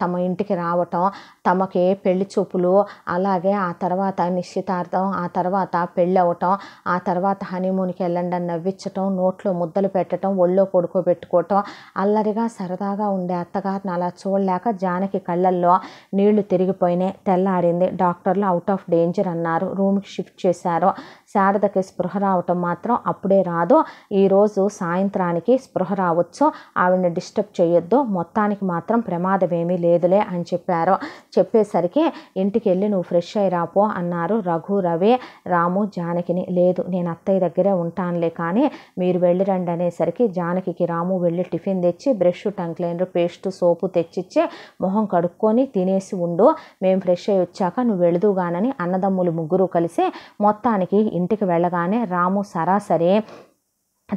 తమ ఇంటికి రావటం తమకి పెళ్లి చూపులు అలాగే ఆ తర్వాత నిశ్చితార్థం ఆ తర్వాత పెళ్ళి అవ్వటం ఆ తర్వాత హనీమూన్కి వెళ్ళండి అని నవ్వించటం నోట్లో ముద్దలు పెట్టడం ఒళ్ళో పడుకోబెట్టుకోవటం అల్లరిగా సరదాగా ఉండే అత్తగారిని అలా చూడలేక జానకి కళ్ళల్లో నీళ్లు తిరిగిపోయినాయి తెల్లారింది డాక్టర్లు అవుట్ ఆఫ్ డేంజర్ అన్నారు రూమ్కి షిఫ్ట్ చేశారు శారదకి స్పృహ రావటం మాత్రం అప్పుడే రాదో ఈరోజు సాయంత్రానికి స్పృహ రావచ్చో ఆవిడని డిస్టర్బ్ చేయొద్దు మొత్తానికి మాత్రం ప్రమాదం ఏమీ లేదులే అని చెప్పారు చెప్పేసరికి ఇంటికి వెళ్ళి నువ్వు ఫ్రెష్ అయి రాపో అన్నారు రఘు రవి రాము జానకిని లేదు నేను అత్తయ్య దగ్గరే ఉంటానులే కానీ మీరు వెళ్ళిరండి అనేసరికి జానకి రాము వెళ్ళి టిఫిన్ తెచ్చి బ్రష్ టంగ్ పేస్ట్ సోపు తెచ్చిచ్చి మొహం కడుక్కొని తినేసి ఉండు మేము ఫ్రెష్ అయ్యి వచ్చాక నువ్వు వెళదుగానని అన్నదమ్ములు ముగ్గురు కలిసి మొత్తానికి ఇంటికి వెళ్ళగానే రాము సరాసరి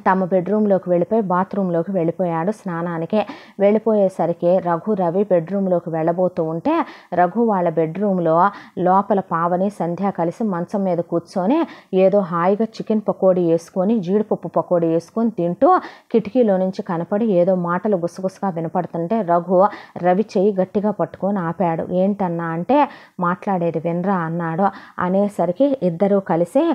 తమ బెడ్రూమ్లోకి వెళ్ళిపోయి బాత్రూంలోకి వెళ్ళిపోయాడు స్నానానికి వెళ్ళిపోయేసరికి రఘు రవి బెడ్రూమ్లోకి వెళ్ళబోతూ ఉంటే రఘు వాళ్ళ బెడ్రూమ్లో లోపల పావని సంధ్య కలిసి మంచం మీద కూర్చొని ఏదో హాయిగా చికెన్ పకోడీ వేసుకొని జీడిపప్పు పకోడీ వేసుకొని తింటూ కిటికీలో నుంచి కనపడి ఏదో మాటలు గుసగుసగా వినపడుతుంటే రఘు రవి చెయ్యి గట్టిగా పట్టుకొని ఆపాడు ఏంటన్నా అంటే మాట్లాడేది వినరా అన్నాడు అనేసరికి ఇద్దరూ కలిసి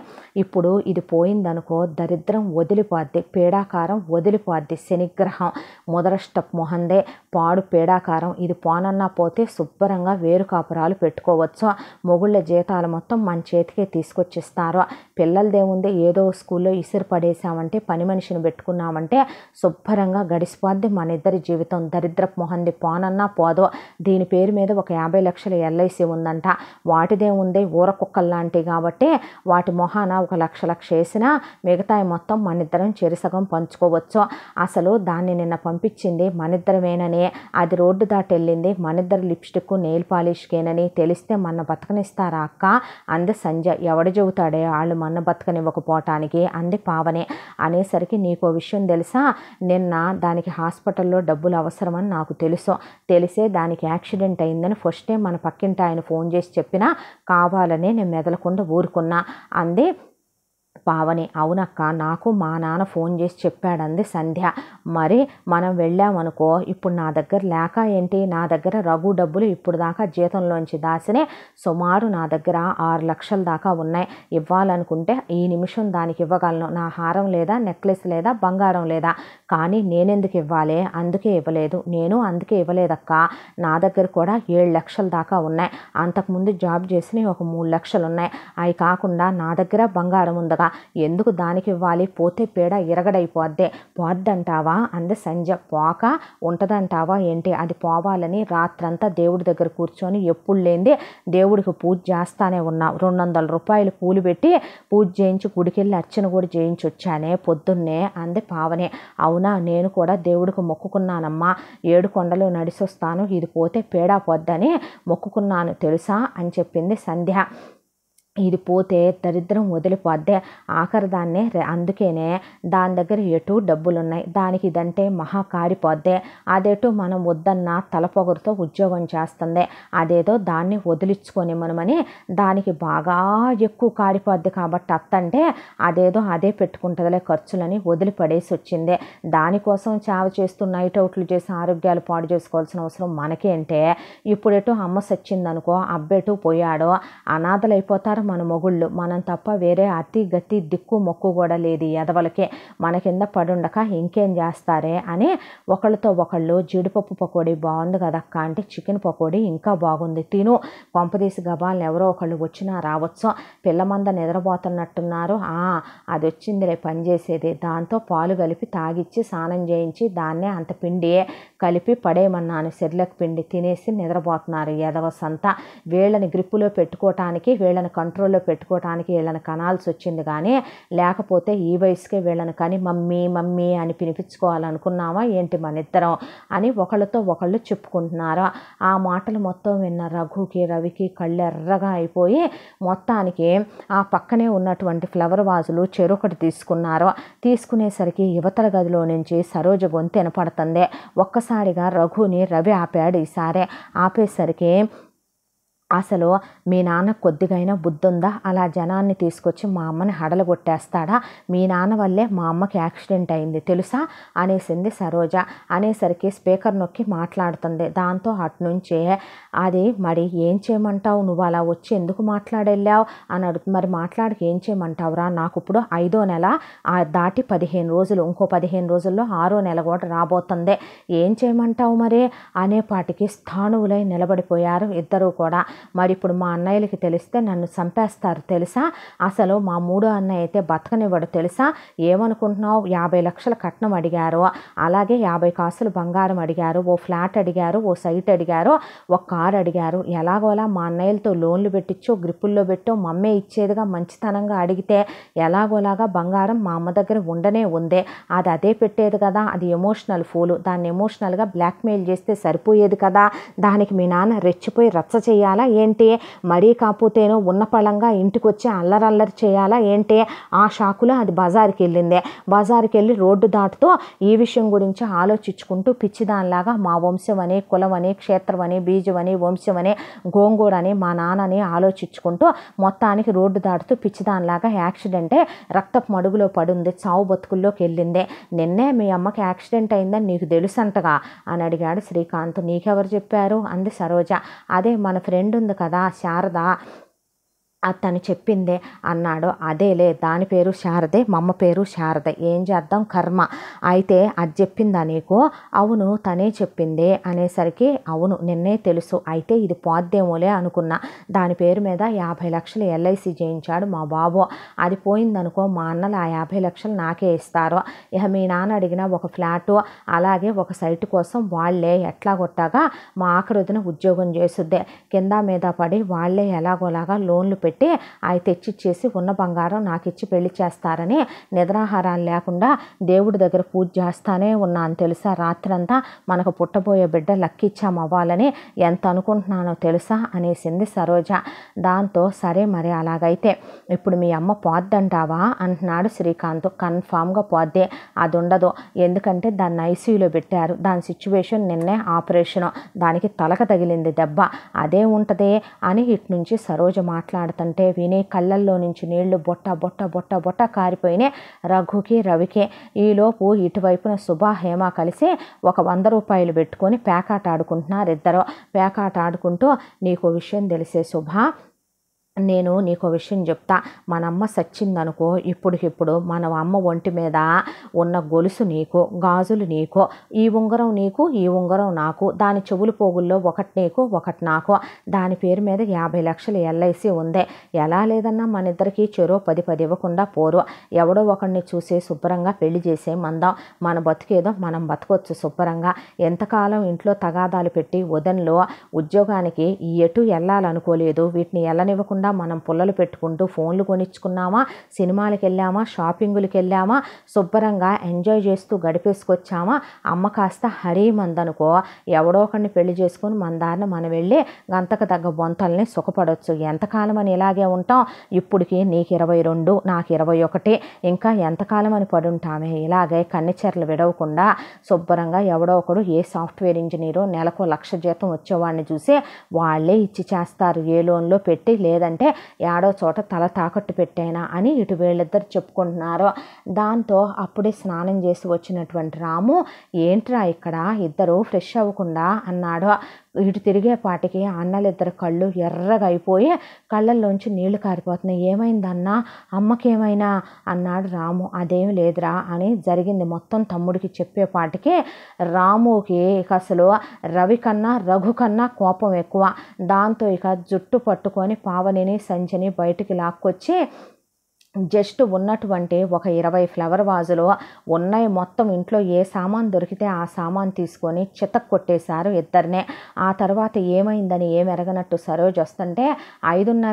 ఇప్పుడు ఇది పోయిందనుకో దరిద్రం వదిలిపో వదిలిపోద్ది పీడాకారం వదిలిపోద్ది శనిగ్రహం మొదలష్ట మొహందే పాడు పీడాకారం ఇది పోనన్నా పోతే శుభ్రంగా వేరు కాపురాలు పెట్టుకోవచ్చు మొగుళ్ళ జీతాలు మొత్తం మన చేతికే తీసుకొచ్చిస్తారు పిల్లలదేముంది ఏదో స్కూల్లో ఇసురు పడేసామంటే పని మనిషిని పెట్టుకున్నామంటే శుభ్రంగా గడిసిపోద్ది మన ఇద్దరి జీవితం దరిద్రపు మొహంది పోనన్నా పోదో దీని పేరు మీద ఒక యాభై లక్షల ఎల్ఐసి ఉందంట వాటిదేముంది ఊర కుక్కల్లాంటివి కాబట్టి వాటి మొహాన ఒక లక్ష లక్ష వేసినా మిగతా మొత్తం మన ఇద్దరం చెరిసగం పంచుకోవచ్చు అసలు దాన్ని నిన్న పంపించింది మనిద్దరమేనని అది రోడ్డు దాటి వెళ్ళింది మనిద్దరు లిప్స్టిక్ నెయిల్ పాలిష్కేనని తెలిస్తే మన బతకనిస్తారా అక్క అంది సంజయ్ ఎవడు చెబుతాడే వాళ్ళు మన బతకనివ్వకపోవటానికి అంది పావనే అనేసరికి నీకో విషయం తెలుసా నిన్న దానికి హాస్పిటల్లో డబ్బులు అవసరమని నాకు తెలుసు తెలిసే దానికి యాక్సిడెంట్ అయిందని ఫస్ట్ టైం మన పక్కింటి ఆయన ఫోన్ చేసి చెప్పినా కావాలనే నేను మెదలకుండా ఊరుకున్నా అంది పావని అవునక్క నాకు మా నాన్న ఫోన్ చేసి చెప్పాడంది సంధ్య మరి మనం వెళ్ళామనుకో ఇప్పుడు నా దగ్గర లేక ఏంటి నా దగ్గర రఘు డబ్బులు ఇప్పుడు దాకా జీతంలోంచి దాసినే సుమారు నా దగ్గర ఆరు లక్షల దాకా ఉన్నాయి ఇవ్వాలనుకుంటే ఈ నిమిషం దానికి ఇవ్వగలను నా హారం లేదా నెక్లెస్ లేదా బంగారం లేదా కానీ నేనెందుకు ఇవ్వాలి అందుకే ఇవ్వలేదు నేను అందుకే ఇవ్వలేదక్క నా దగ్గర కూడా ఏడు లక్షల దాకా ఉన్నాయి అంతకుముందు జాబ్ చేసిన ఒక మూడు లక్షలు ఉన్నాయి అవి కాకుండా నా దగ్గర బంగారం ఉందగా ఎందుకు దానికి ఇవ్వాలి పోతే పేడ ఇరగడైపోద్దే పోద్దంటావా అంది సంజ పోక ఉంటదంటావా ఏంటి అది పోవాలని రాత్రంతా దేవుడి దగ్గర కూర్చొని ఎప్పుడు లేనిదే దేవుడికి పూజ చేస్తానే ఉన్నా రెండు వందల రూపాయలు పూలు పెట్టి పూజ చేయించి గుడికెళ్ళి అర్చన కూడా చేయించి వచ్చానే పొద్దున్నే అంది పావనే అవునా నేను కూడా దేవుడికి మొక్కుకున్నానమ్మా ఏడు కొండలు నడిసొస్తాను ఇది పోతే పేడా పొద్దని మొక్కుకున్నాను తెలుసా అని చెప్పింది సంధ్య ఇది పోతే దరిద్రం వదిలిపోద్దే ఆఖరి దాన్నే అందుకేనే దాని దగ్గర ఎటు డబ్బులున్నాయి దానికి ఇదంటే మహా కారిపోద్దే అదేటు మనం వద్దన్న తలపొగరుతో ఉద్యోగం చేస్తుంది అదేదో దాన్ని వదిలించుకొని మనమని దానికి బాగా ఎక్కువ కారిపోద్ది కాబట్టి అత్తంటే అదేదో అదే పెట్టుకుంటుందిలే ఖర్చులని వదిలిపడేసి వచ్చింది దానికోసం చావ చేస్తూ నైట్ అవుట్లు చేసి ఆరోగ్యాలు పాడు చేసుకోవాల్సిన అవసరం మనకేంటే ఇప్పుడెటో అమ్మ సచ్చిందనుకో అబ్బెటో పోయాడో అనాథలైపోతారు ఉన్నారు మన మొగుళ్ళు మనం తప్ప వేరే అతి గతి దిక్కు మొక్కు కూడా లేదు ఎదవలకే మన కింద పడుండక ఇంకేం చేస్తారే అని ఒకళ్ళతో ఒకళ్ళు జీడిపప్పు పకోడీ బాగుంది కదక్క అంటే చికెన్ పకోడీ ఇంకా బాగుంది తిను పంపదీసి గబాలను ఎవరో ఒకళ్ళు వచ్చినా రావచ్చు పిల్లమంద నిద్రపోతున్నట్టున్నారు అది వచ్చిందిలే పనిచేసేది దాంతో పాలు కలిపి తాగిచ్చి స్నానం చేయించి దాన్నే అంత పిండి కలిపి పడేయమన్నాను సెర్లక్ పిండి తినేసి నిద్రపోతున్నారు ఏదవ సంత వీళ్ళని గ్రిప్పులో పెట్టుకోవటానికి వీళ్ళని కంట్రోల్లో పెట్టుకోవటానికి వీళ్ళని కనాల్సి వచ్చింది కానీ లేకపోతే ఈ వయసుకే వీళ్ళని కానీ మమ్మీ మమ్మీ అని పిలిపించుకోవాలనుకున్నామా ఏంటి మన ఇద్దరం అని ఒకళ్ళతో ఒకళ్ళు చెప్పుకుంటున్నారు ఆ మాటలు మొత్తం విన్న రఘుకి రవికి కళ్ళెర్రగా అయిపోయి మొత్తానికి ఆ పక్కనే ఉన్నటువంటి ఫ్లవర్ వాజులు చెరొకటి తీసుకున్నారు తీసుకునేసరికి యువతల గదిలో నుంచి సరోజ గొంతు వినపడుతుంది ఒక్కసారి ఒక్కసారిగా రఘుని రవి ఆపాడు ఈసారి ఆపేసరికి అసలు మీ నాన్న కొద్దిగైనా బుద్ధి ఉందా అలా జనాన్ని తీసుకొచ్చి మా అమ్మని హడలగొట్టేస్తాడా మీ నాన్న వల్లే మా అమ్మకి యాక్సిడెంట్ అయింది తెలుసా అనేసింది సరోజ అనేసరికి స్పీకర్ నొక్కి మాట్లాడుతుంది దాంతో అటునుంచే అది మరి ఏం చేయమంటావు నువ్వు అలా వచ్చి ఎందుకు మాట్లాడెళ్ళావు అని అడుగు మరి మాట్లాడికి ఏం చేయమంటావురా నాకు ఇప్పుడు ఐదో నెల దాటి పదిహేను రోజులు ఇంకో పదిహేను రోజుల్లో ఆరో నెల కూడా రాబోతుంది ఏం చేయమంటావు మరి అనేపాటికి స్థానువులై నిలబడిపోయారు ఇద్దరూ కూడా మరి ఇప్పుడు మా అన్నయ్యలకి తెలిస్తే నన్ను చంపేస్తారు తెలుసా అసలు మా మూడో అన్నయ్య అయితే బతకనివ్వడు తెలుసా ఏమనుకుంటున్నావు యాభై లక్షల కట్నం అడిగారు అలాగే యాభై కాసులు బంగారం అడిగారు ఓ ఫ్లాట్ అడిగారు ఓ సైట్ అడిగారు ఓ కారు అడిగారు ఎలాగోలా మా అన్నయ్యలతో లోన్లు పెట్టించో గ్రిప్పుల్లో పెట్టో మమ్మే ఇచ్చేదిగా మంచితనంగా అడిగితే ఎలాగోలాగా బంగారం మా అమ్మ దగ్గర ఉండనే ఉందే అది అదే పెట్టేది కదా అది ఎమోషనల్ ఫూలు దాన్ని ఎమోషనల్గా బ్లాక్మెయిల్ చేస్తే సరిపోయేది కదా దానికి మీ నాన్న రెచ్చిపోయి రచ్చ చేయాలా ఏంటి మరీ కాకపోతేనో పళంగా ఇంటికి వచ్చి అల్లరల్లరి చేయాలా ఏంటి ఆ షాకులో అది బజార్కి వెళ్ళింది బజార్కి వెళ్ళి రోడ్డు దాటుతూ ఈ విషయం గురించి ఆలోచించుకుంటూ పిచ్చిదానిలాగా మా వంశం అని కులం అని క్షేత్రం అని బీజం అని వంశం అని గోంగూడ అని మా నాన్నని ఆలోచించుకుంటూ మొత్తానికి రోడ్డు దాటుతూ పిచ్చిదానిలాగా యాక్సిడెంటే రక్తపు మడుగులో పడుంది చావు బతుకుల్లోకి వెళ్ళింది నిన్నే మీ అమ్మకి యాక్సిడెంట్ అయిందని నీకు తెలుసంటగా అని అడిగాడు శ్రీకాంత్ నీకెవరు చెప్పారు అంది సరోజ అదే మన ఫ్రెండ్ ஃப்ரெண்டு இந்த கதா சாரதா అతను చెప్పిందే అన్నాడు అదేలే దాని పేరు శారదే మమ్మ పేరు శారద ఏం చేద్దాం కర్మ అయితే అది చెప్పిందా నీకు అవును తనే చెప్పింది అనేసరికి అవును నిన్నే తెలుసు అయితే ఇది పోద్దేమోలే అనుకున్నా దాని పేరు మీద యాభై లక్షలు ఎల్ఐసి చేయించాడు మా బాబు అది పోయిందనుకో మా అన్నలు ఆ యాభై లక్షలు నాకే ఇస్తారు ఇక మీ నాన్న అడిగిన ఒక ఫ్లాటు అలాగే ఒక సైట్ కోసం వాళ్ళే ఎట్లా కొట్టాగా మా ఆఖరుదిన ఉద్యోగం చేస్తుంది కింద మీద పడి వాళ్ళే ఎలాగోలాగా లోన్లు పెట్టి పెట్టి ఆయన తెచ్చిచ్చేసి ఉన్న బంగారం నాకు ఇచ్చి పెళ్లి చేస్తారని నిద్రాహారాలు లేకుండా దేవుడి దగ్గర పూజ చేస్తానే ఉన్నాను తెలుసా రాత్రంతా మనకు పుట్టబోయే బిడ్డ లక్కిచ్చాం అవ్వాలని ఎంత అనుకుంటున్నానో తెలుసా అనేసింది సరోజ దాంతో సరే మరి అలాగైతే ఇప్పుడు మీ అమ్మ పోద్దంటావా అంటున్నాడు శ్రీకాంత్ కన్ఫామ్గా పోద్దే అది ఉండదు ఎందుకంటే దాన్ని ఐసీయూలో పెట్టారు దాని సిచ్యువేషన్ నిన్నే ఆపరేషను దానికి తలక తగిలింది దెబ్బ అదే ఉంటుంది అని ఇటు నుంచి సరోజ మాట్లాడుతుంది అంటే విని కళ్ళల్లో నుంచి నీళ్లు బొట్ట బొట్ట బొట్ట బొట్ట కారిపోయినాయి రఘుకి రవికి ఈలోపు ఇటువైపున సుభా హేమ కలిసి ఒక వంద రూపాయలు పెట్టుకొని పేకాట ఆడుకుంటున్నారు ఇద్దరు పేకాట ఆడుకుంటూ నీకు విషయం తెలిసే శుభ నేను నీకు విషయం చెప్తా మనమ్మ ఇప్పుడు ఇప్పుడు మన అమ్మ ఒంటి మీద ఉన్న గొలుసు నీకు గాజులు నీకు ఈ ఉంగరం నీకు ఈ ఉంగరం నాకు దాని చెవులు పోగుల్లో ఒకటి నీకు ఒకటి నాకు దాని పేరు మీద యాభై లక్షలు ఎల్ఐసి ఉంది ఎలా లేదన్నా మన ఇద్దరికి చెరో పది పది ఇవ్వకుండా పోరు ఎవడో ఒకడిని చూసే శుభ్రంగా పెళ్లి చేసే మందం మన బతుకేదో మనం బతకొచ్చు శుభ్రంగా ఎంతకాలం ఇంట్లో తగాదాలు పెట్టి వదన్లో ఉద్యోగానికి ఎటు వెళ్ళాలనుకోలేదు వీటిని వెళ్ళనివ్వకుండా లేకుండా మనం పుల్లలు పెట్టుకుంటూ ఫోన్లు కొనిచ్చుకున్నామా సినిమాలకు వెళ్ళామా షాపింగులకు వెళ్ళామా శుభ్రంగా ఎంజాయ్ చేస్తూ గడిపేసుకొచ్చామా అమ్మ కాస్త హరే మందనుకో ఎవడో ఒకరిని పెళ్లి చేసుకొని మన దారిన మనం వెళ్ళి గంతకు తగ్గ బొంతల్ని సుఖపడవచ్చు ఎంతకాలం అని ఇలాగే ఉంటాం ఇప్పటికి నీకు ఇరవై రెండు నాకు ఇరవై ఒకటి ఇంకా ఎంతకాలం అని పడుంటామే ఇలాగే కన్నెచర్లు విడవకుండా శుభ్రంగా ఎవడో ఒకడు ఏ సాఫ్ట్వేర్ ఇంజనీరో నెలకు లక్ష జీతం వచ్చేవాడిని చూసి వాళ్ళే ఇచ్చి చేస్తారు ఏ లోన్లో పెట్టి లేదని అంటే ఏడో చోట తల తాకట్టు పెట్టేనా అని ఇటు వీళ్ళిద్దరు చెప్పుకుంటున్నారు దాంతో అప్పుడే స్నానం చేసి వచ్చినటువంటి రాము ఏంట్రా ఇక్కడ ఇద్దరు ఫ్రెష్ అవ్వకుండా అన్నాడు ఇటు తిరిగే పాటికి అన్నలిద్దరు కళ్ళు ఎర్రగా అయిపోయి కళ్ళల్లోంచి నీళ్లు కారిపోతున్నాయి ఏమైందన్నా అమ్మకేమైనా అన్నాడు రాము అదేం లేదురా అని జరిగింది మొత్తం తమ్ముడికి చెప్పే పాటికి రాముకి ఇక అసలు రవి కన్నా రఘు కన్నా కోపం ఎక్కువ దాంతో ఇక జుట్టు పట్టుకొని పావనిని సంచిని బయటికి లాక్కొచ్చి జస్ట్ ఉన్నటువంటి ఒక ఇరవై ఫ్లవర్ వాజులు ఉన్నాయి మొత్తం ఇంట్లో ఏ సామాన్ దొరికితే ఆ సామాన్ తీసుకొని చితక్ కొట్టేశారు ఇద్దరినే ఆ తర్వాత ఏమైందని ఏం ఎరగనట్టు సరోజ్ వస్తుంటే ఐదున్నర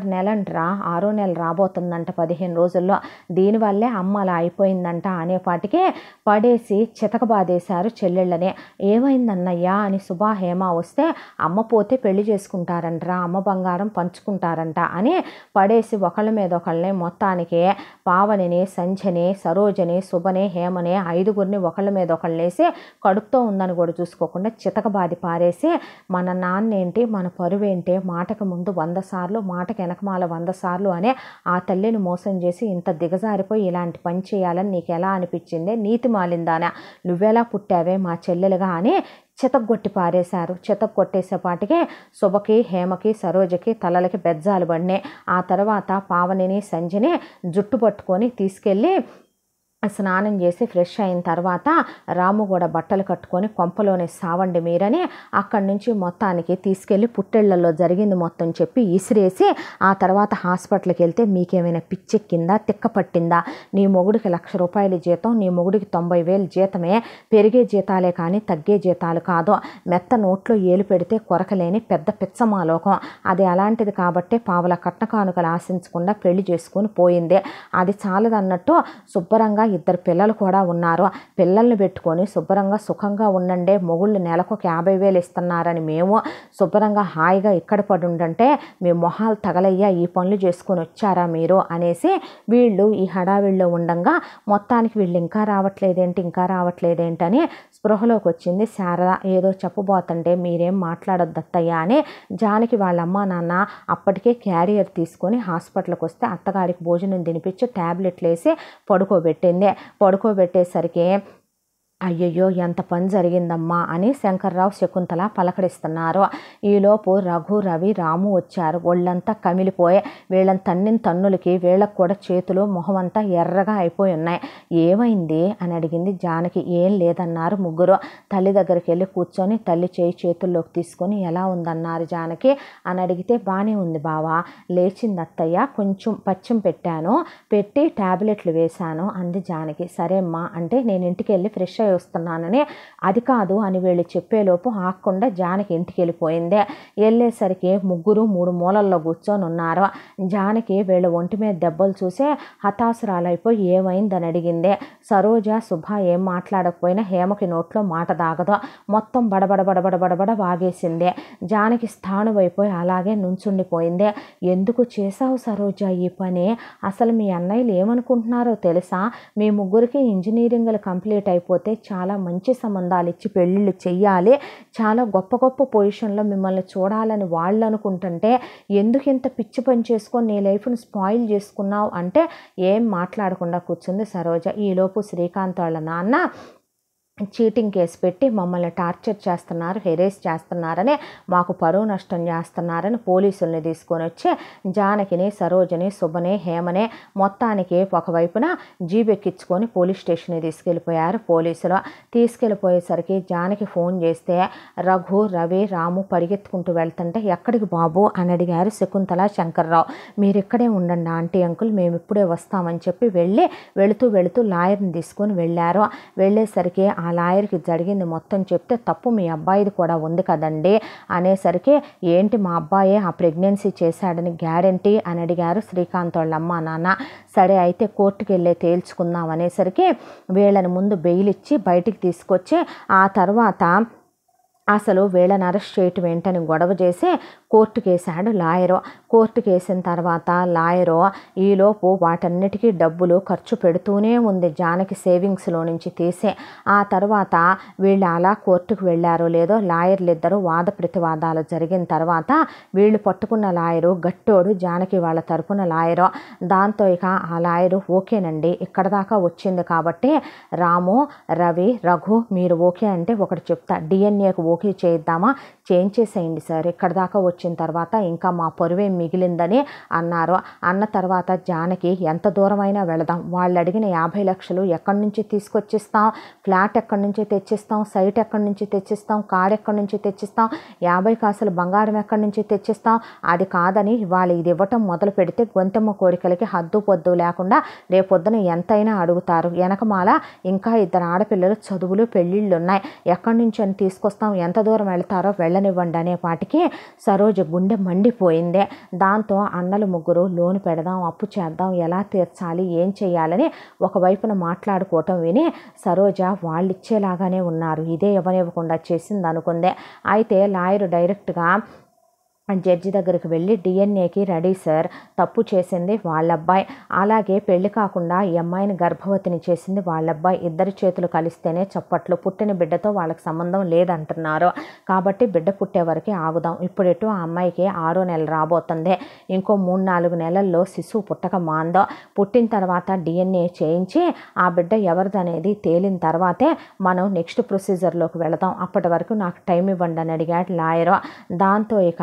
రా ఆరో నెల రాబోతుందంట పదిహేను రోజుల్లో దీనివల్లే అమ్మ అలా అయిపోయిందంట అనేపాటికే పడేసి చితక బాధేశారు చెల్లెళ్ళని ఏమైందన్నయ్యా అని శుభా హేమ వస్తే అమ్మ పోతే పెళ్లి చేసుకుంటారంటరా అమ్మ బంగారం పంచుకుంటారంట అని పడేసి ఒకళ్ళ మీద ఒకళ్ళని మొత్తానికి పావనిని సంజని సరోజని శుభని హేమని ఐదుగురిని ఒకళ్ళ మీద ఒకళ్ళేసి కడుపుతో ఉందని కూడా చూసుకోకుండా చితకబాది పారేసి మన నాన్నేంటి మన పరువేంటి మాటకు ముందు వంద సార్లు మాటకు వెనకమాల వంద సార్లు అనే ఆ తల్లిని మోసం చేసి ఇంత దిగజారిపోయి ఇలాంటి పని చేయాలని నీకు ఎలా అనిపించిందే నీతి మాలిందానా నువ్వెలా పుట్టావే మా చెల్లెలుగా అని చితగొట్టి పారేశారు చితగొట్టేసేపాటికే శుభకి హేమకి సరోజకి తలలకి బెజ్జాలు పడినాయి ఆ తర్వాత పావనిని సంజని జుట్టు పట్టుకొని తీసుకెళ్ళి స్నానం చేసి ఫ్రెష్ అయిన తర్వాత రాము కూడా బట్టలు కట్టుకొని కొంపలోనే సావండి మీరని అక్కడి నుంచి మొత్తానికి తీసుకెళ్ళి పుట్టెళ్లలో జరిగింది మొత్తం చెప్పి ఇసిరేసి ఆ తర్వాత హాస్పిటల్కి వెళ్తే మీకేమైనా పిచ్చెక్కిందా తిక్క పట్టిందా నీ మొగుడికి లక్ష రూపాయల జీతం నీ మొగుడికి తొంభై వేలు జీతమే పెరిగే జీతాలే కానీ తగ్గే జీతాలు కాదు మెత్త నోట్లో ఏలు పెడితే కొరకలేని పెద్ద పిచ్చమాలోకం అది అలాంటిది కాబట్టే పావుల కట్న కానుకలు ఆశించకుండా పెళ్లి చేసుకొని పోయింది అది చాలదన్నట్టు శుభ్రంగా ఇద్దరు పిల్లలు కూడా ఉన్నారు పిల్లల్ని పెట్టుకొని శుభ్రంగా సుఖంగా ఉండండి మొగుళ్ళు నెలకు ఒక యాభై వేలు ఇస్తున్నారని మేము శుభ్రంగా హాయిగా ఇక్కడ పడి ఉండంటే మీ మొహాలు తగలయ్యా ఈ పనులు చేసుకొని వచ్చారా మీరు అనేసి వీళ్ళు ఈ హడావిడిలో ఉండగా మొత్తానికి వీళ్ళు ఇంకా రావట్లేదేంటి ఇంకా రావట్లేదేంటని స్పృహలోకి వచ్చింది శారద ఏదో చెప్పబోతుంటే మీరేం మాట్లాడొద్దత్తయ్యా అని జానికి వాళ్ళ అమ్మ నాన్న అప్పటికే క్యారియర్ తీసుకొని హాస్పిటల్కి వస్తే అత్తగారికి భోజనం తినిపించి ట్యాబ్లెట్లు వేసి పడుకోబెట్టింది పడుకోబెట్టేసరికి అయ్యయ్యో ఎంత పని జరిగిందమ్మా అని శంకర్రావు శకుంతల పలకరిస్తున్నారు ఈలోపు రఘు రవి రాము వచ్చారు ఒళ్ళంతా కమిలిపోయి వీళ్ళని తన్నిన తన్నులకి వీళ్ళకు కూడా చేతులు మొహం అంతా ఎర్రగా అయిపోయి ఉన్నాయి ఏమైంది అని అడిగింది జానకి ఏం లేదన్నారు ముగ్గురు తల్లి దగ్గరికి వెళ్ళి కూర్చొని తల్లి చేయి చేతుల్లోకి తీసుకొని ఎలా ఉందన్నారు జానకి అని అడిగితే బాగానే ఉంది బావా లేచింది అత్తయ్య కొంచెం పచ్చిం పెట్టాను పెట్టి ట్యాబ్లెట్లు వేశాను అంది జానకి అమ్మా అంటే నేను ఇంటికి వెళ్ళి ఫ్రెష్ అయ్యి వస్తున్నానని అది కాదు అని వీళ్ళు చెప్పేలోపు ఆకుండా జానకి ఇంటికి వెళ్ళిపోయింది వెళ్ళేసరికి ముగ్గురు మూడు మూలల్లో కూర్చొని ఉన్నారు జానకి వీళ్ళ ఒంటి మీద దెబ్బలు చూసే హతాశురాలైపోయి ఏమైందని అడిగింది సరోజ శుభ ఏం మాట్లాడకపోయినా హేమకి నోట్లో మాట దాగదు మొత్తం బడబడ బడబడ బడబడ వాగేసింది జానకి స్థానువైపోయి అలాగే నుంచుండిపోయింది ఎందుకు చేశావు సరోజ ఈ పని అసలు మీ అన్నయ్యలు ఏమనుకుంటున్నారో తెలుసా మీ ముగ్గురికి ఇంజనీరింగ్లు కంప్లీట్ అయిపోతే చాలా మంచి సంబంధాలు ఇచ్చి పెళ్ళిళ్ళు చెయ్యాలి చాలా గొప్ప గొప్ప పొజిషన్లో మిమ్మల్ని చూడాలని వాళ్ళు అనుకుంటుంటే ఎందుకు ఇంత పిచ్చి పని చేసుకొని నీ లైఫ్ను స్పాయిల్ చేసుకున్నావు అంటే ఏం మాట్లాడకుండా కూర్చుంది సరోజ ఈలోపు శ్రీకాంత్ వాళ్ళ నాన్న చీటింగ్ కేసు పెట్టి మమ్మల్ని టార్చర్ చేస్తున్నారు హెరేస్ చేస్తున్నారని మాకు పరువు నష్టం చేస్తున్నారని పోలీసుల్ని తీసుకొని వచ్చి జానకిని సరోజని శుభనే హేమనే మొత్తానికి ఒకవైపున జీబెక్కించుకొని పోలీస్ స్టేషన్కి తీసుకెళ్ళిపోయారు పోలీసులు తీసుకెళ్ళిపోయేసరికి జానకి ఫోన్ చేస్తే రఘు రవి రాము పరిగెత్తుకుంటూ వెళ్తుంటే ఎక్కడికి బాబు అని అడిగారు శకుంతల శంకర్రావు మీరు ఇక్కడే ఉండండి ఆంటీ అంకుల్ మేము ఇప్పుడే వస్తామని చెప్పి వెళ్ళి వెళుతూ వెళుతూ లాయర్ని తీసుకొని వెళ్ళారు వెళ్ళేసరికి ఆ లాయర్కి జరిగింది మొత్తం చెప్తే తప్పు మీ అబ్బాయిది కూడా ఉంది కదండి అనేసరికి ఏంటి మా అబ్బాయే ఆ ప్రెగ్నెన్సీ చేశాడని గ్యారంటీ అని అడిగారు శ్రీకాంత్ వాళ్ళ అమ్మ నాన్న సరే అయితే కోర్టుకి వెళ్ళే తేల్చుకుందాం అనేసరికి వీళ్ళని ముందు బెయిల్ ఇచ్చి బయటికి తీసుకొచ్చి ఆ తర్వాత అసలు వీళ్ళని అరెస్ట్ చేయటం ఏంటని గొడవ చేసి కేసాడు లాయరు కేసిన తర్వాత లాయరు ఈలోపు వాటన్నిటికీ డబ్బులు ఖర్చు పెడుతూనే ఉంది జానకి సేవింగ్స్లో నుంచి తీసే ఆ తర్వాత వీళ్ళు అలా కోర్టుకు వెళ్ళారో లేదో లాయర్లు ఇద్దరు వాద ప్రతివాదాలు జరిగిన తర్వాత వీళ్ళు పట్టుకున్న లాయరు గట్టోడు జానకి వాళ్ళ తరపున లాయరు దాంతో ఇక ఆ లాయరు ఓకేనండి ఇక్కడ దాకా వచ్చింది కాబట్టి రాము రవి రఘు మీరు ఓకే అంటే ఒకటి చెప్తా డిఎన్ఏకు ఓకే ఓకే చేద్దామా చేంజ్ చేసేయండి సార్ ఇక్కడ దాకా వచ్చిన తర్వాత ఇంకా మా పొరువే మిగిలిందని అన్నారు అన్న తర్వాత జానకి ఎంత దూరమైనా వెళదాం వాళ్ళు అడిగిన యాభై లక్షలు ఎక్కడి నుంచి తీసుకొచ్చిస్తాం ఫ్లాట్ ఎక్కడి నుంచి తెచ్చిస్తాం సైట్ ఎక్కడి నుంచి తెచ్చిస్తాం కార్ ఎక్కడి నుంచి తెచ్చిస్తాం యాభై కాసులు బంగారం ఎక్కడి నుంచి తెచ్చిస్తాం అది కాదని వాళ్ళు ఇది ఇవ్వటం మొదలు పెడితే గొంతెమ్మ కోరికలకి హద్దు పొద్దు లేకుండా రేపొద్దున ఎంతైనా అడుగుతారు వెనకమాల ఇంకా ఇద్దరు ఆడపిల్లలు చదువులు పెళ్ళిళ్ళు ఉన్నాయి ఎక్కడి నుంచి అని తీసుకొస్తాం ఎంత దూరం వెళ్తారో వెళ్ళనివ్వండి అనే పాటికి సరోజ గుండె మండిపోయింది దాంతో అన్నలు ముగ్గురు లోన్ పెడదాం అప్పు చేద్దాం ఎలా తీర్చాలి ఏం చేయాలని ఒకవైపున మాట్లాడుకోవటం విని సరోజ వాళ్ళు ఇచ్చేలాగానే ఉన్నారు ఇదే ఇవ్వనివ్వకుండా చేసింది అనుకుంది అయితే లాయర్ డైరెక్ట్గా జడ్జి దగ్గరికి వెళ్ళి డిఎన్ఏకి రెడీ సార్ తప్పు చేసింది వాళ్ళ అబ్బాయి అలాగే పెళ్లి కాకుండా ఈ అమ్మాయిని గర్భవతిని చేసింది వాళ్ళబ్బాయి ఇద్దరి చేతులు కలిస్తేనే చప్పట్లు పుట్టిన బిడ్డతో వాళ్ళకి సంబంధం లేదంటున్నారు కాబట్టి బిడ్డ పుట్టే వరకు ఆగుదాం ఇప్పుడెటు ఆ అమ్మాయికి ఆరో నెల రాబోతుంది ఇంకో మూడు నాలుగు నెలల్లో శిశువు పుట్టక మాందో పుట్టిన తర్వాత డిఎన్ఏ చేయించి ఆ బిడ్డ ఎవరిదనేది తేలిన తర్వాతే మనం నెక్స్ట్ ప్రొసీజర్లోకి వెళదాం అప్పటి వరకు నాకు టైం ఇవ్వండి అని అడిగాడు లాయరు దాంతో ఇక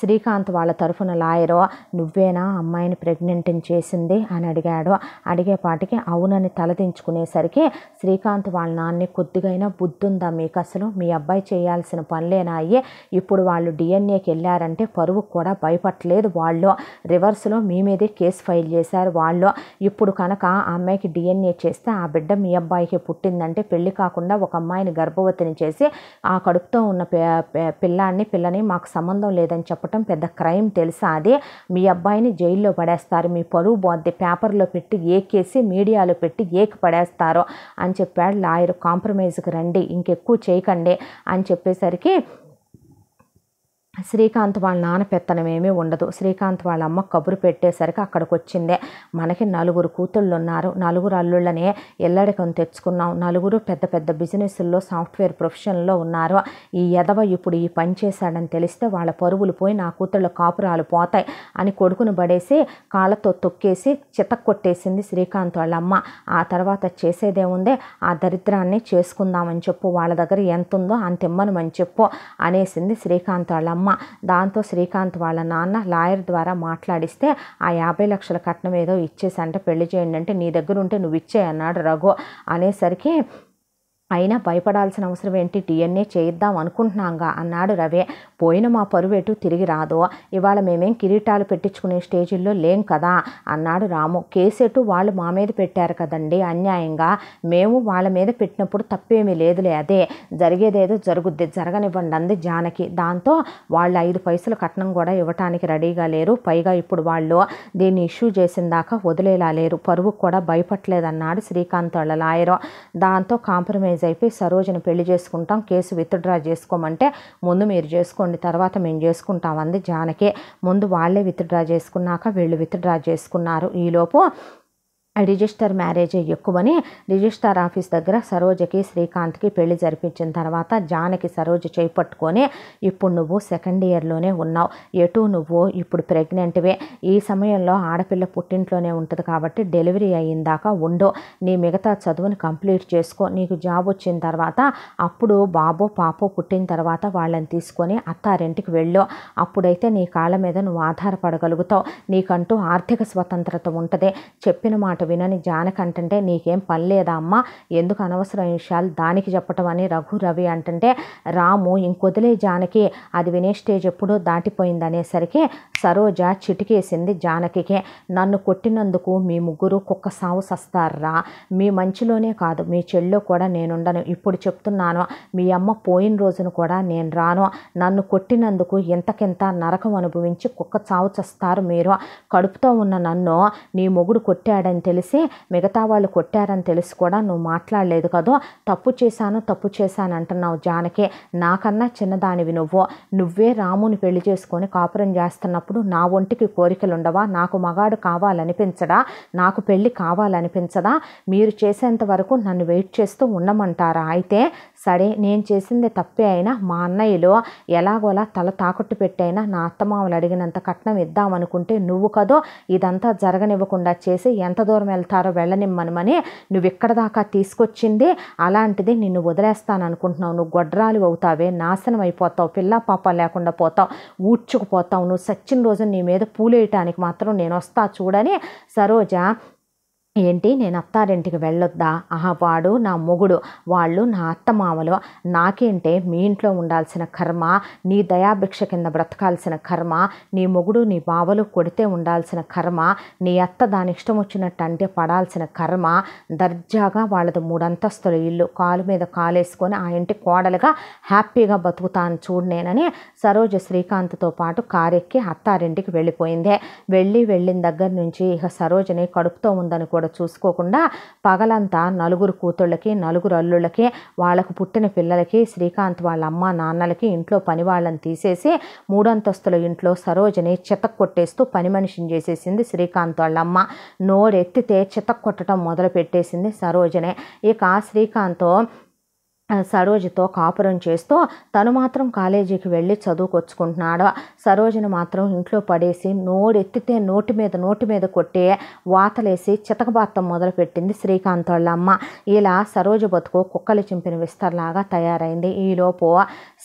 శ్రీకాంత్ వాళ్ళ తరఫున లాయరు నువ్వేనా అమ్మాయిని ప్రెగ్నెంట్ చేసింది అని అడిగాడు అడిగేపాటికి అవునని తలదించుకునేసరికి శ్రీకాంత్ వాళ్ళ నాన్న కొద్దిగైనా బుద్ధుందా మీకు అసలు మీ అబ్బాయి చేయాల్సిన పనులేనా అయ్యి ఇప్పుడు వాళ్ళు డిఎన్ఏకి వెళ్ళారంటే పరువు కూడా భయపట్టలేదు వాళ్ళు రివర్స్లో మీ మీదే కేసు ఫైల్ చేశారు వాళ్ళు ఇప్పుడు కనుక ఆ అమ్మాయికి డిఎన్ఏ చేస్తే ఆ బిడ్డ మీ అబ్బాయికి పుట్టిందంటే పెళ్లి కాకుండా ఒక అమ్మాయిని గర్భవతిని చేసి ఆ కడుపుతో ఉన్న పిల్లాన్ని పిల్లని మాకు సంబంధం లేదని చెప్పటం పెద్ద క్రైమ్ తెలుసా అదే మీ అబ్బాయిని జైల్లో పడేస్తారు మీ పరువు పోద్ది పేపర్లో పెట్టి ఏకేసి మీడియాలో పెట్టి ఏకి పడేస్తారో అని చెప్పాడు లాయర్ కాంప్రమైజ్కి రండి ఇంకెక్కువ చేయకండి అని చెప్పేసరికి శ్రీకాంత్ వాళ్ళ నాన్న పెత్తనమేమీ ఉండదు శ్రీకాంత్ వాళ్ళ అమ్మ కబురు పెట్టేసరికి అక్కడికి వచ్చిందే మనకి నలుగురు కూతుళ్ళు ఉన్నారు నలుగురు అల్లుళ్ళనే ఎల్లడికం తెచ్చుకున్నాం నలుగురు పెద్ద పెద్ద బిజినెస్ల్లో సాఫ్ట్వేర్ ప్రొఫెషన్లో ఉన్నారు ఈ ఎదవ ఇప్పుడు ఈ పని చేశాడని తెలిస్తే వాళ్ళ పరువులు పోయి నా కూతుళ్ళ కాపురాలు పోతాయి అని కొడుకును పడేసి కాళ్ళతో తొక్కేసి చితక్ కొట్టేసింది శ్రీకాంత్ వాళ్ళ అమ్మ ఆ తర్వాత చేసేదేముందే ఆ దరిద్రాన్ని చేసుకుందామని చెప్పు వాళ్ళ దగ్గర ఎంత ఉందో అంత ఇమ్మనమని చెప్పు అనేసింది శ్రీకాంత్ వాళ్ళ అమ్మ అమ్మ దాంతో శ్రీకాంత్ వాళ్ళ నాన్న లాయర్ ద్వారా మాట్లాడిస్తే ఆ యాభై లక్షల కట్నం ఏదో ఇచ్చేసంటే పెళ్లి చేయండి అంటే నీ దగ్గర ఉంటే నువ్వు ఇచ్చే అన్నాడు రఘు అనేసరికి అయినా భయపడాల్సిన అవసరం ఏంటి డిఎన్ఏ చేయిద్దాం అనుకుంటున్నాంగా అన్నాడు రవే పోయిన మా పరువేటు తిరిగి రాదు ఇవాళ మేమేం కిరీటాలు పెట్టించుకునే స్టేజీల్లో లేం కదా అన్నాడు రాము కేసెటు వాళ్ళు మా మీద పెట్టారు కదండి అన్యాయంగా మేము వాళ్ళ మీద పెట్టినప్పుడు తప్పేమీ లేదులే అదే జరిగేదేదో జరుగుద్ది జరగనివ్వండి అంది జానకి దాంతో వాళ్ళు ఐదు పైసలు కట్నం కూడా ఇవ్వటానికి రెడీగా లేరు పైగా ఇప్పుడు వాళ్ళు దీన్ని ఇష్యూ చేసిన దాకా వదిలేలా లేరు పరువుకు కూడా భయపట్లేదన్నాడు శ్రీకాంత్ వాళ్ళ లాయరు దాంతో కాంప్రమైజ్ మ్యారేజ్ అయిపోయి సరోజను పెళ్లి చేసుకుంటాం కేసు విత్డ్రా చేసుకోమంటే ముందు మీరు చేసుకోండి తర్వాత మేము చేసుకుంటాం అంది ముందు వాళ్ళే విత్డ్రా చేసుకున్నాక వీళ్ళు విత్డ్రా చేసుకున్నారు ఈలోపు రిజిస్టర్ మ్యారేజే ఎక్కువని రిజిస్టర్ ఆఫీస్ దగ్గర సరోజకి శ్రీకాంత్కి పెళ్లి జరిపించిన తర్వాత జానకి సరోజ చేపట్టుకొని ఇప్పుడు నువ్వు సెకండ్ ఇయర్లోనే ఉన్నావు ఎటు నువ్వు ఇప్పుడు ప్రెగ్నెంట్వే ఈ సమయంలో ఆడపిల్ల పుట్టింట్లోనే ఉంటుంది కాబట్టి డెలివరీ అయ్యిందాకా ఉండవు ఉండు నీ మిగతా చదువుని కంప్లీట్ చేసుకో నీకు జాబ్ వచ్చిన తర్వాత అప్పుడు బాబో పాపో పుట్టిన తర్వాత వాళ్ళని తీసుకొని అత్తారింటికి వెళ్ళు అప్పుడైతే నీ కాళ్ళ మీద నువ్వు ఆధారపడగలుగుతావు నీకంటూ ఆర్థిక స్వతంత్రత ఉంటుంది చెప్పిన మాట వినని జానక అంటుంటే నీకేం పని లేదా అమ్మ ఎందుకు అనవసరం విషయాలు దానికి చెప్పటం అని రఘు రవి అంటుంటే రాము ఇంకొదిలే జానకి అది వినే స్టేజ్ ఎప్పుడో దాటిపోయింది అనేసరికి సరోజ చిటికేసింది జానకికి నన్ను కొట్టినందుకు మీ ముగ్గురు కుక్క సావు సస్తారా మీ మంచిలోనే కాదు మీ చెల్లో కూడా నేనుండను ఇప్పుడు చెప్తున్నాను మీ అమ్మ పోయిన రోజును కూడా నేను రాను నన్ను కొట్టినందుకు ఇంతకింత నరకం అనుభవించి కుక్క చావు చస్తారు మీరు కడుపుతో ఉన్న నన్ను నీ మొగుడు కొట్టాడంతే తెలిసి మిగతా వాళ్ళు కొట్టారని తెలిసి కూడా నువ్వు మాట్లాడలేదు కదో తప్పు చేశాను తప్పు చేశాను అంటున్నావు జానకే నాకన్నా చిన్నదానివి నువ్వు నువ్వే రాముని పెళ్లి చేసుకొని కాపురం చేస్తున్నప్పుడు నా ఒంటికి కోరికలు ఉండవా నాకు మగాడు కావాలనిపించడా నాకు పెళ్ళి కావాలనిపించదా మీరు చేసేంత వరకు నన్ను వెయిట్ చేస్తూ ఉండమంటారా అయితే సరే నేను చేసింది తప్పే అయినా మా అన్నయ్యలో ఎలాగోలా తల తాకట్టు పెట్టైనా నా అత్తమామలు అడిగినంత కట్నం ఇద్దామనుకుంటే నువ్వు కదో ఇదంతా జరగనివ్వకుండా చేసి ఎంత దూరం వెళ్తారో వెళ్ళనిమ్మనమని నువ్వు ఇక్కడ దాకా తీసుకొచ్చింది అలాంటిది నిన్ను వదిలేస్తాను అనుకుంటున్నావు నువ్వు గొడ్రాలు అవుతావే నాశనం అయిపోతావు పిల్ల పాప లేకుండా పోతావు ఊడ్చుకుపోతావు నువ్వు సచ్చిన రోజు నీ మీద పూలేయటానికి మాత్రం నేను వస్తా చూడని సరోజ ఏంటి నేను అత్తారింటికి వెళ్ళొద్దా ఆహా వాడు నా మొగుడు వాళ్ళు నా అత్తమామలు నాకేంటే మీ ఇంట్లో ఉండాల్సిన కర్మ నీ దయాభిక్ష కింద బ్రతకాల్సిన కర్మ నీ మొగుడు నీ బావలు కొడితే ఉండాల్సిన కర్మ నీ అత్త దాని ఇష్టం వచ్చినట్టు అంటే పడాల్సిన కర్మ దర్జాగా వాళ్ళది మూడంతస్తుల ఇల్లు కాలు మీద కాలేసుకొని ఆ ఇంటి కోడలుగా హ్యాపీగా బతుకుతాను చూడనేనని నేనని సరోజ శ్రీకాంత్తో పాటు కారెక్కి అత్తారింటికి వెళ్ళిపోయిందే వెళ్ళి వెళ్ళిన దగ్గర నుంచి ఇక సరోజని కడుపుతో ఉందని కూడా కూడా చూసుకోకుండా పగలంతా నలుగురు కూతుళ్ళకి నలుగురు అల్లుళ్ళకి వాళ్ళకు పుట్టిన పిల్లలకి శ్రీకాంత్ వాళ్ళ అమ్మ నాన్నలకి ఇంట్లో పని వాళ్ళని తీసేసి మూడంతస్తుల ఇంట్లో సరోజని చితక్ కొట్టేస్తూ పని మనిషిని చేసేసింది శ్రీకాంత్ వాళ్ళ అమ్మ నోరెత్తితే చితక్ కొట్టడం మొదలు పెట్టేసింది సరోజనే ఇక శ్రీకాంత్ సరోజతో కాపురం చేస్తూ తను మాత్రం కాలేజీకి వెళ్ళి చదువుకొచ్చుకుంటున్నాడు సరోజను మాత్రం ఇంట్లో పడేసి నోడెత్తితే నోటి మీద నోటి మీద కొట్టి వాతలేసి చితకబాతం మొదలుపెట్టింది శ్రీకాంత్ వాళ్ళమ్మ ఇలా సరోజ బతుకు కుక్కలు చింపిన విస్తరలాగా తయారైంది ఈలోపు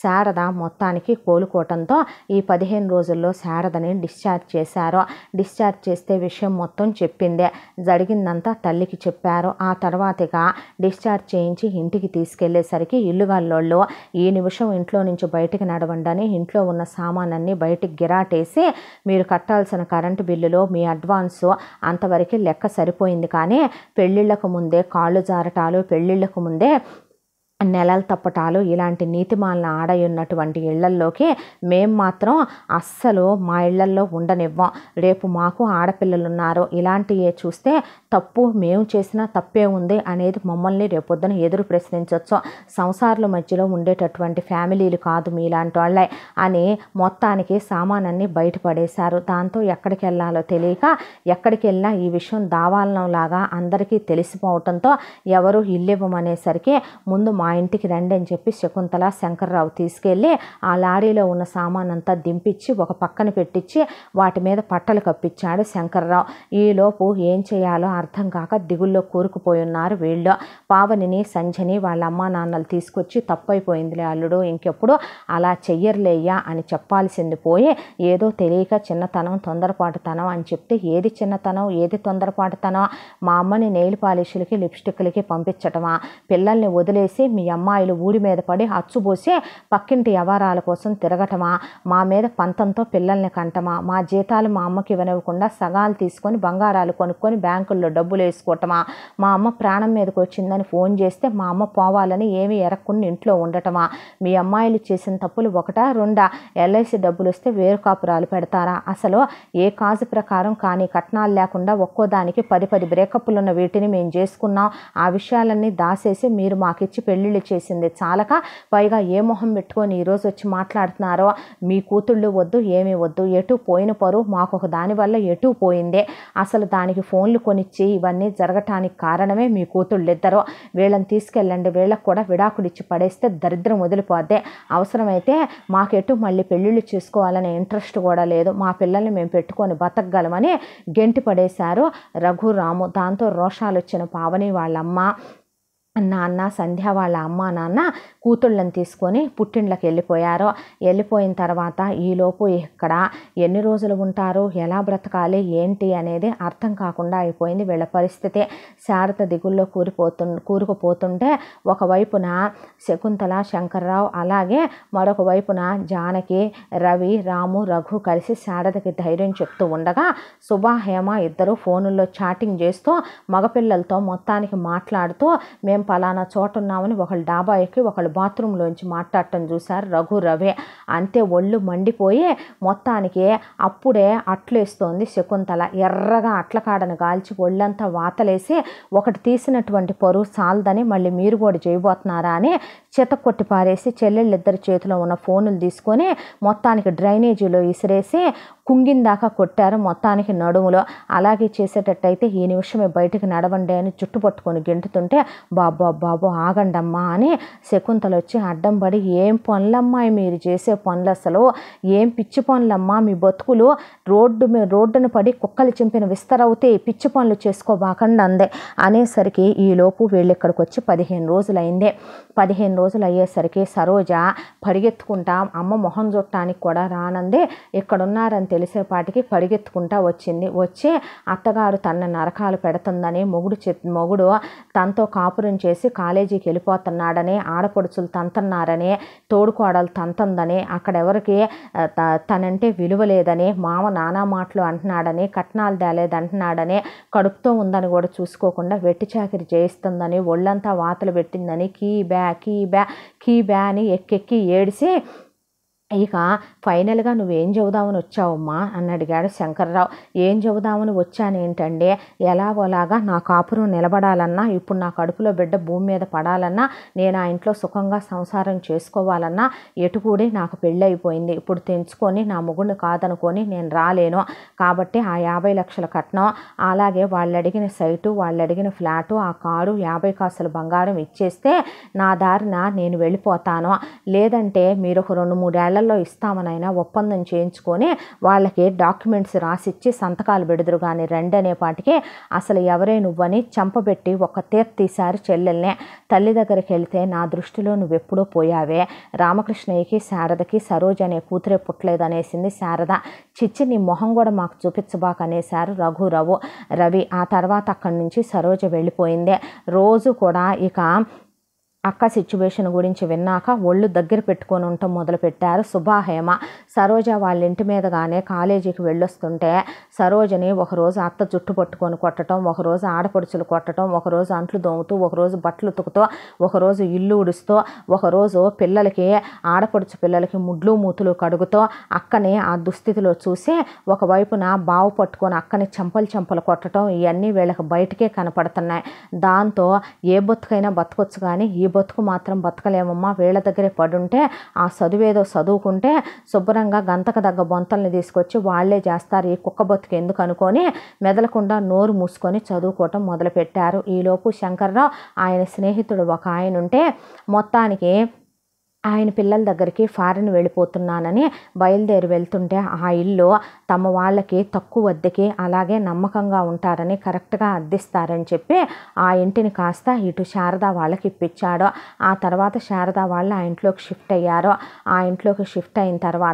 శారద మొత్తానికి కోలుకోవటంతో ఈ పదిహేను రోజుల్లో శారదని డిశ్చార్జ్ చేశారు డిశ్చార్జ్ చేస్తే విషయం మొత్తం చెప్పిందే జరిగిందంతా తల్లికి చెప్పారు ఆ తర్వాతగా డిశ్చార్జ్ చేయించి ఇంటికి తీసుకెళ్ళేసరికి వచ్చేసరికి ఇల్లు వాళ్ళోళ్ళు ఈ నిమిషం ఇంట్లో నుంచి బయటికి నడవండి ఇంట్లో ఉన్న సామానన్ని బయటికి గిరాటేసి మీరు కట్టాల్సిన కరెంటు బిల్లులో మీ అడ్వాన్సు అంతవరకు లెక్క సరిపోయింది కానీ పెళ్ళిళ్ళకు ముందే కాళ్ళు జారటాలు పెళ్ళిళ్ళకు ముందే నెలలు తప్పటాలు ఇలాంటి నీతిమాలను ఆడై ఉన్నటువంటి ఇళ్లల్లోకి మేం మాత్రం అస్సలు మా ఇళ్లల్లో ఉండనివ్వం రేపు మాకు ఆడపిల్లలున్నారు ఇలాంటివి చూస్తే తప్పు మేము చేసినా తప్పే ఉంది అనేది మమ్మల్ని రేపొద్దున ఎదురు ప్రశ్నించవచ్చు సంసారాల మధ్యలో ఉండేటటువంటి ఫ్యామిలీలు కాదు మీలాంటి వాళ్ళే అని మొత్తానికి సామానాన్ని బయటపడేశారు దాంతో ఎక్కడికి వెళ్ళాలో తెలియక ఎక్కడికి వెళ్ళినా ఈ విషయం దావాలనంలాగా అందరికీ తెలిసిపోవటంతో ఎవరు ఇల్లు ఇవ్వమనేసరికి ముందు మా ఇంటికి రండి అని చెప్పి శకుంతల శంకర్రావు తీసుకెళ్ళి ఆ లారీలో ఉన్న సామానంతా దింపించి ఒక పక్కన పెట్టించి వాటి మీద పట్టలు కప్పించాడు శంకర్రావు ఈలోపు ఏం చేయాలో అర్థం కాక దిగుల్లో కూరుకుపోయున్నారు వీళ్ళు పావనిని సంజని వాళ్ళ అమ్మా నాన్నలు తీసుకొచ్చి తప్పైపోయిందిలే అల్లుడు ఇంకెప్పుడు అలా చెయ్యర్లేయ్యా అని చెప్పాల్సింది పోయి ఏదో తెలియక చిన్నతనం తొందరపాటుతనం అని చెప్తే ఏది చిన్నతనం ఏది తొందరపాటుతనం మా అమ్మని నెయిల్ పాలిష్లకి లిప్స్టిక్లకి పంపించటమా పిల్లల్ని వదిలేసి మీ అమ్మాయిలు ఊడి మీద పడి అచ్చుబోసి పక్కింటి వ్యవహారాల కోసం తిరగటమా మా మీద పంతంతో పిల్లల్ని కంటమా మా జీతాలు మా అమ్మకి ఇవ్వనివ్వకుండా సగాలు తీసుకొని బంగారాలు కొనుక్కొని బ్యాంకుల్లో అకౌంట్లో డబ్బులు వేసుకోవటమా మా అమ్మ ప్రాణం మీదకి వచ్చిందని ఫోన్ చేస్తే మా అమ్మ పోవాలని ఏమీ ఎరక్కుండా ఇంట్లో ఉండటమా మీ అమ్మాయిలు చేసిన తప్పులు ఒకటా రెండా ఎల్ఐసి డబ్బులు వస్తే వేరు కాపురాలు పెడతారా అసలు ఏ కాజు ప్రకారం కానీ కట్నాలు లేకుండా ఒక్కో దానికి పది పది బ్రేకప్లు ఉన్న వీటిని మేము చేసుకున్నాం ఆ విషయాలన్నీ దాసేసి మీరు మాకిచ్చి పెళ్ళిళ్ళు చేసింది చాలక పైగా ఏ మొహం పెట్టుకొని ఈరోజు వచ్చి మాట్లాడుతున్నారో మీ కూతుళ్ళు వద్దు ఏమీ వద్దు ఎటు పోయిన పరువు మాకొక దానివల్ల ఎటు పోయిందే అసలు దానికి ఫోన్లు కొనిచ్చి ఇచ్చి ఇవన్నీ జరగటానికి కారణమే మీ కూతుళ్ళిద్దరూ వీళ్ళని తీసుకెళ్ళండి వీళ్ళకు కూడా విడాకులు ఇచ్చి పడేస్తే దరిద్రం వదిలిపోద్దే అవసరమైతే మాకెటు మళ్ళీ పెళ్ళిళ్ళు చేసుకోవాలనే ఇంట్రెస్ట్ కూడా లేదు మా పిల్లల్ని మేము పెట్టుకొని బతకగలమని గెంటి పడేశారు రఘురాము దాంతో రోషాలు వచ్చిన పావని వాళ్ళమ్మ నాన్న సంధ్య వాళ్ళ అమ్మ నాన్న కూతుళ్ళని తీసుకొని పుట్టిండ్లకి వెళ్ళిపోయారు వెళ్ళిపోయిన తర్వాత ఈలోపు ఇక్కడ ఎన్ని రోజులు ఉంటారు ఎలా బ్రతకాలి ఏంటి అనేది అర్థం కాకుండా అయిపోయింది వీళ్ళ పరిస్థితి శారద దిగుల్లో కూరిపోతు కూరుకుపోతుంటే ఒకవైపున శకుంతల శంకర్రావు అలాగే మరొక వైపున జానకి రవి రాము రఘు కలిసి శారదకి ధైర్యం చెప్తూ ఉండగా సుభా హేమ ఇద్దరు ఫోనుల్లో చాటింగ్ చేస్తూ మగపిల్లలతో మొత్తానికి మాట్లాడుతూ మేము పలానా చోట ఉన్నామని ఒకళ్ళు డాబా ఎక్కి ఒకళ్ళు బాత్రూంలోంచి మాట్లాడటం చూశారు రఘు రవే అంతే ఒళ్ళు మండిపోయి మొత్తానికి అప్పుడే అట్లేస్తోంది శకుంతల ఎర్రగా అట్ల కాడను కాల్చి ఒళ్ళంతా వాతలేసి ఒకటి తీసినటువంటి పరువు చాలదని మళ్ళీ మీరు కూడా చేయబోతున్నారా అని కొట్టి పారేసి చెల్లెళ్ళిద్దరి చేతిలో ఉన్న ఫోనులు తీసుకొని మొత్తానికి డ్రైనేజీలో ఇసిరేసి కుంగిందాకా కొట్టారు మొత్తానికి నడుములో అలాగే చేసేటట్టయితే ఈ నిమిషమే బయటకు నడవండి అని చుట్టుపట్టుకొని గెంటుతుంటే బాబా బాబు ఆగండమ్మా అని శకుంతలు వచ్చి అడ్డం పడి ఏం పనులమ్మా మీరు చేసే పనులు అసలు ఏం పిచ్చి పనులమ్మా మీ బతుకులు రోడ్డు రోడ్డును పడి కుక్కలు చింపిన విస్తరవుతే పిచ్చి పనులు చేసుకోబాకండి అందే అనేసరికి ఈలోపు వీళ్ళు ఇక్కడికి వచ్చి పదిహేను రోజులు అయిందే పదిహేను రోజులు అయ్యేసరికి సరోజ పరిగెత్తుకుంటా అమ్మ మొహం చుట్టానికి కూడా రానందే ఇక్కడున్నారంతే తెలిసేపాటికి పరిగెత్తుకుంటా వచ్చింది వచ్చి అత్తగారు తన నరకాలు పెడుతుందని మొగుడు చె మొగుడు తనతో కాపురం చేసి కాలేజీకి వెళ్ళిపోతున్నాడని ఆడపడుచులు తంతన్నారని తోడుకోడలు తంతందని అక్కడెవరికి తనంటే విలువ లేదని మామ నానా మాటలు అంటున్నాడని కట్నాలు తేలేదంటున్నాడని కడుపుతో ఉందని కూడా చూసుకోకుండా వెట్టి చాకిరి చేయిస్తుందని ఒళ్ళంతా వాతలు పెట్టిందని కీ బ్యా కీ బ్యా కీ బ్యా అని ఎక్కెక్కి ఏడిసి ఇక ఫైనల్గా నువ్వేం చెబుదామని వచ్చావమ్మా అని అడిగాడు శంకర్రావు ఏం చెబుదామని వచ్చానేంటంటే ఎలాగోలాగా నా కాపురం నిలబడాలన్నా ఇప్పుడు నా కడుపులో బిడ్డ భూమి మీద పడాలన్నా నేను ఆ ఇంట్లో సుఖంగా సంసారం చేసుకోవాలన్నా ఎటుకూడి నాకు పెళ్ళైపోయింది ఇప్పుడు తెంచుకొని నా మొగుడిని కాదనుకొని నేను రాలేను కాబట్టి ఆ యాభై లక్షల కట్నం అలాగే వాళ్ళు అడిగిన సైటు వాళ్ళు అడిగిన ఫ్లాటు ఆ కారు యాభై కాసుల బంగారం ఇచ్చేస్తే నా దారిన నేను వెళ్ళిపోతాను లేదంటే మీరు ఒక రెండు మూడేళ్ళు నెలల్లో ఇస్తామనైనా ఒప్పందం చేయించుకొని వాళ్ళకి డాక్యుమెంట్స్ రాసిచ్చి సంతకాలు పెడుదురు కానీ రెండు అనేపాటికి అసలు ఎవరే నువ్వని చంపబెట్టి ఒక తీశారు చెల్లెల్నే తల్లి దగ్గరికి వెళితే నా దృష్టిలో నువ్వెప్పుడూ పోయావే రామకృష్ణయ్యకి శారదకి సరోజ్ అనే కూతురే పుట్టలేదనేసింది శారద చిచ్చి నీ మొహం కూడా మాకు చూపించబాకనేశారు రఘురావు రవి ఆ తర్వాత అక్కడి నుంచి సరోజ వెళ్ళిపోయిందే రోజు కూడా ఇక అక్క సిచ్యువేషన్ గురించి విన్నాక ఒళ్ళు దగ్గర పెట్టుకొని ఉండటం మొదలుపెట్టారు సుభా హేమ సరోజ వాళ్ళ ఇంటి మీదగానే కాలేజీకి వెళ్ళొస్తుంటే సరోజని ఒకరోజు అత్త జుట్టు పట్టుకొని కొట్టడం ఒకరోజు ఆడపడుచులు కొట్టడం ఒకరోజు అంట్లు దోముతూ ఒకరోజు బట్టలు ఉతుకుతూ ఒకరోజు ఇల్లు ఉడుస్తూ ఒకరోజు పిల్లలకి ఆడపడుచు పిల్లలకి ముడ్లు మూతులు కడుగుతూ అక్కని ఆ దుస్థితిలో చూసి ఒకవైపున బావు పట్టుకొని అక్కని చెంపలు చెంపలు కొట్టడం ఇవన్నీ వీళ్ళకి బయటకే కనపడుతున్నాయి దాంతో ఏ బతుకైనా బతకొచ్చు కానీ ఈ బతుకు మాత్రం బతకలేమమ్మా వీళ్ళ దగ్గరే పడుంటే ఆ చదువేదో చదువుకుంటే శుభ్రంగా గంతక దగ్గ బొంతల్ని తీసుకొచ్చి వాళ్లే చేస్తారు ఈ కుక్క బతుకు ఎందుకు అనుకొని మెదలకుండా నోరు మూసుకొని చదువుకోవటం మొదలుపెట్టారు ఈలోపు శంకర్రావు ఆయన స్నేహితుడు ఒక ఆయన ఉంటే మొత్తానికి ఆయన పిల్లల దగ్గరికి ఫారెన్ వెళ్ళిపోతున్నానని బయలుదేరి వెళ్తుంటే ఆ ఇల్లు తమ వాళ్ళకి తక్కువ వద్దకి అలాగే నమ్మకంగా ఉంటారని కరెక్ట్గా అద్దిస్తారని చెప్పి ఆ ఇంటిని కాస్త ఇటు శారదా వాళ్ళకి ఇప్పించాడు ఆ తర్వాత శారదా వాళ్ళు ఆ ఇంట్లోకి షిఫ్ట్ అయ్యారు ఆ ఇంట్లోకి షిఫ్ట్ అయిన తర్వాత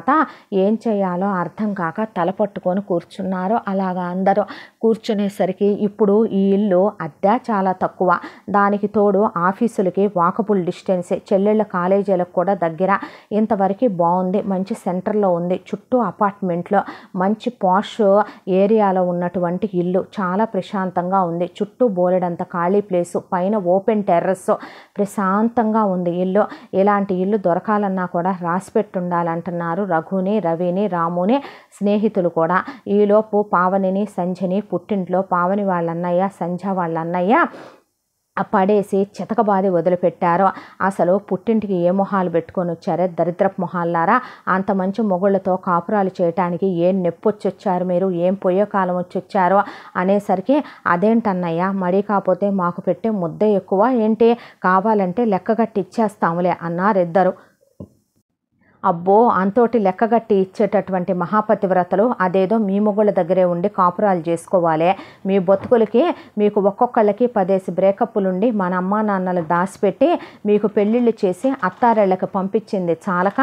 ఏం చేయాలో అర్థం కాక తల పట్టుకొని కూర్చున్నారు అలాగా అందరూ కూర్చునేసరికి ఇప్పుడు ఈ ఇల్లు అద్దె చాలా తక్కువ దానికి తోడు ఆఫీసులకి వాకబుల్ డిస్టెన్సే చెల్లెళ్ళ కాలేజీలకు కూడా దగ్గర ఇంతవరకు బాగుంది మంచి సెంటర్లో ఉంది చుట్టూ అపార్ట్మెంట్లో మంచి పాష్ ఏరియాలో ఉన్నటువంటి ఇల్లు చాలా ప్రశాంతంగా ఉంది చుట్టూ బోలెడంత ఖాళీ ప్లేసు పైన ఓపెన్ టెర్రస్ ప్రశాంతంగా ఉంది ఇల్లు ఇలాంటి ఇల్లు దొరకాలన్నా కూడా రాసిపెట్టుండాలంటున్నారు రఘుని రవిని రాముని స్నేహితులు కూడా ఈలోపు పావనిని సంజని పుట్టింట్లో పావని వాళ్ళన్నయ్య సంధ్య వాళ్ళన్నయ్య పడేసి చితకబాది వదిలిపెట్టారో అసలు పుట్టింటికి ఏ మొహాలు పెట్టుకొని వచ్చారే దరిద్రపు మొహాలారా అంత మంచి మొగుళ్ళతో కాపురాలు చేయటానికి ఏం వచ్చారు మీరు ఏం పోయే కాలం వచ్చారో అనేసరికి అదేంటన్నయ్య మడి కాకపోతే మాకు పెట్టే ముద్ద ఎక్కువ ఏంటి కావాలంటే లెక్క కట్టి ఇచ్చేస్తాములే ఇద్దరు అబ్బో అంతోటి లెక్కగట్టి ఇచ్చేటటువంటి మహాపతివ్రతలు అదేదో మీ మొగుళ్ళ దగ్గరే ఉండి కాపురాలు చేసుకోవాలి మీ బతుకులకి మీకు ఒక్కొక్కళ్ళకి పదేసి ఉండి మన అమ్మా నాన్నలు దాచిపెట్టి మీకు పెళ్ళిళ్ళు చేసి అత్తారెళ్ళకి పంపించింది చాలక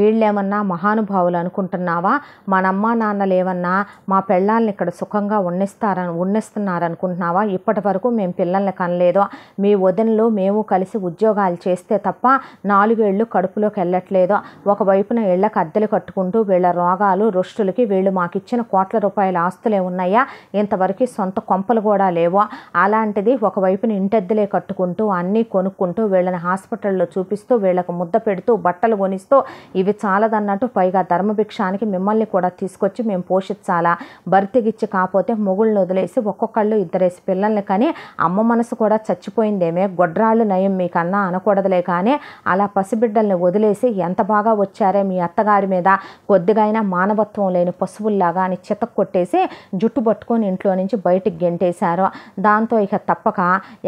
వీళ్ళేమన్నా మహానుభావులు అనుకుంటున్నావా మనమ్మ నాన్నలేమన్నా మా పిల్లల్ని ఇక్కడ సుఖంగా ఉన్నిస్తారని ఉన్నిస్తున్నారనుకుంటున్నావా ఇప్పటి వరకు మేము పిల్లల్ని కనలేదు మీ వదినలు మేము కలిసి ఉద్యోగాలు చేస్తే తప్ప నాలుగేళ్లు కడుపులోకి వెళ్ళట్లేదు ఒకవైపున ఇళ్లకు అద్దెలు కట్టుకుంటూ వీళ్ళ రోగాలు రుష్టులకి వీళ్ళు మాకిచ్చిన కోట్ల రూపాయల ఆస్తులే ఉన్నాయా ఇంతవరకు సొంత కొంపలు కూడా లేవా అలాంటిది ఒకవైపున ఇంటద్దెలే కట్టుకుంటూ అన్నీ కొనుక్కుంటూ వీళ్ళని హాస్పిటల్లో చూపిస్తూ వీళ్ళకు ముద్ద పెడుతూ బట్టలు కొనిస్తూ ఇవి చాలదన్నట్టు పైగా ధర్మభిక్షానికి మిమ్మల్ని కూడా తీసుకొచ్చి మేము పోషించాలా భర్తకిచ్చి కాకపోతే మొగుళ్ళని వదిలేసి ఒక్కొక్కళ్ళు ఇద్దరేసి పిల్లల్ని కానీ అమ్మ మనసు కూడా చచ్చిపోయిందేమే గొడ్రాళ్ళు నయం మీకన్నా అనకూడదులే కానీ అలా పసిబిడ్డల్ని వదిలేసి ఎంత బాగా వచ్చారే మీ అత్తగారి మీద కొద్దిగా మానవత్వం లేని పశువుల్లాగా అని చితక్ కొట్టేసి జుట్టు పట్టుకొని ఇంట్లో నుంచి బయటికి గెంటేశారు దాంతో ఇక తప్పక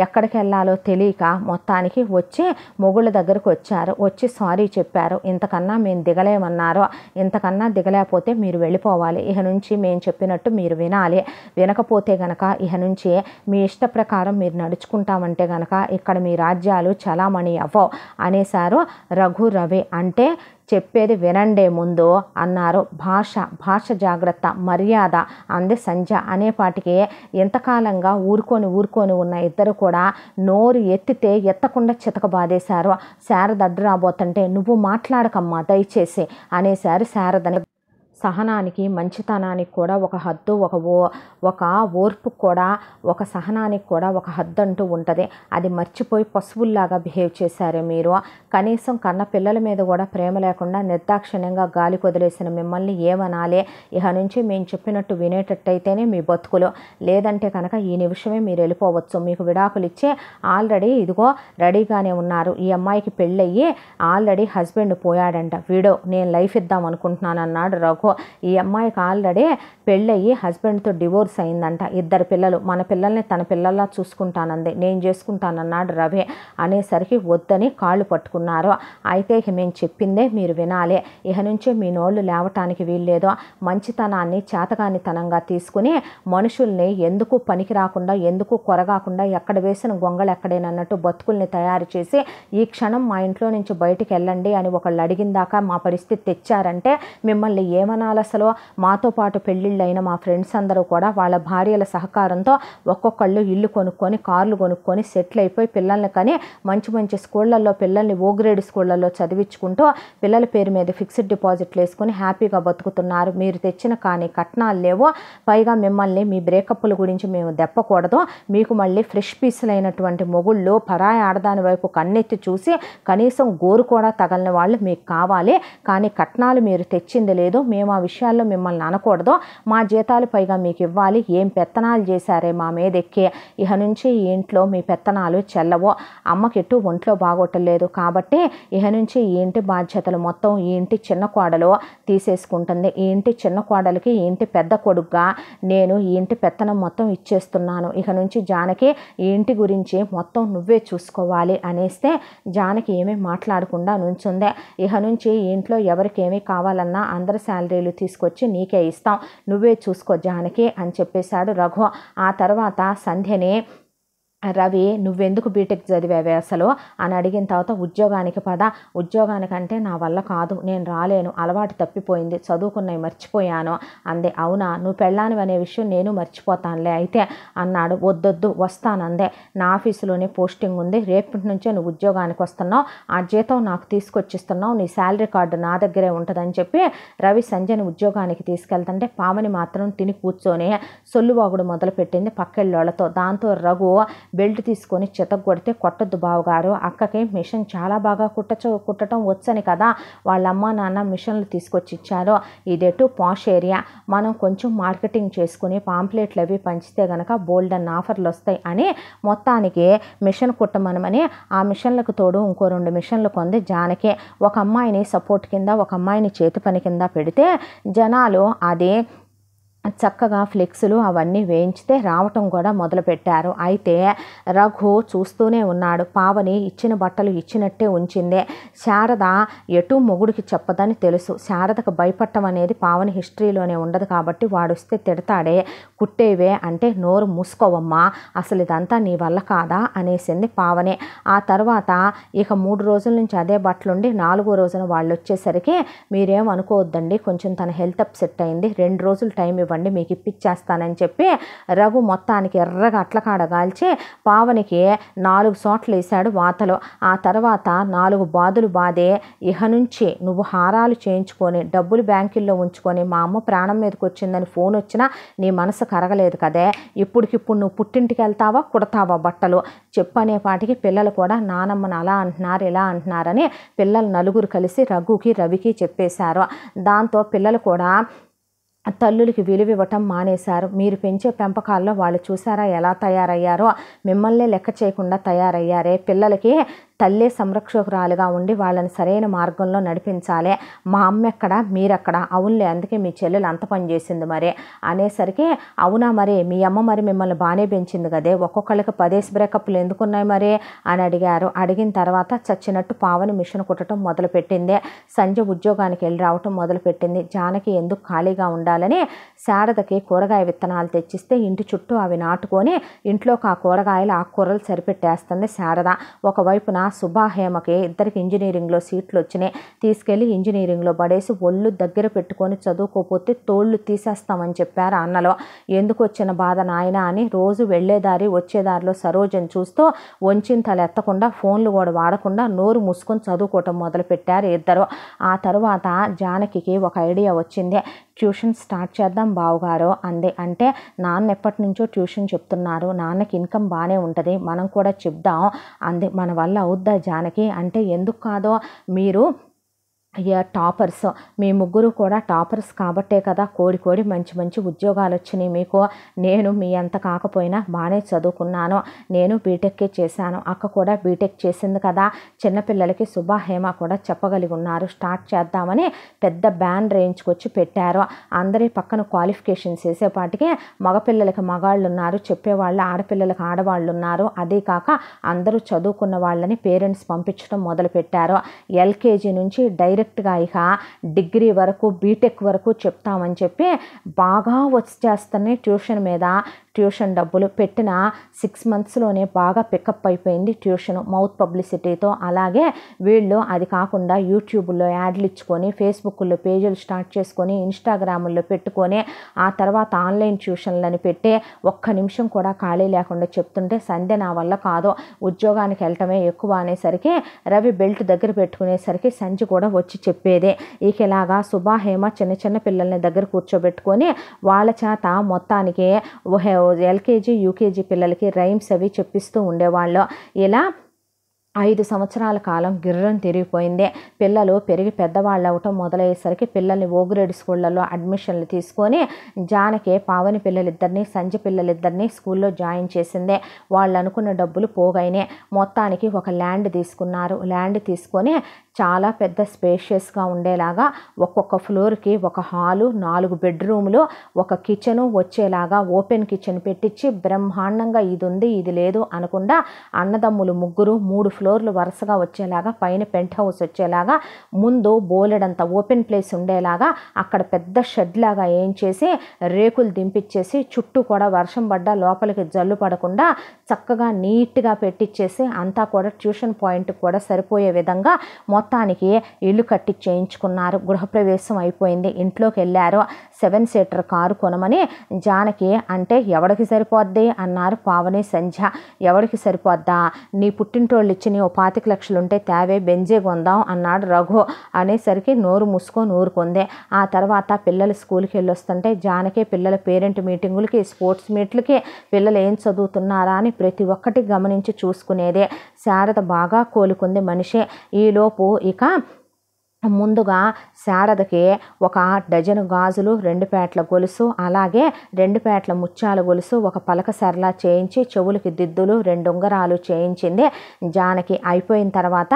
ఎక్కడికి వెళ్ళాలో తెలియక మొత్తానికి వచ్చి మొగుళ్ళ దగ్గరకు వచ్చారు వచ్చి సారీ చెప్పారు ఇంతకన్నా మేము దిగలేమన్నారో ఇంతకన్నా దిగలేకపోతే మీరు వెళ్ళిపోవాలి ఇక నుంచి మేము చెప్పినట్టు మీరు వినాలి వినకపోతే గనక ఇక నుంచి మీ ఇష్ట ప్రకారం మీరు నడుచుకుంటామంటే గనక ఇక్కడ మీ రాజ్యాలు చలామణి అవ్వవు అనేసారు రఘు రవి అంటే చెప్పేది వినండే ముందు అన్నారు భాష భాష జాగ్రత్త మర్యాద అంది సంజ అనేపాటికి ఎంతకాలంగా ఊరుకొని ఊరుకొని ఉన్న ఇద్దరు కూడా నోరు ఎత్తితే ఎత్తకుండా చితకబాదేశారు శారద అడ్డు రాబోతుంటే నువ్వు మాట్లాడకమ్మా దయచేసి అనేసారు శారదని సహనానికి మంచితనానికి కూడా ఒక హద్దు ఒక ఓ ఒక ఓర్పు కూడా ఒక సహనానికి కూడా ఒక హద్దు అంటూ ఉంటుంది అది మర్చిపోయి పశువుల్లాగా బిహేవ్ చేశారు మీరు కనీసం కన్న పిల్లల మీద కూడా ప్రేమ లేకుండా నిర్దాక్షిణ్యంగా గాలి కొదిలేసిన మిమ్మల్ని ఏమనాలి ఇక నుంచి మేము చెప్పినట్టు వినేటట్టయితేనే మీ బతుకులు లేదంటే కనుక ఈ నిమిషమే మీరు వెళ్ళిపోవచ్చు మీకు విడాకులు ఇచ్చే ఆల్రెడీ ఇదిగో రెడీగానే ఉన్నారు ఈ అమ్మాయికి పెళ్ళయ్యి ఆల్రెడీ హస్బెండ్ పోయాడంట వీడో నేను లైఫ్ ఇద్దాం అనుకుంటున్నాను అన్నాడు రఘు ఈ అమ్మాయికి ఆల్రెడీ పెళ్ళయ్యి హస్బెండ్తో డివోర్స్ అయిందంట ఇద్దరు పిల్లలు మన పిల్లల్ని తన పిల్లల్లా చూసుకుంటానంది నేను చేసుకుంటానన్నాడు రవి అనేసరికి వద్దని కాళ్ళు పట్టుకున్నారు అయితే ఇక మేము చెప్పిందే మీరు వినాలి ఇక నుంచి మీ నోళ్ళు లేవటానికి వీల్లేదు మంచితనాన్ని చేతగానితనంగా తీసుకుని మనుషుల్ని ఎందుకు పనికి రాకుండా ఎందుకు కొరగాకుండా ఎక్కడ వేసిన గొంగలు ఎక్కడేనన్నట్టు బతుకుల్ని తయారు చేసి ఈ క్షణం మా ఇంట్లో నుంచి బయటికి వెళ్ళండి అని ఒకళ్ళు అడిగిందాక మా పరిస్థితి తెచ్చారంటే మిమ్మల్ని ఏమనాలి అసలు మాతో పాటు పెళ్ళి అయిన మా ఫ్రెండ్స్ అందరూ కూడా వాళ్ళ భార్యల సహకారంతో ఒక్కొక్కళ్ళు ఇల్లు కొనుక్కొని కార్లు కొనుక్కొని సెటిల్ అయిపోయి పిల్లల్ని కానీ మంచి మంచి స్కూళ్ళల్లో పిల్లల్ని ఓ గ్రేడ్ స్కూళ్ళల్లో చదివించుకుంటూ పిల్లల పేరు మీద ఫిక్స్డ్ డిపాజిట్లు వేసుకొని హ్యాపీగా బతుకుతున్నారు మీరు తెచ్చిన కానీ కట్నాలు లేవు పైగా మిమ్మల్ని మీ బ్రేకప్ల గురించి మేము దెప్పకూడదు మీకు మళ్ళీ ఫ్రెష్ పీసులైనటువంటి మొగుళ్ళు పరాయి ఆడదాని వైపు కన్నెత్తి చూసి కనీసం గోరు కూడా తగలని వాళ్ళు మీకు కావాలి కానీ కట్నాలు మీరు తెచ్చింది లేదు మేము ఆ విషయాల్లో మిమ్మల్ని అనకూడదు మా జీతాలు పైగా మీకు ఇవ్వాలి ఏం పెత్తనాలు చేశారే మా ఎక్కే ఇహ నుంచి ఈ ఇంట్లో మీ పెత్తనాలు చెల్లవో అమ్మకిట్టు ఒంట్లో బాగొట్టలేదు కాబట్టి ఇక నుంచి ఈ ఇంటి బాధ్యతలు మొత్తం ఈ ఇంటి చిన్న కోడలు తీసేసుకుంటుంది ఈ ఇంటి చిన్న కోడలకి ఈ ఇంటి పెద్ద కొడుగ్గా నేను ఈ ఇంటి పెత్తనం మొత్తం ఇచ్చేస్తున్నాను ఇక నుంచి జానకి ఈ ఇంటి గురించి మొత్తం నువ్వే చూసుకోవాలి అనేస్తే జానకి ఏమీ మాట్లాడకుండా నుంచుందే ఇక నుంచి ఈ ఇంట్లో ఎవరికేమీ కావాలన్నా అందరి శాలరీలు తీసుకొచ్చి నీకే ఇస్తాం నువ్వే చూసుకో జానకి అని చెప్పేశాడు రఘు ఆ తర్వాత సంధ్యనే రవి నువ్వెందుకు బీటెక్ చదివావే అసలు అని అడిగిన తర్వాత ఉద్యోగానికి పద ఉద్యోగానికంటే నా వల్ల కాదు నేను రాలేను అలవాటు తప్పిపోయింది చదువుకున్నవి మర్చిపోయాను అందే అవునా నువ్వు పెళ్ళాను అనే విషయం నేను మర్చిపోతానులే అయితే అన్నాడు వద్దొద్దు వస్తానందే నా ఆఫీసులోనే పోస్టింగ్ ఉంది రేపటి నుంచే నువ్వు ఉద్యోగానికి వస్తున్నావు ఆ జీతం నాకు తీసుకొచ్చిస్తున్నావు నీ శాలరీ కార్డు నా దగ్గరే ఉంటుందని చెప్పి రవి సంజయ్ని ఉద్యోగానికి తీసుకెళ్తుంటే పామని మాత్రం తిని కూర్చొని సొల్లుబాగుడు మొదలుపెట్టింది పక్కెళ్ళోళ్లతో దాంతో రఘు బెల్ట్ తీసుకొని చితగొడితే కొట్టద్దు బావగారు అక్కకి మిషన్ చాలా బాగా కుట్టచు కుట్టడం వచ్చని కదా వాళ్ళ నాన్న మిషన్లు తీసుకొచ్చి ఇచ్చారు ఇదేటు పాష్ ఏరియా మనం కొంచెం మార్కెటింగ్ చేసుకుని పాంప్లెట్లు అవి పంచితే గనక బోల్డ్ అన్న ఆఫర్లు వస్తాయి అని మొత్తానికి మిషన్ కుట్టమనమని ఆ మిషన్లకు తోడు ఇంకో రెండు మిషన్లు కొంది జానకి ఒక అమ్మాయిని సపోర్ట్ కింద ఒక అమ్మాయిని చేతి పని కింద పెడితే జనాలు అది చక్కగా ఫ్లెక్సులు అవన్నీ వేయించితే రావటం కూడా మొదలుపెట్టారు అయితే రఘు చూస్తూనే ఉన్నాడు పావని ఇచ్చిన బట్టలు ఇచ్చినట్టే ఉంచిందే శారద ఎటు మొగుడికి చెప్పదని తెలుసు శారదకు భయపడటం అనేది పావని హిస్టరీలోనే ఉండదు కాబట్టి వాడు వస్తే తిడతాడే కుట్టేవే అంటే నోరు మూసుకోవమ్మా అసలు ఇదంతా నీ వల్ల కాదా అనేసింది పావనే ఆ తర్వాత ఇక మూడు రోజుల నుంచి అదే బట్టలుండి నాలుగో రోజున వాళ్ళు వచ్చేసరికి మీరేం అనుకోవద్దండి కొంచెం తన హెల్త్ అప్సెట్ అయింది రెండు రోజులు టైం ఇవ్వండి ఇవ్వండి మీకు ఇప్పించేస్తానని చెప్పి రఘు మొత్తానికి ఎర్రగా అట్లకాడ కాల్చి పావనికి నాలుగు చోట్లు వేశాడు వాతలో ఆ తర్వాత నాలుగు బాధలు బాధే ఇహ నుంచి నువ్వు హారాలు చేయించుకొని డబ్బులు బ్యాంకుల్లో ఉంచుకొని మా అమ్మ ప్రాణం మీదకి వచ్చిందని ఫోన్ వచ్చినా నీ మనసు కరగలేదు కదే ఇప్పటికిప్పుడు నువ్వు పుట్టింటికి వెళ్తావా కుడతావా బట్టలు చెప్పనే పాటికి పిల్లలు కూడా నానమ్మను అలా అంటున్నారు ఇలా అంటున్నారని పిల్లలు నలుగురు కలిసి రఘుకి రవికి చెప్పేశారు దాంతో పిల్లలు కూడా తల్లులకి విలువివ్వటం మానేశారు మీరు పెంచే పెంపకాల్లో వాళ్ళు చూసారా ఎలా తయారయ్యారో మిమ్మల్నే లెక్క చేయకుండా తయారయ్యారే పిల్లలకి తల్లే సంరక్షకురాలుగా ఉండి వాళ్ళని సరైన మార్గంలో నడిపించాలి మా అమ్మ ఎక్కడ మీరెక్కడ అవునులే అందుకే మీ చెల్లెలు అంత పని చేసింది మరి అనేసరికి అవునా మరి మీ అమ్మ మరి మిమ్మల్ని బాగానే పెంచింది కదే ఒక్కొక్కళ్ళకి పదేసి బ్రేకప్లు ఎందుకున్నాయి మరి అని అడిగారు అడిగిన తర్వాత చచ్చినట్టు పావని మిషన్ కుట్టడం మొదలుపెట్టింది సంజ ఉద్యోగానికి వెళ్ళి రావటం మొదలుపెట్టింది జానకి ఎందుకు ఖాళీగా ఉండాలని శారదకి కూరగాయ విత్తనాలు తెచ్చిస్తే ఇంటి చుట్టూ అవి నాటుకొని ఇంట్లోకి ఆ కూరగాయలు ఆ కూరలు సరిపెట్టేస్తుంది శారద ఒకవైపున సుభా హేమకి ఇద్దరికి ఇంజనీరింగ్లో సీట్లు వచ్చినాయి తీసుకెళ్ళి ఇంజనీరింగ్లో పడేసి ఒళ్ళు దగ్గర పెట్టుకొని చదువుకోపోతే తోళ్ళు తీసేస్తామని చెప్పారు అన్నలో ఎందుకు వచ్చిన బాధ నాయన అని రోజు వెళ్ళేదారి వచ్చేదారిలో సరోజని చూస్తూ వంచిన తల ఎత్తకుండా ఫోన్లు కూడా వాడకుండా నోరు మూసుకొని చదువుకోవటం మొదలుపెట్టారు ఇద్దరు ఆ తరువాత జానకి ఒక ఐడియా వచ్చింది ట్యూషన్ స్టార్ట్ చేద్దాం బావగారు అంది అంటే నాన్న ఎప్పటి నుంచో ట్యూషన్ చెప్తున్నారు నాన్నకి ఇన్కమ్ బాగానే ఉంటుంది మనం కూడా చెప్దాం అంది మన వల్ల అవుద్దా జానకి అంటే ఎందుకు కాదో మీరు అయ్యా టాపర్స్ మీ ముగ్గురు కూడా టాపర్స్ కాబట్టే కదా కోడి కోడి మంచి మంచి ఉద్యోగాలు వచ్చినాయి మీకు నేను మీ అంత కాకపోయినా బాగానే చదువుకున్నాను నేను బీటెక్కే చేశాను అక్క కూడా బీటెక్ చేసింది కదా చిన్నపిల్లలకి శుభాహేమ కూడా చెప్పగలిగి ఉన్నారు స్టార్ట్ చేద్దామని పెద్ద బ్యాన్ వచ్చి పెట్టారు అందరి పక్కన క్వాలిఫికేషన్స్ వేసేపాటికి మగపిల్లలకి మగాళ్ళు ఉన్నారు చెప్పేవాళ్ళు ఆడపిల్లలకి ఆడవాళ్ళు ఉన్నారు అదే కాక అందరూ చదువుకున్న వాళ్ళని పేరెంట్స్ పంపించడం మొదలుపెట్టారు ఎల్కేజీ నుంచి డైరెక్ట్ డైరెక్ట్గా ఇక డిగ్రీ వరకు బీటెక్ వరకు చెప్తామని చెప్పి బాగా వచ్చేస్తున్నాయి ట్యూషన్ మీద ట్యూషన్ డబ్బులు పెట్టిన సిక్స్ మంత్స్లోనే బాగా పికప్ అయిపోయింది ట్యూషన్ మౌత్ పబ్లిసిటీతో అలాగే వీళ్ళు అది కాకుండా యూట్యూబ్లో యాడ్లు ఇచ్చుకొని ఫేస్బుక్లో పేజీలు స్టార్ట్ చేసుకొని ఇన్స్టాగ్రామ్లో పెట్టుకొని ఆ తర్వాత ఆన్లైన్ ట్యూషన్లని పెట్టి ఒక్క నిమిషం కూడా ఖాళీ లేకుండా చెప్తుంటే సంధ్య నా వల్ల కాదు ఉద్యోగానికి వెళ్ళటమే ఎక్కువ అనేసరికి రవి బెల్ట్ దగ్గర పెట్టుకునేసరికి సంధ్య కూడా వచ్చి గురించి చెప్పేదే ఇక ఇలాగా హేమ చిన్న చిన్న పిల్లల్ని దగ్గర కూర్చోబెట్టుకొని వాళ్ళ చేత మొత్తానికి ఎల్కేజీ యూకేజీ పిల్లలకి రైమ్స్ అవి చెప్పిస్తూ ఉండేవాళ్ళు ఇలా ఐదు సంవత్సరాల కాలం గిర్రం తిరిగిపోయింది పిల్లలు పెరిగి పెద్దవాళ్ళు అవటం మొదలయ్యేసరికి పిల్లల్ని ఓ స్కూళ్ళలో స్కూళ్ళల్లో అడ్మిషన్లు తీసుకొని జానకి పావని పిల్లలిద్దరిని సంజ పిల్లలిద్దరిని స్కూల్లో జాయిన్ చేసింది వాళ్ళు అనుకున్న డబ్బులు పోగైనే మొత్తానికి ఒక ల్యాండ్ తీసుకున్నారు ల్యాండ్ తీసుకొని చాలా పెద్ద స్పేషియస్గా ఉండేలాగా ఒక్కొక్క ఫ్లోర్కి ఒక హాలు నాలుగు బెడ్రూములు ఒక కిచెను వచ్చేలాగా ఓపెన్ కిచెన్ పెట్టించి బ్రహ్మాండంగా ఇది ఉంది ఇది లేదు అనకుండా అన్నదమ్ములు ముగ్గురు మూడు ఫ్లోర్లు వరుసగా వచ్చేలాగా పైన పెంట్ హౌస్ వచ్చేలాగా ముందు బోలెడంత ఓపెన్ ప్లేస్ ఉండేలాగా అక్కడ పెద్ద షెడ్ లాగా ఏం చేసి రేకులు దింపిచ్చేసి చుట్టూ కూడా వర్షం పడ్డా లోపలికి జల్లు పడకుండా చక్కగా నీట్గా పెట్టిచ్చేసి అంతా కూడా ట్యూషన్ పాయింట్ కూడా సరిపోయే విధంగా మొత్తానికి ఇల్లు కట్టి చేయించుకున్నారు గృహప్రవేశం అయిపోయింది ఇంట్లోకి వెళ్ళారు సెవెన్ సీటర్ కారు కొనమని జానకి అంటే ఎవడికి సరిపోద్ది అన్నారు పావని సంధ్య ఎవడికి సరిపోద్దా నీ పుట్టింటోళ్ళు ఇచ్చి నీ ఓ పాతిక లక్షలు ఉంటే తేవే బెంజే కొందాం అన్నాడు రఘు అనేసరికి నోరు మూసుకొని కొందే ఆ తర్వాత పిల్లలు స్కూల్కి వెళ్ళొస్తుంటే జానకి పిల్లల పేరెంట్ మీటింగులకి స్పోర్ట్స్ మీట్లకి పిల్లలు ఏం చదువుతున్నారా అని ప్రతి ఒక్కటి గమనించి చూసుకునేదే శారద బాగా కోలుకుంది మనిషి ఈలోపు ఇక ముందుగా శారదకి ఒక డజను గాజులు రెండు పేటల గొలుసు అలాగే రెండు పేటల ముత్యాల గొలుసు ఒక పలక సరలా చేయించి చెవులకి దిద్దులు రెండు ఉంగరాలు చేయించింది జానకి అయిపోయిన తర్వాత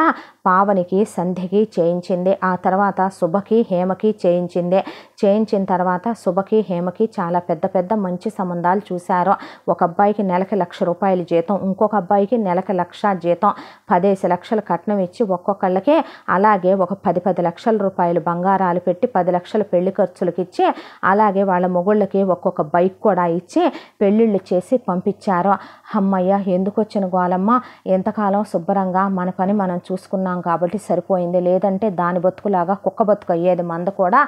పావనికి సంధ్యకి చేయించింది ఆ తర్వాత శుభకి హేమకి చేయించింది చేయించిన తర్వాత శుభకి హేమకి చాలా పెద్ద పెద్ద మంచి సంబంధాలు చూశారు ఒక అబ్బాయికి నెలకి లక్ష రూపాయలు జీతం ఇంకొక అబ్బాయికి నెలకి లక్ష జీతం పదేసి లక్షలు కట్నం ఇచ్చి ఒక్కొక్కళ్ళకి అలాగే ఒక పది పది లక్షల రూపాయలు బంగారాలు పెట్టి పది లక్షల పెళ్లి ఖర్చులకు ఇచ్చి అలాగే వాళ్ళ మొగుళ్ళకి ఒక్కొక్క బైక్ కూడా ఇచ్చి పెళ్ళిళ్ళు చేసి పంపించారు అమ్మయ్య ఎందుకు వచ్చిన గోలమ్మ ఎంతకాలం శుభ్రంగా మన పని మనం చూసుకున్నాం ఉన్నాం కాబట్టి సరిపోయింది లేదంటే దాని బతుకులాగా కుక్క బతుకు అయ్యేది మంద కూడా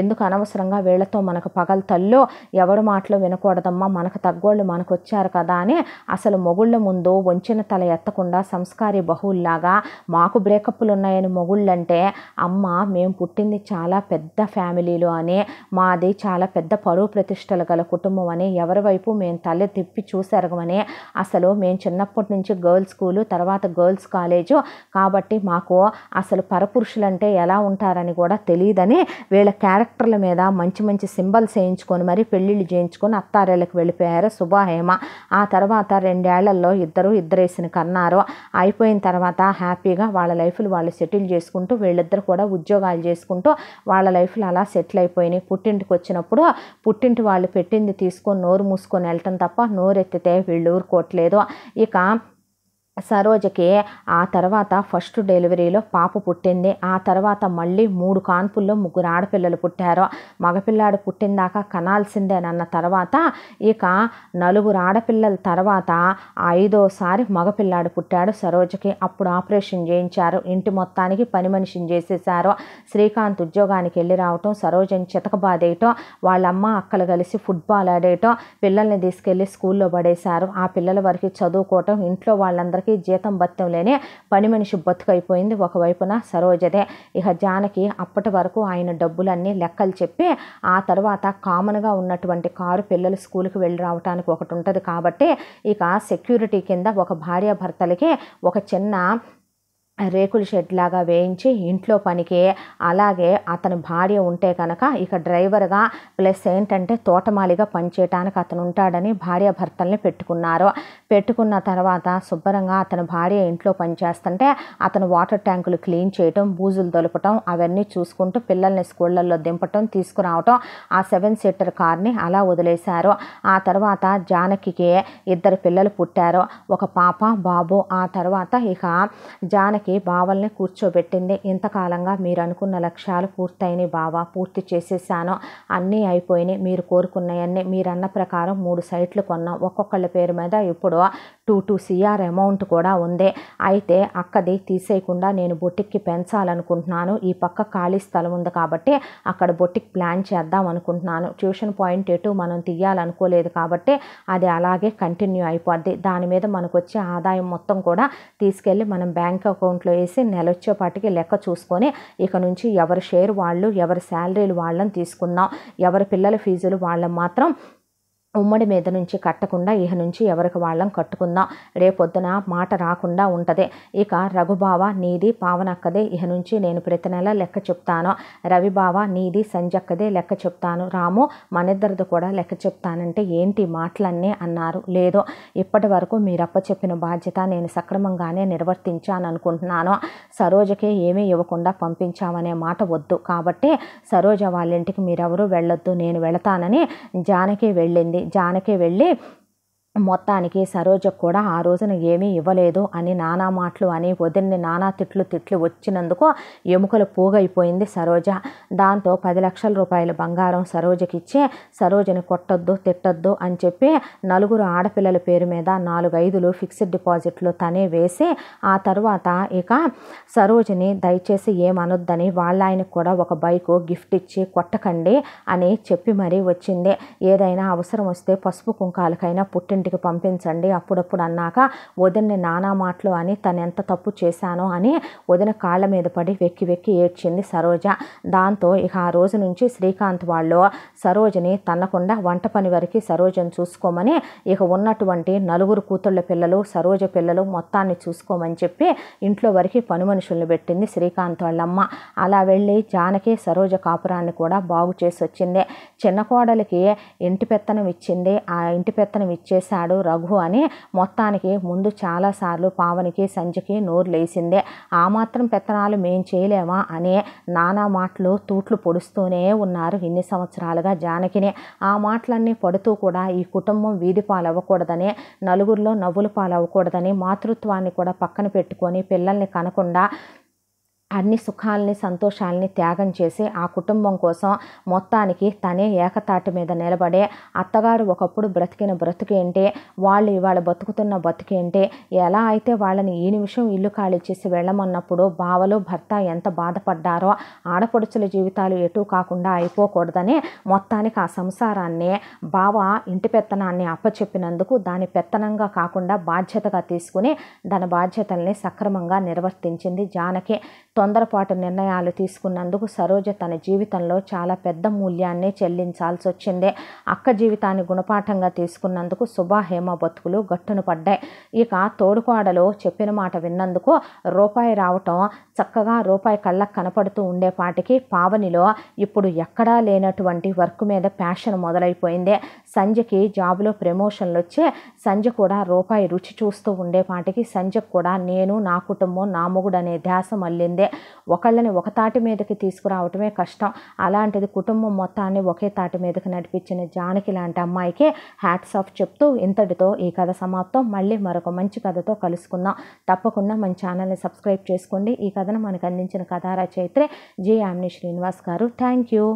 ఎందుకు అనవసరంగా వీళ్ళతో మనకు పగల తల్లో ఎవడు మాటలు వినకూడదమ్మా మనకు తగ్గోళ్ళు మనకు వచ్చారు కదా అని అసలు మొగుళ్ళ ముందు వంచిన తల ఎత్తకుండా సంస్కారి బహువుల్లాగా మాకు బ్రేకప్లు ఉన్నాయని మొగుళ్ళంటే అమ్మ మేము పుట్టింది చాలా పెద్ద ఫ్యామిలీలు అని మాది చాలా పెద్ద పరువు ప్రతిష్టలు గల కుటుంబం అని ఎవరి వైపు మేము తల్లి తిప్పి చూసరగమని అసలు మేము చిన్నప్పటి నుంచి గర్ల్స్ స్కూలు తర్వాత గర్ల్స్ కాలేజు కాబట్టి మా మాకు అసలు పరపురుషులంటే ఎలా ఉంటారని కూడా తెలియదని వీళ్ళ క్యారెక్టర్ల మీద మంచి మంచి సింబల్స్ వేయించుకొని మరి పెళ్ళిళ్ళు చేయించుకొని అత్తారేళ్ళకి వెళ్ళిపోయారు శుభహేమ ఆ తర్వాత రెండేళ్లలో ఇద్దరు ఇద్దరేసిన కన్నారు అయిపోయిన తర్వాత హ్యాపీగా వాళ్ళ లైఫ్లు వాళ్ళు సెటిల్ చేసుకుంటూ వీళ్ళిద్దరు కూడా ఉద్యోగాలు చేసుకుంటూ వాళ్ళ లైఫ్లు అలా సెటిల్ అయిపోయినాయి పుట్టింటికి వచ్చినప్పుడు పుట్టింటి వాళ్ళు పెట్టింది తీసుకొని నోరు మూసుకొని వెళ్ళటం తప్ప నోరు ఎత్తితే వీళ్ళు ఊరుకోవట్లేదు ఇక సరోజకి ఆ తర్వాత ఫస్ట్ డెలివరీలో పాప పుట్టింది ఆ తర్వాత మళ్ళీ మూడు కాన్పుల్లో ముగ్గురు ఆడపిల్లలు పుట్టారు మగపిల్లాడు పుట్టిందాక కనాల్సిందేనన్న తర్వాత ఇక నలుగురు ఆడపిల్లల తర్వాత ఐదోసారి మగపిల్లాడు పుట్టాడు సరోజకి అప్పుడు ఆపరేషన్ చేయించారు ఇంటి మొత్తానికి పని మనిషిని చేసేశారు శ్రీకాంత్ ఉద్యోగానికి వెళ్ళి రావటం సరోజని చితకబాదేయటం వాళ్ళమ్మ అక్కలు కలిసి ఫుట్బాల్ ఆడేయటం పిల్లల్ని తీసుకెళ్ళి స్కూల్లో పడేశారు ఆ పిల్లల వరకు చదువుకోవటం ఇంట్లో వాళ్ళందరికీ జానకి జీతం భత్యం లేని పని మనిషి బతుకైపోయింది ఒకవైపున సరోజదే ఇక జానకి అప్పటి వరకు ఆయన డబ్బులన్నీ లెక్కలు చెప్పి ఆ తర్వాత కామన్గా ఉన్నటువంటి కారు పిల్లలు స్కూల్కి వెళ్ళి రావడానికి ఒకటి ఉంటుంది కాబట్టి ఇక సెక్యూరిటీ కింద ఒక భార్యాభర్తలకి ఒక చిన్న రేకుల షెడ్ లాగా వేయించి ఇంట్లో పనికి అలాగే అతని భార్య ఉంటే కనుక ఇక డ్రైవర్గా ప్లస్ ఏంటంటే తోటమాలిగా పనిచేయటానికి అతను ఉంటాడని భార్య భర్తల్ని పెట్టుకున్నారు పెట్టుకున్న తర్వాత శుభ్రంగా అతని భార్య ఇంట్లో పనిచేస్తుంటే అతను వాటర్ ట్యాంకులు క్లీన్ చేయటం బూజులు దొలపటం అవన్నీ చూసుకుంటూ పిల్లల్ని స్కూళ్ళల్లో దింపటం తీసుకురావటం ఆ సెవెన్ సీటర్ కార్ని అలా వదిలేశారు ఆ తర్వాత జానకికి ఇద్దరు పిల్లలు పుట్టారు ఒక పాప బాబు ఆ తర్వాత ఇక జానకి మనకి బావల్ని కూర్చోబెట్టింది ఇంతకాలంగా మీరు అనుకున్న లక్ష్యాలు పూర్తయినాయి బావా పూర్తి చేసేసాను అన్నీ అయిపోయినాయి మీరు కోరుకున్నవన్నీ మీరన్న ప్రకారం మూడు సైట్లు కొన్నాం ఒక్కొక్కళ్ళ పేరు మీద ఇప్పుడు టూ టూ సిఆర్ అమౌంట్ కూడా ఉంది అయితే అక్కది తీసేయకుండా నేను బొట్టిక్కి పెంచాలనుకుంటున్నాను ఈ పక్క ఖాళీ స్థలం ఉంది కాబట్టి అక్కడ బొట్టిక్ ప్లాన్ చేద్దాం అనుకుంటున్నాను ట్యూషన్ పాయింట్ ఎటు మనం తీయాలనుకోలేదు కాబట్టి అది అలాగే కంటిన్యూ అయిపోద్ది దాని మీద మనకు వచ్చే ఆదాయం మొత్తం కూడా తీసుకెళ్ళి మనం బ్యాంక్ అకౌంట్లో వేసి నెల వచ్చేపాటికి లెక్క చూసుకొని ఇక నుంచి ఎవరి షేర్ వాళ్ళు ఎవరి శాలరీలు వాళ్ళని తీసుకుందాం ఎవరి పిల్లల ఫీజులు వాళ్ళని మాత్రం ఉమ్మడి మీద నుంచి కట్టకుండా ఇహ నుంచి ఎవరికి వాళ్ళం కట్టుకుందాం రేపొద్దున మాట రాకుండా ఉంటుంది ఇక రఘుబావ నీది పావనక్కదే ఇహ నుంచి నేను ప్రతి నెల లెక్క చెప్తాను రవిబావ నీది సంజక్కదే లెక్క చెప్తాను రాము మనిద్దరిది కూడా లెక్క చెప్తానంటే ఏంటి మాటలన్నీ అన్నారు లేదు ఇప్పటి వరకు మీరప్ప చెప్పిన బాధ్యత నేను సక్రమంగానే నిర్వర్తించాను అనుకుంటున్నాను సరోజకే ఏమీ ఇవ్వకుండా పంపించామనే మాట వద్దు కాబట్టి సరోజ వాళ్ళ ఇంటికి మీరెవరూ వెళ్ళొద్దు నేను వెళతానని జానకి వెళ్ళింది జానకి వెళ్ళి మొత్తానికి సరోజ కూడా ఆ రోజున ఏమీ ఇవ్వలేదు అని నానా మాటలు అని వదిలిని నానా తిట్లు తిట్లు వచ్చినందుకు ఎముకలు పోగైపోయింది సరోజ దాంతో పది లక్షల రూపాయల బంగారం సరోజకిచ్చి సరోజని కొట్టొద్దు తిట్టొద్దు అని చెప్పి నలుగురు ఆడపిల్లల పేరు మీద నాలుగైదులు ఫిక్స్డ్ డిపాజిట్లు తనే వేసి ఆ తర్వాత ఇక సరోజని దయచేసి ఏమనొద్దని వాళ్ళ ఆయనకు కూడా ఒక బైకు గిఫ్ట్ ఇచ్చి కొట్టకండి అని చెప్పి మరీ వచ్చింది ఏదైనా అవసరం వస్తే పసుపు కుంకాలకైనా పుట్టింటి ఇంటికి పంపించండి అప్పుడప్పుడు అన్నాక వదిన్ని నానా మాటలు అని తను ఎంత తప్పు చేశానో అని వదిన కాళ్ళ మీద పడి వెక్కి వెక్కి ఏడ్చింది సరోజ దాంతో ఇక ఆ రోజు నుంచి శ్రీకాంత్ వాళ్ళు సరోజని తన్నకుండా వంట పని వరకు సరోజను చూసుకోమని ఇక ఉన్నటువంటి నలుగురు కూతుళ్ళ పిల్లలు సరోజ పిల్లలు మొత్తాన్ని చూసుకోమని చెప్పి ఇంట్లో వరకు పని మనుషుల్ని పెట్టింది శ్రీకాంత్ వాళ్ళమ్మ అలా వెళ్ళి జానకి సరోజ కాపురాన్ని కూడా బాగు చేసి వచ్చింది చిన్న కోడలికి ఇంటి పెత్తనం ఇచ్చింది ఆ ఇంటి పెత్తనం ఇచ్చేసి చేశాడు రఘు అని మొత్తానికి ముందు చాలాసార్లు పావనికి సంజకి నోరు లేసిందే ఆ మాత్రం పెత్తనాలు మేం చేయలేమా అనే నానా మాటలు తూట్లు పొడుస్తూనే ఉన్నారు ఇన్ని సంవత్సరాలుగా జానకిని ఆ మాటలన్నీ పడుతూ కూడా ఈ కుటుంబం వీధి పాలవ్వకూడదని నలుగురిలో నవ్వులు పాలవ్వకూడదని మాతృత్వాన్ని కూడా పక్కన పెట్టుకొని పిల్లల్ని కనకుండా అన్ని సుఖాలని సంతోషాలని త్యాగం చేసి ఆ కుటుంబం కోసం మొత్తానికి తనే ఏకతాటి మీద నిలబడే అత్తగారు ఒకప్పుడు బ్రతికిన బ్రతుకేంటి వాళ్ళు ఇవాళ బతుకుతున్న బతుకేంటి ఎలా అయితే వాళ్ళని ఈ నిమిషం ఇల్లు ఖాళీ చేసి వెళ్ళమన్నప్పుడు బావలు భర్త ఎంత బాధపడ్డారో ఆడపడుచుల జీవితాలు ఎటు కాకుండా అయిపోకూడదని మొత్తానికి ఆ సంసారాన్ని బావ ఇంటి పెత్తనాన్ని అప్పచెప్పినందుకు దాని పెత్తనంగా కాకుండా బాధ్యతగా తీసుకుని దాని బాధ్యతల్ని సక్రమంగా నిర్వర్తించింది జానకి తొందరపాటు నిర్ణయాలు తీసుకున్నందుకు సరోజ తన జీవితంలో చాలా పెద్ద మూల్యాన్నే చెల్లించాల్సి వచ్చిందే అక్క జీవితాన్ని గుణపాఠంగా తీసుకున్నందుకు శుభ హేమ బతుకులు గట్టును పడ్డాయి ఇక తోడుకోడలో చెప్పిన మాట విన్నందుకు రూపాయి రావటం చక్కగా రూపాయి కళ్ళకు కనపడుతూ ఉండేపాటికి పావనిలో ఇప్పుడు ఎక్కడా లేనటువంటి వర్క్ మీద ప్యాషన్ మొదలైపోయింది సంజకి జాబ్లో ప్రమోషన్లు వచ్చి సంజ కూడా రూపాయి రుచి చూస్తూ ఉండేపాటికి సంజకు కూడా నేను నా కుటుంబం నా మొగుడు అనే ధ్యాస మళ్ళిందే ఒకళ్ళని ఒక తాటి మీదకి తీసుకురావటమే కష్టం అలాంటిది కుటుంబం మొత్తాన్ని ఒకే తాటి మీదకి నడిపించిన జానకి లాంటి అమ్మాయికి హ్యాట్స్ ఆఫ్ చెప్తూ ఇంతటితో ఈ కథ సమాప్తం మళ్ళీ మరొక మంచి కథతో కలుసుకుందాం తప్పకుండా మన ఛానల్ని సబ్స్క్రైబ్ చేసుకోండి ఈ కథను మనకు అందించిన కథారా చైత్రే జి ఆమ్ని శ్రీనివాస్ గారు థ్యాంక్ యూ